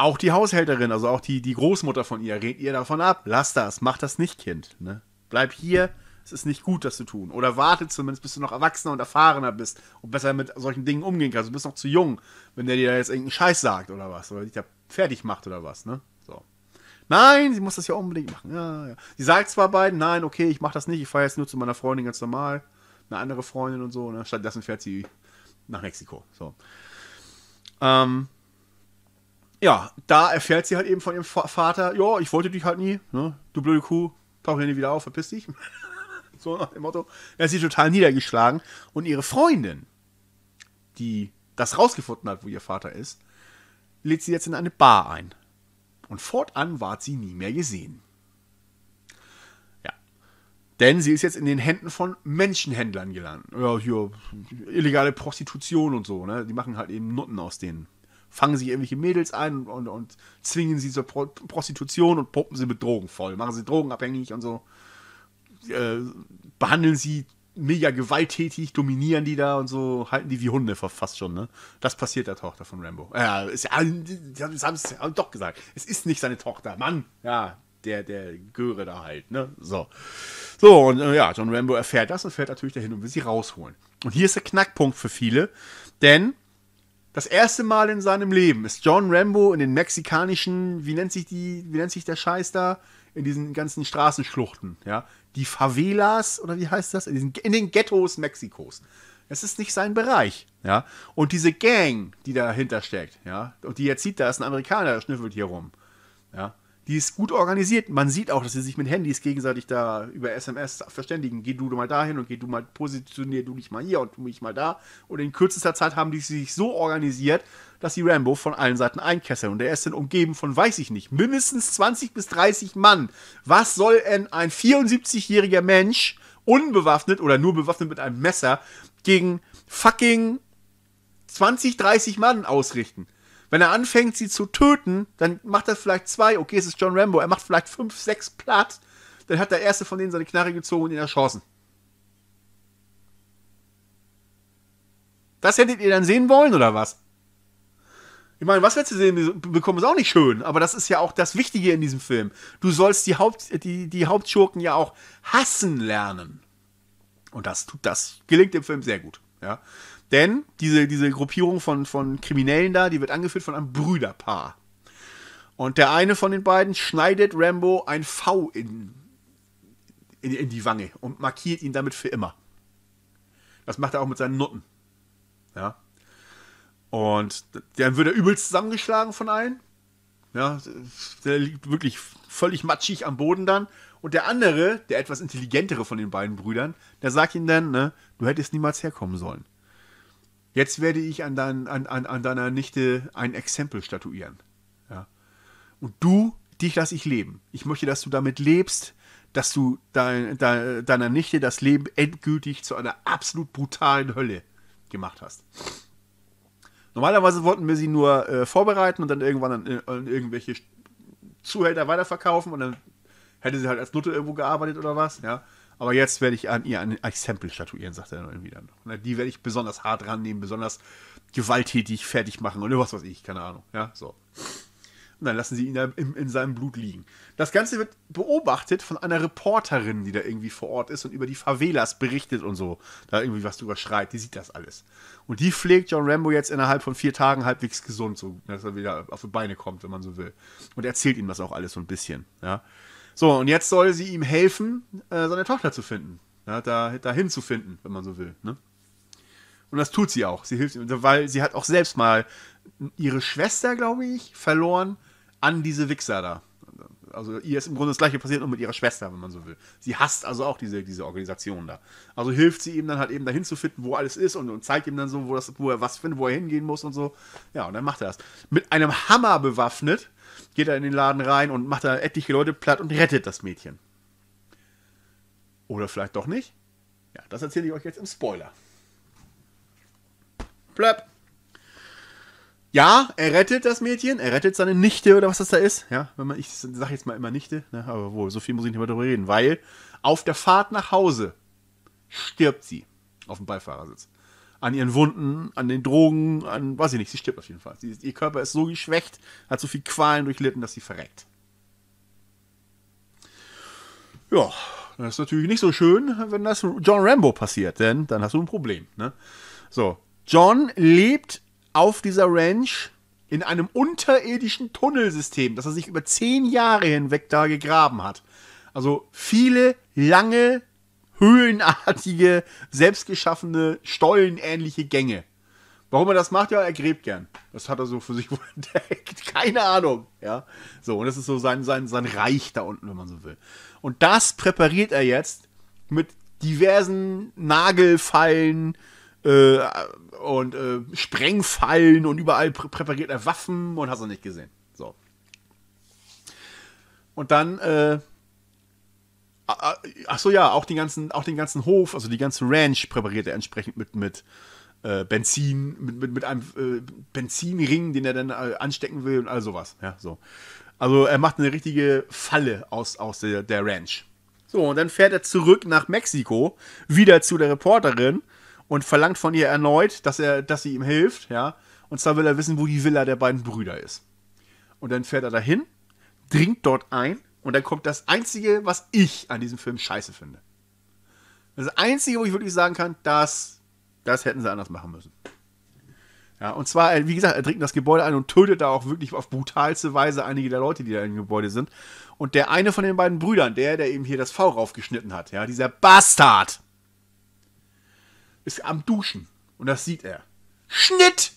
Auch die Haushälterin, also auch die, die Großmutter von ihr, rät ihr davon ab. Lass das, mach das nicht, Kind. Ne? Bleib hier, es ist nicht gut, das zu tun. Oder warte zumindest, bis du noch erwachsener und erfahrener bist und besser mit solchen Dingen umgehen kannst. Du bist noch zu jung, wenn der dir jetzt irgendeinen Scheiß sagt oder was. Oder dich da fertig macht oder was, ne? So. Nein, sie muss das ja unbedingt machen. Ja, ja. Sie sagt zwar beiden, nein, okay, ich mach das nicht, ich fahre jetzt nur zu meiner Freundin ganz normal. Eine andere Freundin und so. Ne? Stattdessen fährt sie nach Mexiko. So. Ähm, ja, da erfährt sie halt eben von ihrem Vater, ja, ich wollte dich halt nie, ne? du blöde Kuh, tauch hier nie wieder auf, verpiss dich. so nach dem Motto. Er ist sie total niedergeschlagen. Und ihre Freundin, die das rausgefunden hat, wo ihr Vater ist, lädt sie jetzt in eine Bar ein. Und fortan ward sie nie mehr gesehen. Ja. Denn sie ist jetzt in den Händen von Menschenhändlern gelandet. Ja, hier, illegale Prostitution und so, ne? Die machen halt eben Nutten aus denen fangen sie irgendwelche Mädels ein und, und, und zwingen sie zur Pro Prostitution und pumpen sie mit Drogen voll, machen sie drogenabhängig und so, äh, behandeln sie mega gewalttätig, dominieren die da und so, halten die wie Hunde fast schon, ne? Das passiert der Tochter von Rambo. Ja, ist, ja das haben sie doch gesagt. Es ist nicht seine Tochter, Mann. Ja, der, der Göre da halt, ne? So. So, und äh, ja, John Rambo erfährt das und fährt natürlich dahin und will sie rausholen. Und hier ist der Knackpunkt für viele, denn das erste Mal in seinem Leben ist John Rambo in den mexikanischen, wie nennt sich die, wie nennt sich der Scheiß da? In diesen ganzen Straßenschluchten, ja. Die Favelas oder wie heißt das? In, diesen, in den Ghettos Mexikos. Es ist nicht sein Bereich, ja. Und diese Gang, die dahinter steckt, ja, und die jetzt sieht, da ist ein Amerikaner, der schnüffelt hier rum, ja die ist gut organisiert. Man sieht auch, dass sie sich mit Handys gegenseitig da über SMS verständigen. Geh du mal dahin und geh du mal, positionier du dich mal hier und du mich mal da. Und in kürzester Zeit haben die sich so organisiert, dass sie Rambo von allen Seiten einkesseln. Und er ist dann umgeben von, weiß ich nicht, mindestens 20 bis 30 Mann. Was soll denn ein 74-jähriger Mensch unbewaffnet oder nur bewaffnet mit einem Messer gegen fucking 20, 30 Mann ausrichten? Wenn er anfängt, sie zu töten, dann macht er vielleicht zwei, okay, es ist John Rambo, er macht vielleicht fünf, sechs platt, dann hat der erste von denen seine Knarre gezogen und ihn erschossen. Das hättet ihr dann sehen wollen, oder was? Ich meine, was wir zu sehen bekommen, ist auch nicht schön, aber das ist ja auch das Wichtige in diesem Film. Du sollst die, Haupt, die, die Hauptschurken ja auch hassen lernen. Und das, das gelingt dem Film sehr gut. Ja. Denn diese, diese Gruppierung von, von Kriminellen da, die wird angeführt von einem Brüderpaar. Und der eine von den beiden schneidet Rambo ein V in, in, in, die Wange und markiert ihn damit für immer. Das macht er auch mit seinen Nutten. Ja. Und dann wird er übelst zusammengeschlagen von allen. Ja, der liegt wirklich völlig matschig am Boden dann. Und der andere, der etwas intelligentere von den beiden Brüdern, der sagt ihm dann, ne, du hättest niemals herkommen sollen. Jetzt werde ich an, dein, an, an, an deiner Nichte ein Exempel statuieren. Ja. Und du, dich lasse ich leben. Ich möchte, dass du damit lebst, dass du dein, dein, deiner Nichte das Leben endgültig zu einer absolut brutalen Hölle gemacht hast. Normalerweise wollten wir sie nur äh, vorbereiten und dann irgendwann an, äh, an irgendwelche Zuhälter weiterverkaufen und dann hätte sie halt als Nutte irgendwo gearbeitet oder was, ja. Aber jetzt werde ich an ihr ein Exempel statuieren, sagt er dann irgendwie dann. Ne, die werde ich besonders hart rannehmen, besonders gewalttätig fertig machen oder was weiß ich, keine Ahnung. Ja, so. Und dann lassen sie ihn in, in seinem Blut liegen. Das Ganze wird beobachtet von einer Reporterin, die da irgendwie vor Ort ist und über die Favelas berichtet und so. Da irgendwie was drüber schreit. Die sieht das alles. Und die pflegt John Rambo jetzt innerhalb von vier Tagen halbwegs gesund, so dass er wieder auf die Beine kommt, wenn man so will. Und erzählt ihm das auch alles so ein bisschen. Ja. So, und jetzt soll sie ihm helfen, äh, seine Tochter zu finden. Ja, da, dahin zu finden, wenn man so will. Ne? Und das tut sie auch. Sie hilft ihm, weil sie hat auch selbst mal ihre Schwester, glaube ich, verloren an diese Wichser da. Also ihr ist im Grunde das gleiche passiert nur mit ihrer Schwester, wenn man so will. Sie hasst also auch diese, diese Organisation da. Also hilft sie ihm dann halt eben dahin zu finden, wo alles ist und, und zeigt ihm dann so, wo, das, wo er was findet, wo er hingehen muss und so. Ja, und dann macht er das. Mit einem Hammer bewaffnet geht er in den Laden rein und macht da etliche Leute platt und rettet das Mädchen. Oder vielleicht doch nicht. Ja, das erzähle ich euch jetzt im Spoiler. Plöpp. Ja, er rettet das Mädchen, er rettet seine Nichte oder was das da ist. Ja, wenn man, ich sage jetzt mal immer Nichte, ne, aber wohl, so viel muss ich nicht mehr darüber reden, weil auf der Fahrt nach Hause stirbt sie auf dem Beifahrersitz an ihren Wunden, an den Drogen, an, weiß ich nicht, sie stirbt auf jeden Fall. Sie, ihr Körper ist so geschwächt, hat so viel Qualen durchlitten, dass sie verreckt. Ja, das ist natürlich nicht so schön, wenn das John Rambo passiert, denn dann hast du ein Problem. Ne? So, John lebt auf dieser Ranch in einem unterirdischen Tunnelsystem, das er sich über zehn Jahre hinweg da gegraben hat. Also viele lange höhlenartige, selbstgeschaffene, stollenähnliche Gänge. Warum er das macht, ja, er gräbt gern. Das hat er so für sich wohl entdeckt. Keine Ahnung. Ja. So, und das ist so sein, sein, sein Reich da unten, wenn man so will. Und das präpariert er jetzt mit diversen Nagelfallen äh, und äh, Sprengfallen und überall prä präpariert er Waffen und hast du nicht gesehen. So. Und dann äh, Ah, ah, ach so, ja, auch den ganzen, auch den ganzen Hof, also die ganze Ranch präpariert er entsprechend mit, mit äh, Benzin, mit, mit, mit einem äh, Benzinring, den er dann äh, anstecken will und all sowas. Ja, so. Also er macht eine richtige Falle aus, aus der, der Ranch. So, und dann fährt er zurück nach Mexiko, wieder zu der Reporterin und verlangt von ihr erneut, dass er, dass sie ihm hilft, ja. Und zwar will er wissen, wo die Villa der beiden Brüder ist. Und dann fährt er dahin, dringt dort ein und dann kommt das Einzige, was ich an diesem Film scheiße finde. Das Einzige, wo ich wirklich sagen kann, das, das hätten sie anders machen müssen. Ja, und zwar, äh, wie gesagt, er dringt das Gebäude ein und tötet da auch wirklich auf brutalste Weise einige der Leute, die da im Gebäude sind. Und der eine von den beiden Brüdern, der, der eben hier das V raufgeschnitten hat, ja, dieser Bastard, ist am Duschen. Und das sieht er. Schnitt!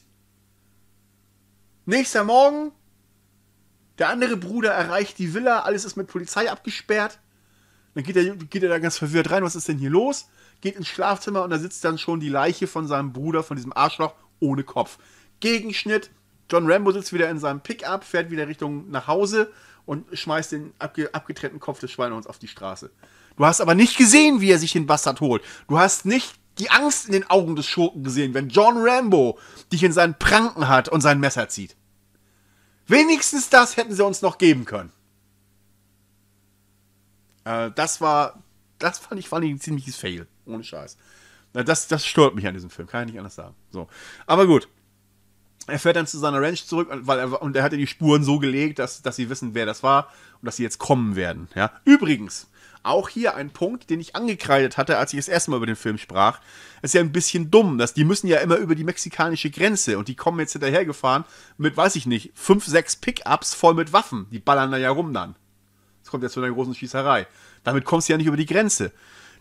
Nächster Morgen, der andere Bruder erreicht die Villa, alles ist mit Polizei abgesperrt. Dann geht er, geht er da ganz verwirrt rein, was ist denn hier los? Geht ins Schlafzimmer und da sitzt dann schon die Leiche von seinem Bruder, von diesem Arschloch, ohne Kopf. Gegenschnitt, John Rambo sitzt wieder in seinem Pickup, fährt wieder Richtung nach Hause und schmeißt den abge abgetrennten Kopf des Schweinehunds auf die Straße. Du hast aber nicht gesehen, wie er sich den Bastard holt. Du hast nicht die Angst in den Augen des Schurken gesehen, wenn John Rambo dich in seinen Pranken hat und sein Messer zieht. Wenigstens das hätten sie uns noch geben können. Äh, das war, das fand ich, fand ich ein ziemliches Fail. Ohne Scheiß. Das, das stört mich an diesem Film, kann ich nicht anders sagen. So. Aber gut. Er fährt dann zu seiner Ranch zurück weil er, und er hat ja die Spuren so gelegt, dass, dass sie wissen, wer das war und dass sie jetzt kommen werden. Ja? Übrigens, auch hier ein Punkt, den ich angekreidet hatte, als ich das erste Mal über den Film sprach. Es ist ja ein bisschen dumm, dass die müssen ja immer über die mexikanische Grenze und die kommen jetzt hinterhergefahren mit, weiß ich nicht, fünf, sechs Pickups voll mit Waffen. Die ballern da ja rum dann. Das kommt jetzt zu einer großen Schießerei. Damit kommst du ja nicht über die Grenze.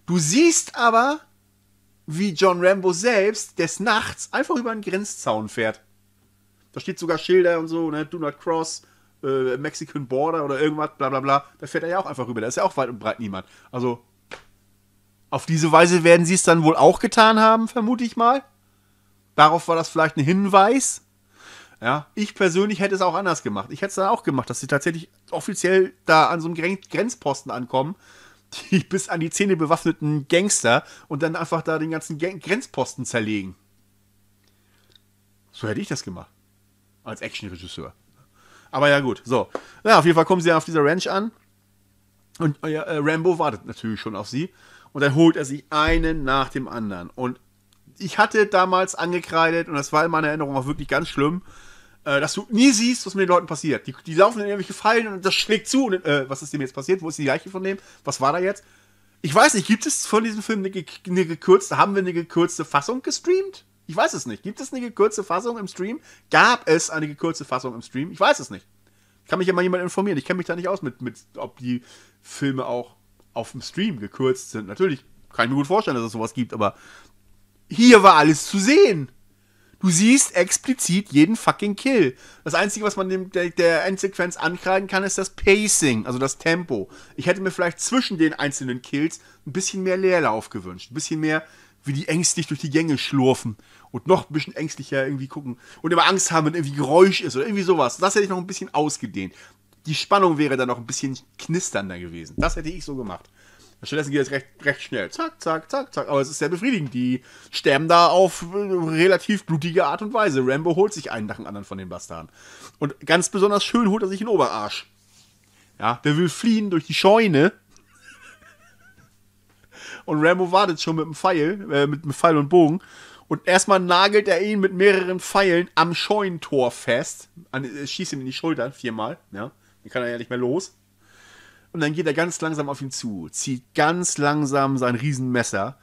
Du siehst aber, wie John Rambo selbst des Nachts einfach über einen Grenzzaun fährt. Da steht sogar Schilder und so, ne? Do not cross, äh, Mexican Border oder irgendwas, bla bla bla, da fährt er ja auch einfach rüber. Da ist ja auch weit und breit niemand. Also auf diese Weise werden sie es dann wohl auch getan haben, vermute ich mal. Darauf war das vielleicht ein Hinweis. Ja, ich persönlich hätte es auch anders gemacht. Ich hätte es dann auch gemacht, dass sie tatsächlich offiziell da an so einem Grenzposten ankommen, die bis an die Zähne bewaffneten Gangster und dann einfach da den ganzen Gen Grenzposten zerlegen. So hätte ich das gemacht. Als Actionregisseur. Aber ja, gut, so. Ja, auf jeden Fall kommen sie auf dieser Ranch an. Und äh, äh Rambo wartet natürlich schon auf sie. Und dann holt er sich einen nach dem anderen. Und ich hatte damals angekreidet, und das war in meiner Erinnerung auch wirklich ganz schlimm, äh, dass du nie siehst, was mit den Leuten passiert. Die, die laufen in irgendwelche Fallen und das schlägt zu. Und, äh, was ist dem jetzt passiert? Wo ist die Leiche von dem? Was war da jetzt? Ich weiß nicht, gibt es von diesem Film eine, eine gekürzte, haben wir eine gekürzte Fassung gestreamt? Ich weiß es nicht. Gibt es eine gekürzte Fassung im Stream? Gab es eine gekürzte Fassung im Stream? Ich weiß es nicht. Kann mich ja mal jemand informieren. Ich kenne mich da nicht aus, mit, mit, ob die Filme auch auf dem Stream gekürzt sind. Natürlich kann ich mir gut vorstellen, dass es sowas gibt, aber hier war alles zu sehen. Du siehst explizit jeden fucking Kill. Das Einzige, was man dem, der, der Endsequenz ankreiden kann, ist das Pacing, also das Tempo. Ich hätte mir vielleicht zwischen den einzelnen Kills ein bisschen mehr Leerlauf gewünscht. Ein bisschen mehr, wie die ängstlich durch die Gänge schlurfen und noch ein bisschen ängstlicher irgendwie gucken und immer Angst haben, wenn irgendwie Geräusch ist oder irgendwie sowas. Das hätte ich noch ein bisschen ausgedehnt. Die Spannung wäre dann noch ein bisschen knisternder gewesen. Das hätte ich so gemacht. Stattdessen geht es recht, recht schnell. Zack, zack, zack, zack. Aber es ist sehr befriedigend. Die sterben da auf äh, relativ blutige Art und Weise. Rambo holt sich einen nach dem anderen von den Bastarden. Und ganz besonders schön holt er sich einen Oberarsch. Ja, der will fliehen durch die Scheune. Und Rambo wartet schon mit dem Pfeil, äh, mit dem Pfeil und Bogen und erstmal nagelt er ihn mit mehreren Pfeilen am Scheunentor fest. An, schießt ihm in die Schultern viermal. Ja. Dann kann er ja nicht mehr los. Und dann geht er ganz langsam auf ihn zu, zieht ganz langsam sein Riesenmesser,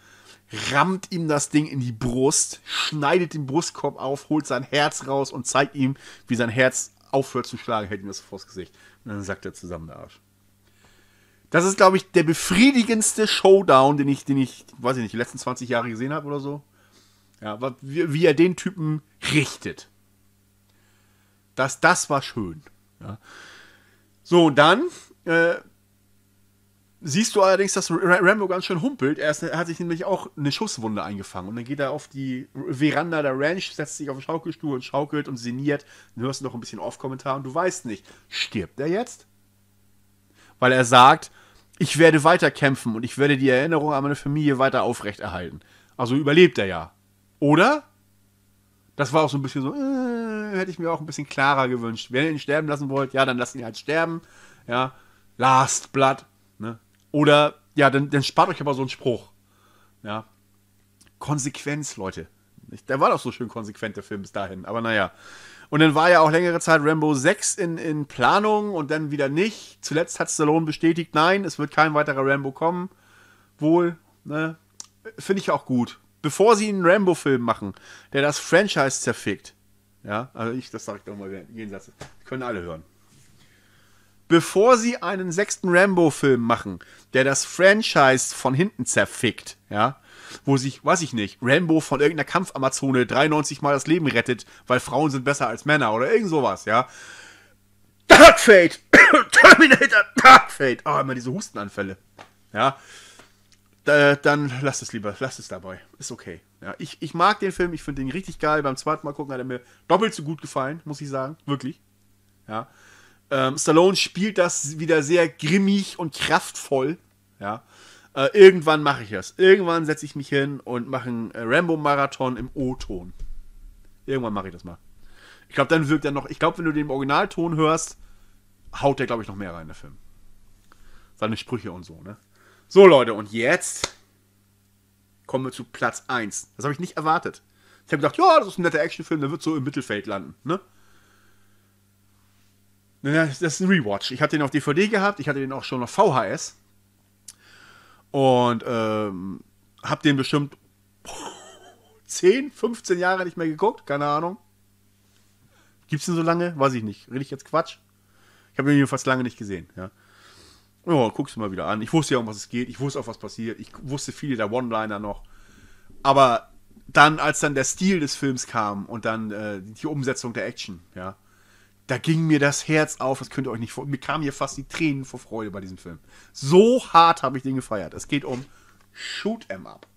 rammt ihm das Ding in die Brust, schneidet den Brustkorb auf, holt sein Herz raus und zeigt ihm, wie sein Herz aufhört zu schlagen, hält ihm das vors Gesicht. Und dann sagt er zusammen der Arsch. Das ist, glaube ich, der befriedigendste Showdown, den ich, den ich, weiß ich nicht, die letzten 20 Jahre gesehen habe oder so. Ja, wie, wie er den Typen richtet. Das, das war schön. Ja. So, dann äh, siehst du allerdings, dass Rambo ganz schön humpelt. Er, ist, er, hat sich nämlich auch eine Schusswunde eingefangen. Und dann geht er auf die Veranda der Ranch, setzt sich auf den Schaukelstuhl und schaukelt und sinniert. Dann hörst du noch ein bisschen Off-Kommentar und du weißt nicht, stirbt er jetzt? Weil er sagt, ich werde weiter kämpfen und ich werde die Erinnerung an meine Familie weiter aufrechterhalten. Also überlebt er ja. Oder? Das war auch so ein bisschen so, äh, hätte ich mir auch ein bisschen klarer gewünscht. Wenn ihr ihn sterben lassen wollt, ja, dann lasst ihn halt sterben. Ja, Last Blood. Ne? Oder, ja, dann, dann spart euch aber so einen Spruch. Ja. Konsequenz, Leute. Der war doch so schön konsequent, der Film bis dahin. Aber naja. Und dann war ja auch längere Zeit Rambo 6 in, in Planung und dann wieder nicht. Zuletzt hat Stallone bestätigt, nein, es wird kein weiterer Rambo kommen. Wohl, ne? Finde ich auch gut bevor sie einen Rambo-Film machen, der das Franchise zerfickt. Ja, also ich, das sage ich doch mal jenseits. Können alle hören. Bevor sie einen sechsten Rambo-Film machen, der das Franchise von hinten zerfickt, ja, wo sich, weiß ich nicht, Rambo von irgendeiner Kampfamazone 93 mal das Leben rettet, weil Frauen sind besser als Männer oder irgend sowas, ja. Dark Fate! Terminator Dark Fate! Oh, immer diese Hustenanfälle. Ja dann lass es lieber, lass es dabei. Ist okay. Ja, ich, ich mag den Film, ich finde den richtig geil. Beim zweiten Mal gucken hat er mir doppelt so gut gefallen, muss ich sagen. Wirklich. Ja. Ähm, Stallone spielt das wieder sehr grimmig und kraftvoll. Ja. Äh, irgendwann mache ich das. Irgendwann setze ich mich hin und mache einen äh, Rambo-Marathon im O-Ton. Irgendwann mache ich das mal. Ich glaube, dann wirkt er noch. Ich glaube, wenn du den Originalton hörst, haut der, glaube ich, noch mehr rein, der Film. Seine Sprüche und so, ne? So, Leute, und jetzt kommen wir zu Platz 1. Das habe ich nicht erwartet. Ich habe gedacht, ja, das ist ein netter Actionfilm, der wird so im Mittelfeld landen. Ne? Das ist ein Rewatch. Ich hatte den auf DVD gehabt, ich hatte den auch schon auf VHS. Und ähm, habe den bestimmt 10, 15 Jahre nicht mehr geguckt, keine Ahnung. Gibt es den so lange? Weiß ich nicht. Rede ich jetzt Quatsch? Ich habe ihn jedenfalls lange nicht gesehen. Ja. Ja, guck's mal wieder an. Ich wusste ja, um was es geht. Ich wusste auch, was passiert. Ich wusste viele der One-Liner noch. Aber dann, als dann der Stil des Films kam und dann äh, die Umsetzung der Action, ja, da ging mir das Herz auf. Das könnt ihr euch nicht vorstellen. Mir kamen hier fast die Tränen vor Freude bei diesem Film. So hart habe ich den gefeiert. Es geht um Shoot 'em Up.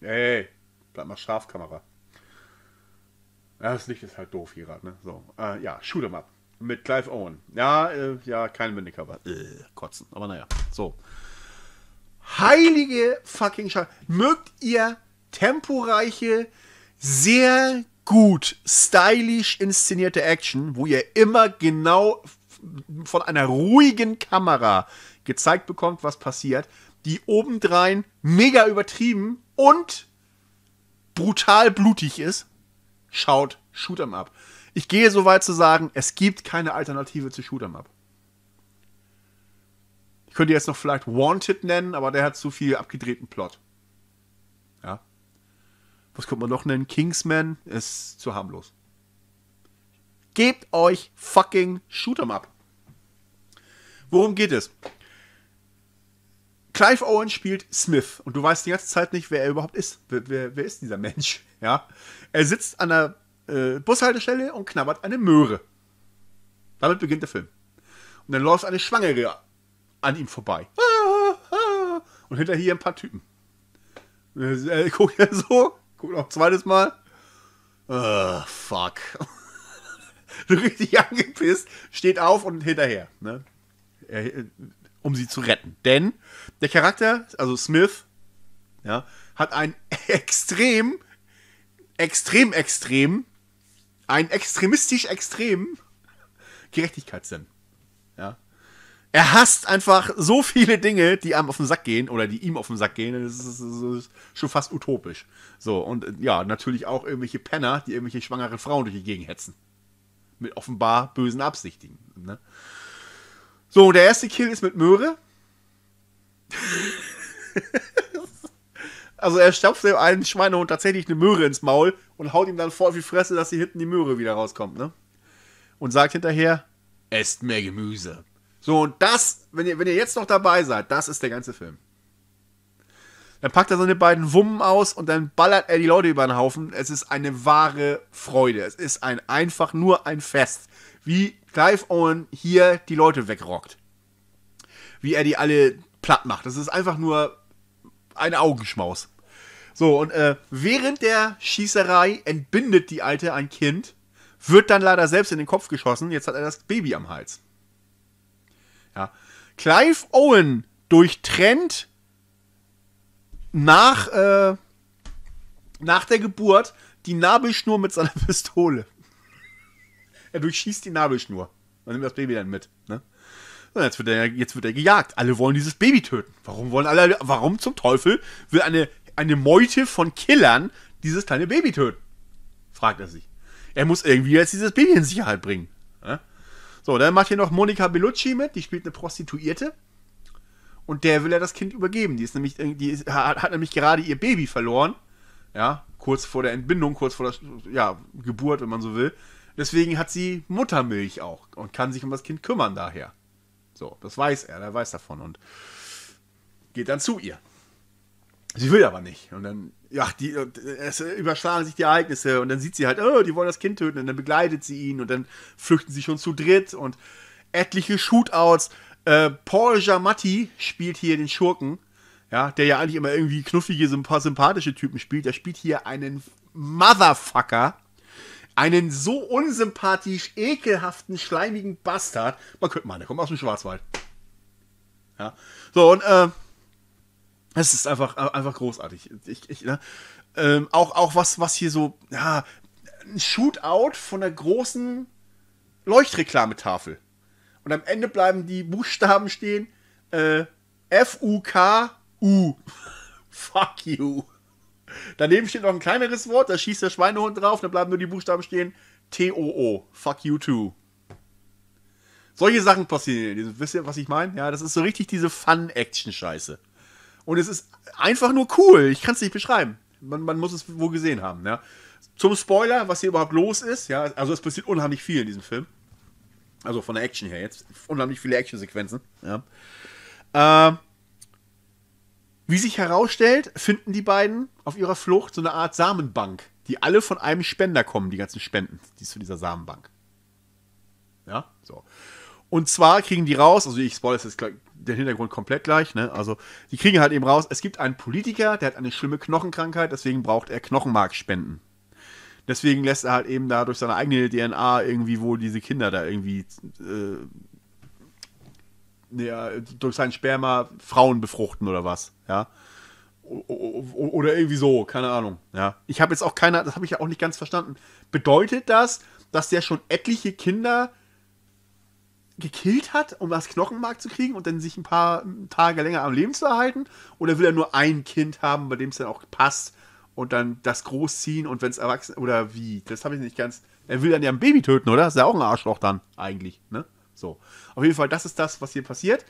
Ey, bleib mal scharf, Kamera. Ja, das Licht ist halt doof hier gerade, ne? So, äh, ja, Shoot 'em Up. Mit Clive Owen. Ja, äh, ja, kein Mündecover. Äh, kotzen. Aber naja, so. Heilige fucking Scheiße. Mögt ihr temporeiche, sehr gut, stylisch inszenierte Action, wo ihr immer genau von einer ruhigen Kamera gezeigt bekommt, was passiert, die obendrein mega übertrieben und brutal blutig ist? Schaut Shoot'em Up. Ich gehe so weit zu sagen, es gibt keine Alternative zu Shoot'em Up. Ich könnte jetzt noch vielleicht Wanted nennen, aber der hat zu viel abgedrehten Plot. Ja. Was könnte man noch nennen? Kingsman ist zu harmlos. Gebt euch fucking Shoot'em Up. Worum geht es? Clive Owen spielt Smith und du weißt die ganze Zeit nicht, wer er überhaupt ist. Wer, wer, wer ist dieser Mensch? Ja? Er sitzt an der äh, Bushaltestelle und knabbert eine Möhre. Damit beginnt der Film. Und dann läuft eine Schwangere an ihm vorbei. Ah, ah, ah. Und hinterher ein paar Typen. Er äh, guckt er so, guckt noch ein zweites Mal. Oh, fuck. Richtig angepisst, steht auf und hinterher. Ne? Äh, um sie zu retten. Denn der Charakter, also Smith, ja, hat einen extrem, extrem, extrem ein extremistisch extrem Gerechtigkeitssinn. Ja. Er hasst einfach so viele Dinge, die einem auf den Sack gehen oder die ihm auf den Sack gehen. Das ist, das ist schon fast utopisch. So, und äh, ja, natürlich auch irgendwelche Penner, die irgendwelche schwangeren Frauen durch die Gegend hetzen. Mit offenbar bösen Absichten. Ne? So, der erste Kill ist mit Möhre. Also er stopft dem einen Schweinehund tatsächlich eine Möhre ins Maul und haut ihm dann vor auf die Fresse, dass hier hinten die Möhre wieder rauskommt, ne? Und sagt hinterher, esst mehr Gemüse. So, und das, wenn ihr, wenn ihr jetzt noch dabei seid, das ist der ganze Film. Dann packt er seine beiden Wummen aus und dann ballert er die Leute über den Haufen. Es ist eine wahre Freude. Es ist ein einfach nur ein Fest. Wie Clive Owen hier die Leute wegrockt. Wie er die alle platt macht. Das ist einfach nur ein Augenschmaus. So, und äh, während der Schießerei entbindet die Alte ein Kind, wird dann leider selbst in den Kopf geschossen. Jetzt hat er das Baby am Hals. Ja. Clive Owen durchtrennt nach, äh, nach der Geburt die Nabelschnur mit seiner Pistole. er durchschießt die Nabelschnur. und nimmt das Baby dann mit. Ne? Und jetzt wird, er, jetzt wird er gejagt. Alle wollen dieses Baby töten. Warum wollen alle, warum zum Teufel will eine eine Meute von Killern dieses kleine Baby töten? Fragt er sich. Er muss irgendwie jetzt dieses Baby in Sicherheit bringen. So, dann macht hier noch Monika Bellucci mit, die spielt eine Prostituierte. Und der will er das Kind übergeben. Die ist nämlich, äh, die ist, hat, nämlich gerade ihr Baby verloren. Ja, kurz vor der Entbindung, kurz vor der ja, Geburt, wenn man so will. Deswegen hat sie Muttermilch auch und kann sich um das Kind kümmern daher. So, das weiß er, der weiß davon und geht dann zu ihr. Sie will aber nicht. Und dann, ja, die, es überschlagen sich die Ereignisse und dann sieht sie halt, oh, die wollen das Kind töten und dann begleitet sie ihn und dann flüchten sie schon zu dritt und etliche Shootouts. Äh, Paul Jamatti spielt hier den Schurken, ja, der ja eigentlich immer irgendwie knuffige, sympathische Typen spielt. Der spielt hier einen Motherfucker, einen so unsympathisch ekelhaften, schleimigen Bastard. Man könnte meinen, der kommt aus dem Schwarzwald. Ja. So, und äh, es ist einfach, einfach großartig. Ich, ich, ne? ähm, auch, auch was, was hier so, ja, ein Shootout von der großen Leuchtreklametafel. Und am Ende bleiben die Buchstaben stehen, äh, F-U-K-U. Fuck you. Daneben steht noch ein kleineres Wort, da schießt der Schweinehund drauf, dann bleiben nur die Buchstaben stehen, T-O-O. Fuck you too. Solche Sachen passieren. Wisst ihr, was ich meine? Ja, das ist so richtig diese Fun-Action-Scheiße. Und es ist einfach nur cool. Ich kann es nicht beschreiben. Man, man, muss es wohl gesehen haben. Ja. Zum Spoiler, was hier überhaupt los ist. Ja, also es passiert unheimlich viel in diesem Film. Also von der Action her jetzt. Unheimlich viele Actionsequenzen. Ja. Äh, wie sich herausstellt, finden die beiden auf ihrer Flucht so eine Art Samenbank, die alle von einem Spender kommen, die ganzen Spenden, die zu dieser Samenbank. Ja, so. Und zwar kriegen die raus, also ich spoilere jetzt gleich, den Hintergrund komplett gleich, ne? Also, die kriegen halt eben raus, es gibt einen Politiker, der hat eine schlimme Knochenkrankheit, deswegen braucht er Knochenmarkspenden. Deswegen lässt er halt eben da durch seine eigene DNA irgendwie wohl diese Kinder da irgendwie äh, ja, durch seinen Sperma Frauen befruchten oder was, ja. Oder irgendwie so, keine Ahnung. Ja. Ich habe jetzt auch keiner, das habe ich ja auch nicht ganz verstanden. Bedeutet das, dass der schon etliche Kinder gekillt hat, um das Knochenmark zu kriegen und dann sich ein paar Tage länger am Leben zu erhalten? Oder will er nur ein Kind haben, bei dem es dann auch passt und dann das großziehen und wenn es erwachsen oder wie? Das habe ich nicht ganz. Er will dann ja ein Baby töten, oder? Das ist ja auch ein Arschloch dann eigentlich, ne? So. Auf jeden Fall, das ist das, was hier passiert.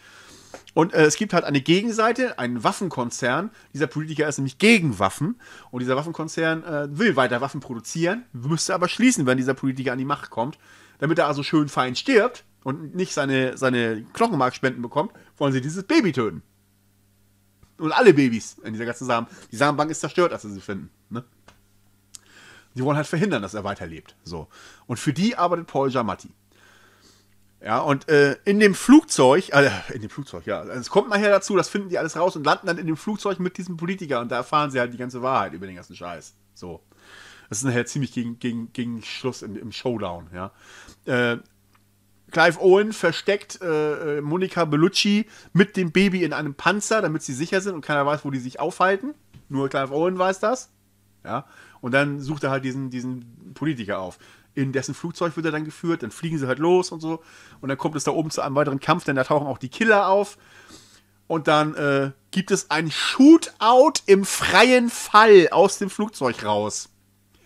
Und äh, es gibt halt eine Gegenseite, einen Waffenkonzern. Dieser Politiker ist nämlich gegen Waffen. Und dieser Waffenkonzern äh, will weiter Waffen produzieren, müsste aber schließen, wenn dieser Politiker an die Macht kommt. Damit er also schön fein stirbt, und nicht seine, seine Knochenmarkspenden bekommt, wollen sie dieses Baby töten. Und alle Babys in dieser ganzen Samen. Die Samenbank ist zerstört, als sie sie finden. Ne? Die wollen halt verhindern, dass er weiterlebt. So. Und für die arbeitet Paul Giamatti. Ja, und äh, in dem Flugzeug, äh, in dem Flugzeug, ja, es kommt nachher dazu, das finden die alles raus und landen dann in dem Flugzeug mit diesem Politiker und da erfahren sie halt die ganze Wahrheit über den ganzen Scheiß. So. Das ist nachher ziemlich gegen, gegen, gegen Schluss im, im Showdown, ja. Äh, Clive Owen versteckt äh, äh Monika Bellucci mit dem Baby in einem Panzer, damit sie sicher sind und keiner weiß, wo die sich aufhalten. Nur Clive Owen weiß das. Ja. Und dann sucht er halt diesen, diesen Politiker auf. In dessen Flugzeug wird er dann geführt, dann fliegen sie halt los und so. Und dann kommt es da oben zu einem weiteren Kampf, denn da tauchen auch die Killer auf. Und dann äh, gibt es ein Shootout im freien Fall aus dem Flugzeug raus.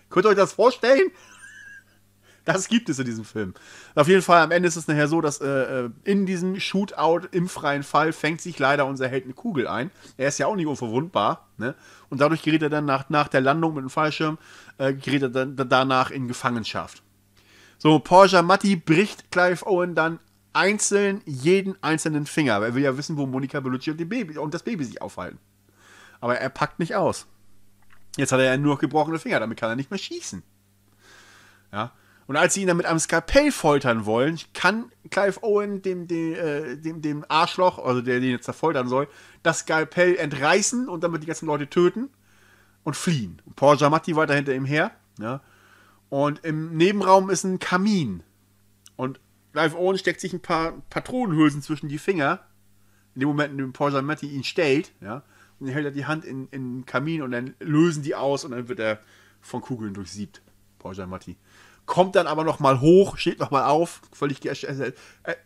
Könnt ihr euch das vorstellen? Das gibt es in diesem Film. Auf jeden Fall, am Ende ist es nachher so, dass äh, äh, in diesem Shootout im freien Fall fängt sich leider unser Held eine Kugel ein. Er ist ja auch nicht unverwundbar. Ne? Und dadurch gerät er dann nach, nach der Landung mit dem Fallschirm, äh, gerät er dann danach in Gefangenschaft. So, Porsche Matti bricht Clive Owen dann einzeln jeden einzelnen Finger. Weil er will ja wissen, wo Monika Bellucci und, Baby, und das Baby sich aufhalten. Aber er packt nicht aus. Jetzt hat er ja nur noch gebrochene Finger, damit kann er nicht mehr schießen. Ja. Und als sie ihn dann mit einem Skalpell foltern wollen, kann Clive Owen dem, dem, äh, dem, dem Arschloch, also der den jetzt da foltern soll, das Skalpell entreißen und damit die ganzen Leute töten und fliehen. Und Paul Giamatti weiter hinter ihm her. Ja. Und im Nebenraum ist ein Kamin. Und Clive Owen steckt sich ein paar Patronenhülsen zwischen die Finger. In dem Moment, in dem Paul Giamatti ihn stellt. Ja. Und dann hält er die Hand in, in den Kamin und dann lösen die aus und dann wird er von Kugeln durchsiebt. Paul Giamatti kommt dann aber nochmal hoch, steht nochmal auf, völlig, äh,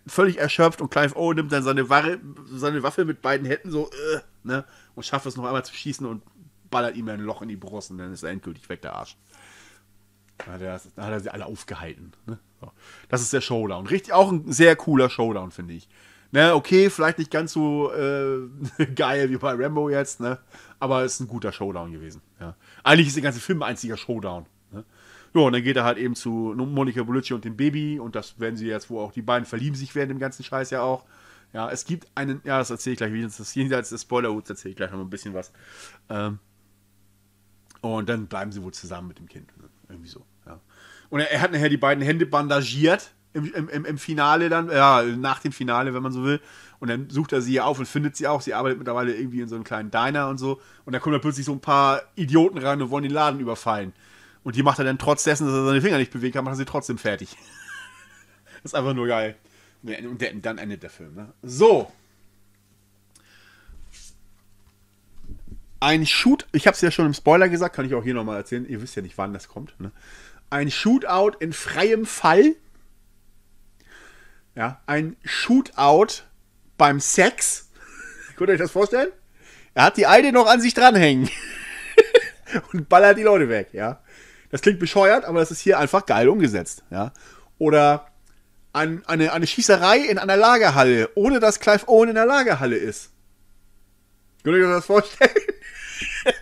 völlig erschöpft und Clive O nimmt dann seine, Warre, seine Waffe mit beiden Händen so äh, ne, und schafft es noch einmal zu schießen und ballert ihm ein Loch in die Brust und dann ist er endgültig weg, der Arsch. Da hat er, da hat er sie alle aufgehalten. Ne? So. Das ist der Showdown. Richtig, auch ein sehr cooler Showdown, finde ich. Ne, okay, vielleicht nicht ganz so äh, geil wie bei Rambo jetzt, ne? aber es ist ein guter Showdown gewesen. Ja. Eigentlich ist der ganze Film ein einziger Showdown. Ja, und dann geht er halt eben zu Monika Bellucci und dem Baby und das werden sie jetzt, wo auch die beiden verlieben sich werden im ganzen Scheiß ja auch. Ja, es gibt einen, ja, das erzähle ich gleich, das jenseits des Spoilerhuts erzähle ich gleich noch ein bisschen was. Ähm, und dann bleiben sie wohl zusammen mit dem Kind. Ne? Irgendwie so, ja. Und er, er, hat nachher die beiden Hände bandagiert im, im, im Finale dann, ja, nach dem Finale, wenn man so will. Und dann sucht er sie ja auf und findet sie auch. Sie arbeitet mittlerweile irgendwie in so einem kleinen Diner und so. Und da kommen dann plötzlich so ein paar Idioten rein und wollen den Laden überfallen. Und die macht er dann trotz dessen, dass er seine Finger nicht bewegt hat, macht er sie trotzdem fertig. das ist einfach nur geil. Und dann endet der Film. Ne? So. Ein Shoot, ich habe es ja schon im Spoiler gesagt, kann ich auch hier nochmal erzählen. Ihr wisst ja nicht, wann das kommt. Ne? Ein Shootout in freiem Fall. Ja, ein Shootout beim Sex. Könnt ihr euch das vorstellen? Er hat die eine noch an sich dranhängen. und ballert die Leute weg, ja. Das klingt bescheuert, aber das ist hier einfach geil umgesetzt. Ja? Oder ein, eine, eine Schießerei in einer Lagerhalle, ohne dass Clive Owen in der Lagerhalle ist. Könnt ihr euch das vorstellen?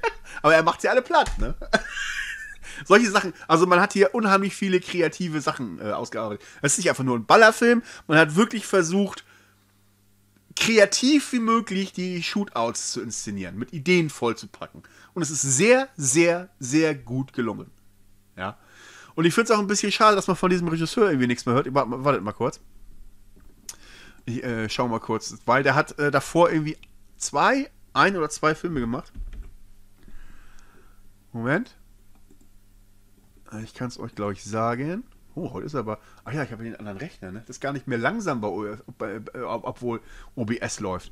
aber er macht sie alle platt, ne? Solche Sachen, also man hat hier unheimlich viele kreative Sachen äh, ausgearbeitet. Es ist nicht einfach nur ein Ballerfilm, man hat wirklich versucht, kreativ wie möglich die Shootouts zu inszenieren, mit Ideen vollzupacken. Und es ist sehr, sehr, sehr gut gelungen. Ja. Und ich finde es auch ein bisschen schade, dass man von diesem Regisseur irgendwie nichts mehr hört. Wartet mal kurz. Ich äh, schau mal kurz. Weil der hat äh, davor irgendwie zwei, ein oder zwei Filme gemacht. Moment. Äh, ich kann es euch, glaube ich, sagen. Oh, heute ist aber. Ach ja, ich habe den anderen Rechner, ne? Das ist gar nicht mehr langsam, bei, äh, OBS, obwohl OBS läuft.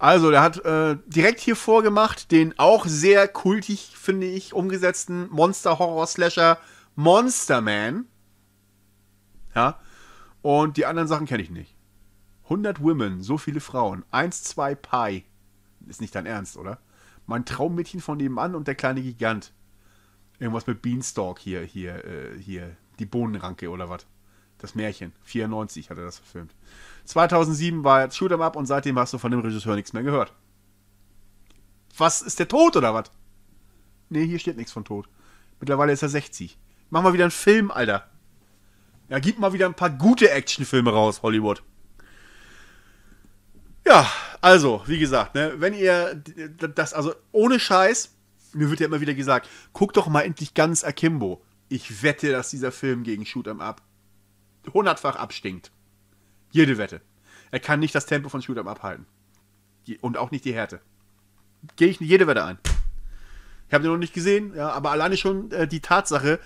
Also, der hat äh, direkt hier vorgemacht den auch sehr kultig, finde ich, umgesetzten Monster-Horror-Slasher Monster Man. Ja. Und die anderen Sachen kenne ich nicht. 100 Women, so viele Frauen. 1, 2 Pi. Ist nicht dein Ernst, oder? Mein Traummädchen von nebenan und der kleine Gigant. Irgendwas mit Beanstalk hier, hier, äh, hier. Die Bohnenranke oder was? Das Märchen. 94 hat er das verfilmt. 2007 war jetzt Shoot'em Up und seitdem hast du von dem Regisseur nichts mehr gehört. Was ist der tot oder was? Nee, hier steht nichts von tot. Mittlerweile ist er 60. Mach mal wieder einen Film, Alter. Ja, gib mal wieder ein paar gute Actionfilme raus, Hollywood. Ja, also, wie gesagt, ne, wenn ihr das, also ohne Scheiß, mir wird ja immer wieder gesagt, guck doch mal endlich ganz Akimbo. Ich wette, dass dieser Film gegen Shoot'em Up hundertfach abstinkt. Jede Wette. Er kann nicht das Tempo von Shoot'em abhalten. Und auch nicht die Härte. Gehe ich jede Wette ein. Ich habe den noch nicht gesehen, ja, aber alleine schon äh, die Tatsache,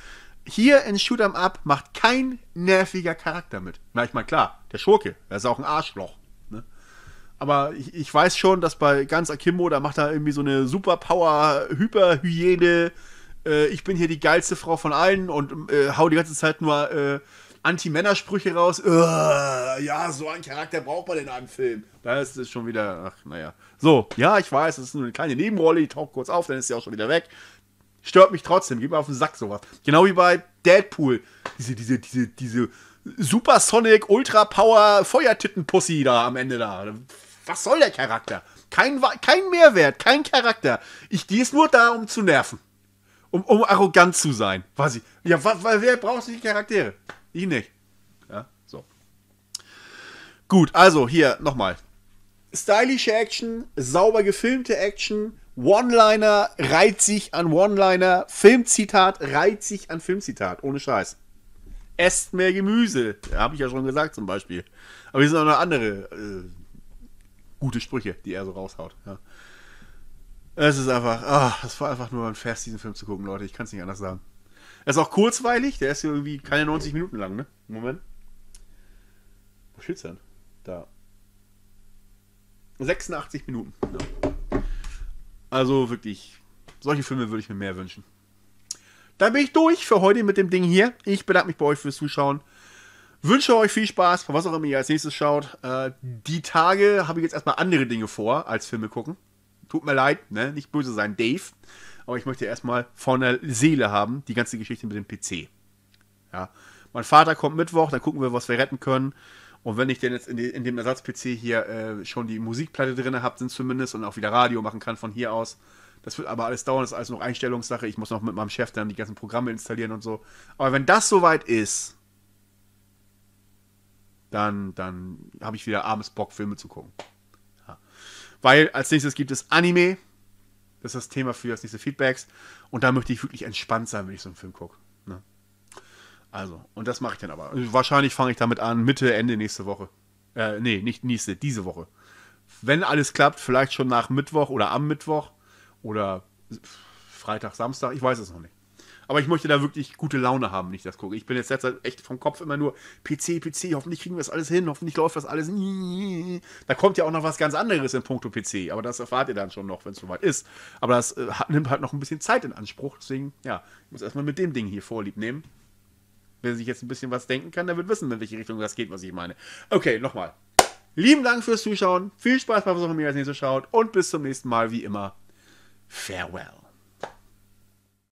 hier in Shoot'em Up macht kein nerviger Charakter mit. Na, ich meine, klar, der Schurke, der ist auch ein Arschloch. Ne? Aber ich, ich, weiß schon, dass bei ganz Akimbo, da macht er irgendwie so eine Superpower, Hyperhyäne. äh, ich bin hier die geilste Frau von allen und äh, hau die ganze Zeit nur äh, Anti-Männer-Sprüche raus. Äh, ja, so einen Charakter braucht man in einem Film. Da ist es schon wieder, ach, naja. So, ja, ich weiß, es ist nur eine kleine Nebenrolle, die taucht kurz auf, dann ist sie auch schon wieder weg. Stört mich trotzdem, gib mir auf den Sack sowas. Genau wie bei Deadpool. Diese, diese, diese, diese Supersonic Ultra Power Feuertitten-Pussy da am Ende da. Was soll der Charakter? Kein, kein Mehrwert, kein Charakter. Ich, die ist nur da, um zu nerven. Um, um arrogant zu sein. Was ich, ja, wa, wa, wer braucht solche Charaktere? Ich nicht. Ja, so. Gut, also hier nochmal. Stylische Action, sauber gefilmte Action, One-Liner reiht sich an One-Liner, Filmzitat reiht sich an Filmzitat, ohne Scheiß. Esst mehr Gemüse, habe ich ja schon gesagt zum Beispiel. Aber hier sind auch noch andere äh, gute Sprüche, die er so raushaut. Ja. Es ist einfach, ach, das war einfach nur ein Fest, diesen Film zu gucken, Leute. Ich kann es nicht anders sagen. Er ist auch kurzweilig, der ist irgendwie keine 90 Minuten lang, ne? Moment. Wo steht's denn? Da. 86 Minuten. Ja. Also wirklich, solche Filme würde ich mir mehr wünschen. Dann bin ich durch für heute mit dem Ding hier. Ich bedanke mich bei euch fürs Zuschauen. Wünsche euch viel Spaß, was auch immer ihr als nächstes schaut. Äh, die Tage habe ich jetzt erstmal andere Dinge vor, als Filme gucken. Tut mir leid, ne? nicht böse sein, Dave. Aber ich möchte erstmal von der Seele haben, die ganze Geschichte mit dem PC. Ja. Mein Vater kommt Mittwoch, dann gucken wir, was wir retten können. Und wenn ich denn jetzt in, die, in dem Ersatz-PC hier äh, schon die Musikplatte drin habe, sind zumindest, und auch wieder Radio machen kann von hier aus, das wird aber alles dauern, das ist alles noch Einstellungssache. Ich muss noch mit meinem Chef dann die ganzen Programme installieren und so. Aber wenn das soweit ist, dann, dann habe ich wieder abends Bock, Filme zu gucken. Ja. Weil als nächstes gibt es Anime, das ist das Thema für das nächste Feedbacks. Und da möchte ich wirklich entspannt sein, wenn ich so einen Film gucke. Ne? Also, und das mache ich dann aber. Also wahrscheinlich fange ich damit an, Mitte, Ende nächste Woche. Äh, nee, nicht nächste, diese Woche. Wenn alles klappt, vielleicht schon nach Mittwoch oder am Mittwoch oder Freitag, Samstag, ich weiß es noch nicht. Aber ich möchte da wirklich gute Laune haben, wenn ich das gucke. Ich bin jetzt derzeit echt vom Kopf immer nur PC, PC, hoffentlich kriegen wir das alles hin, hoffentlich läuft das alles. Da kommt ja auch noch was ganz anderes in puncto PC, aber das erfahrt ihr dann schon noch, wenn es soweit ist. Aber das äh, nimmt halt noch ein bisschen Zeit in Anspruch, deswegen, ja, ich muss erstmal mit dem Ding hier vorlieb nehmen. Wer sich jetzt ein bisschen was denken kann, der wird wissen, in welche Richtung das geht, was ich meine. Okay, nochmal. Lieben Dank fürs Zuschauen, viel Spaß bei Versuchen, mir als nächstes schaut und bis zum nächsten Mal, wie immer. Farewell.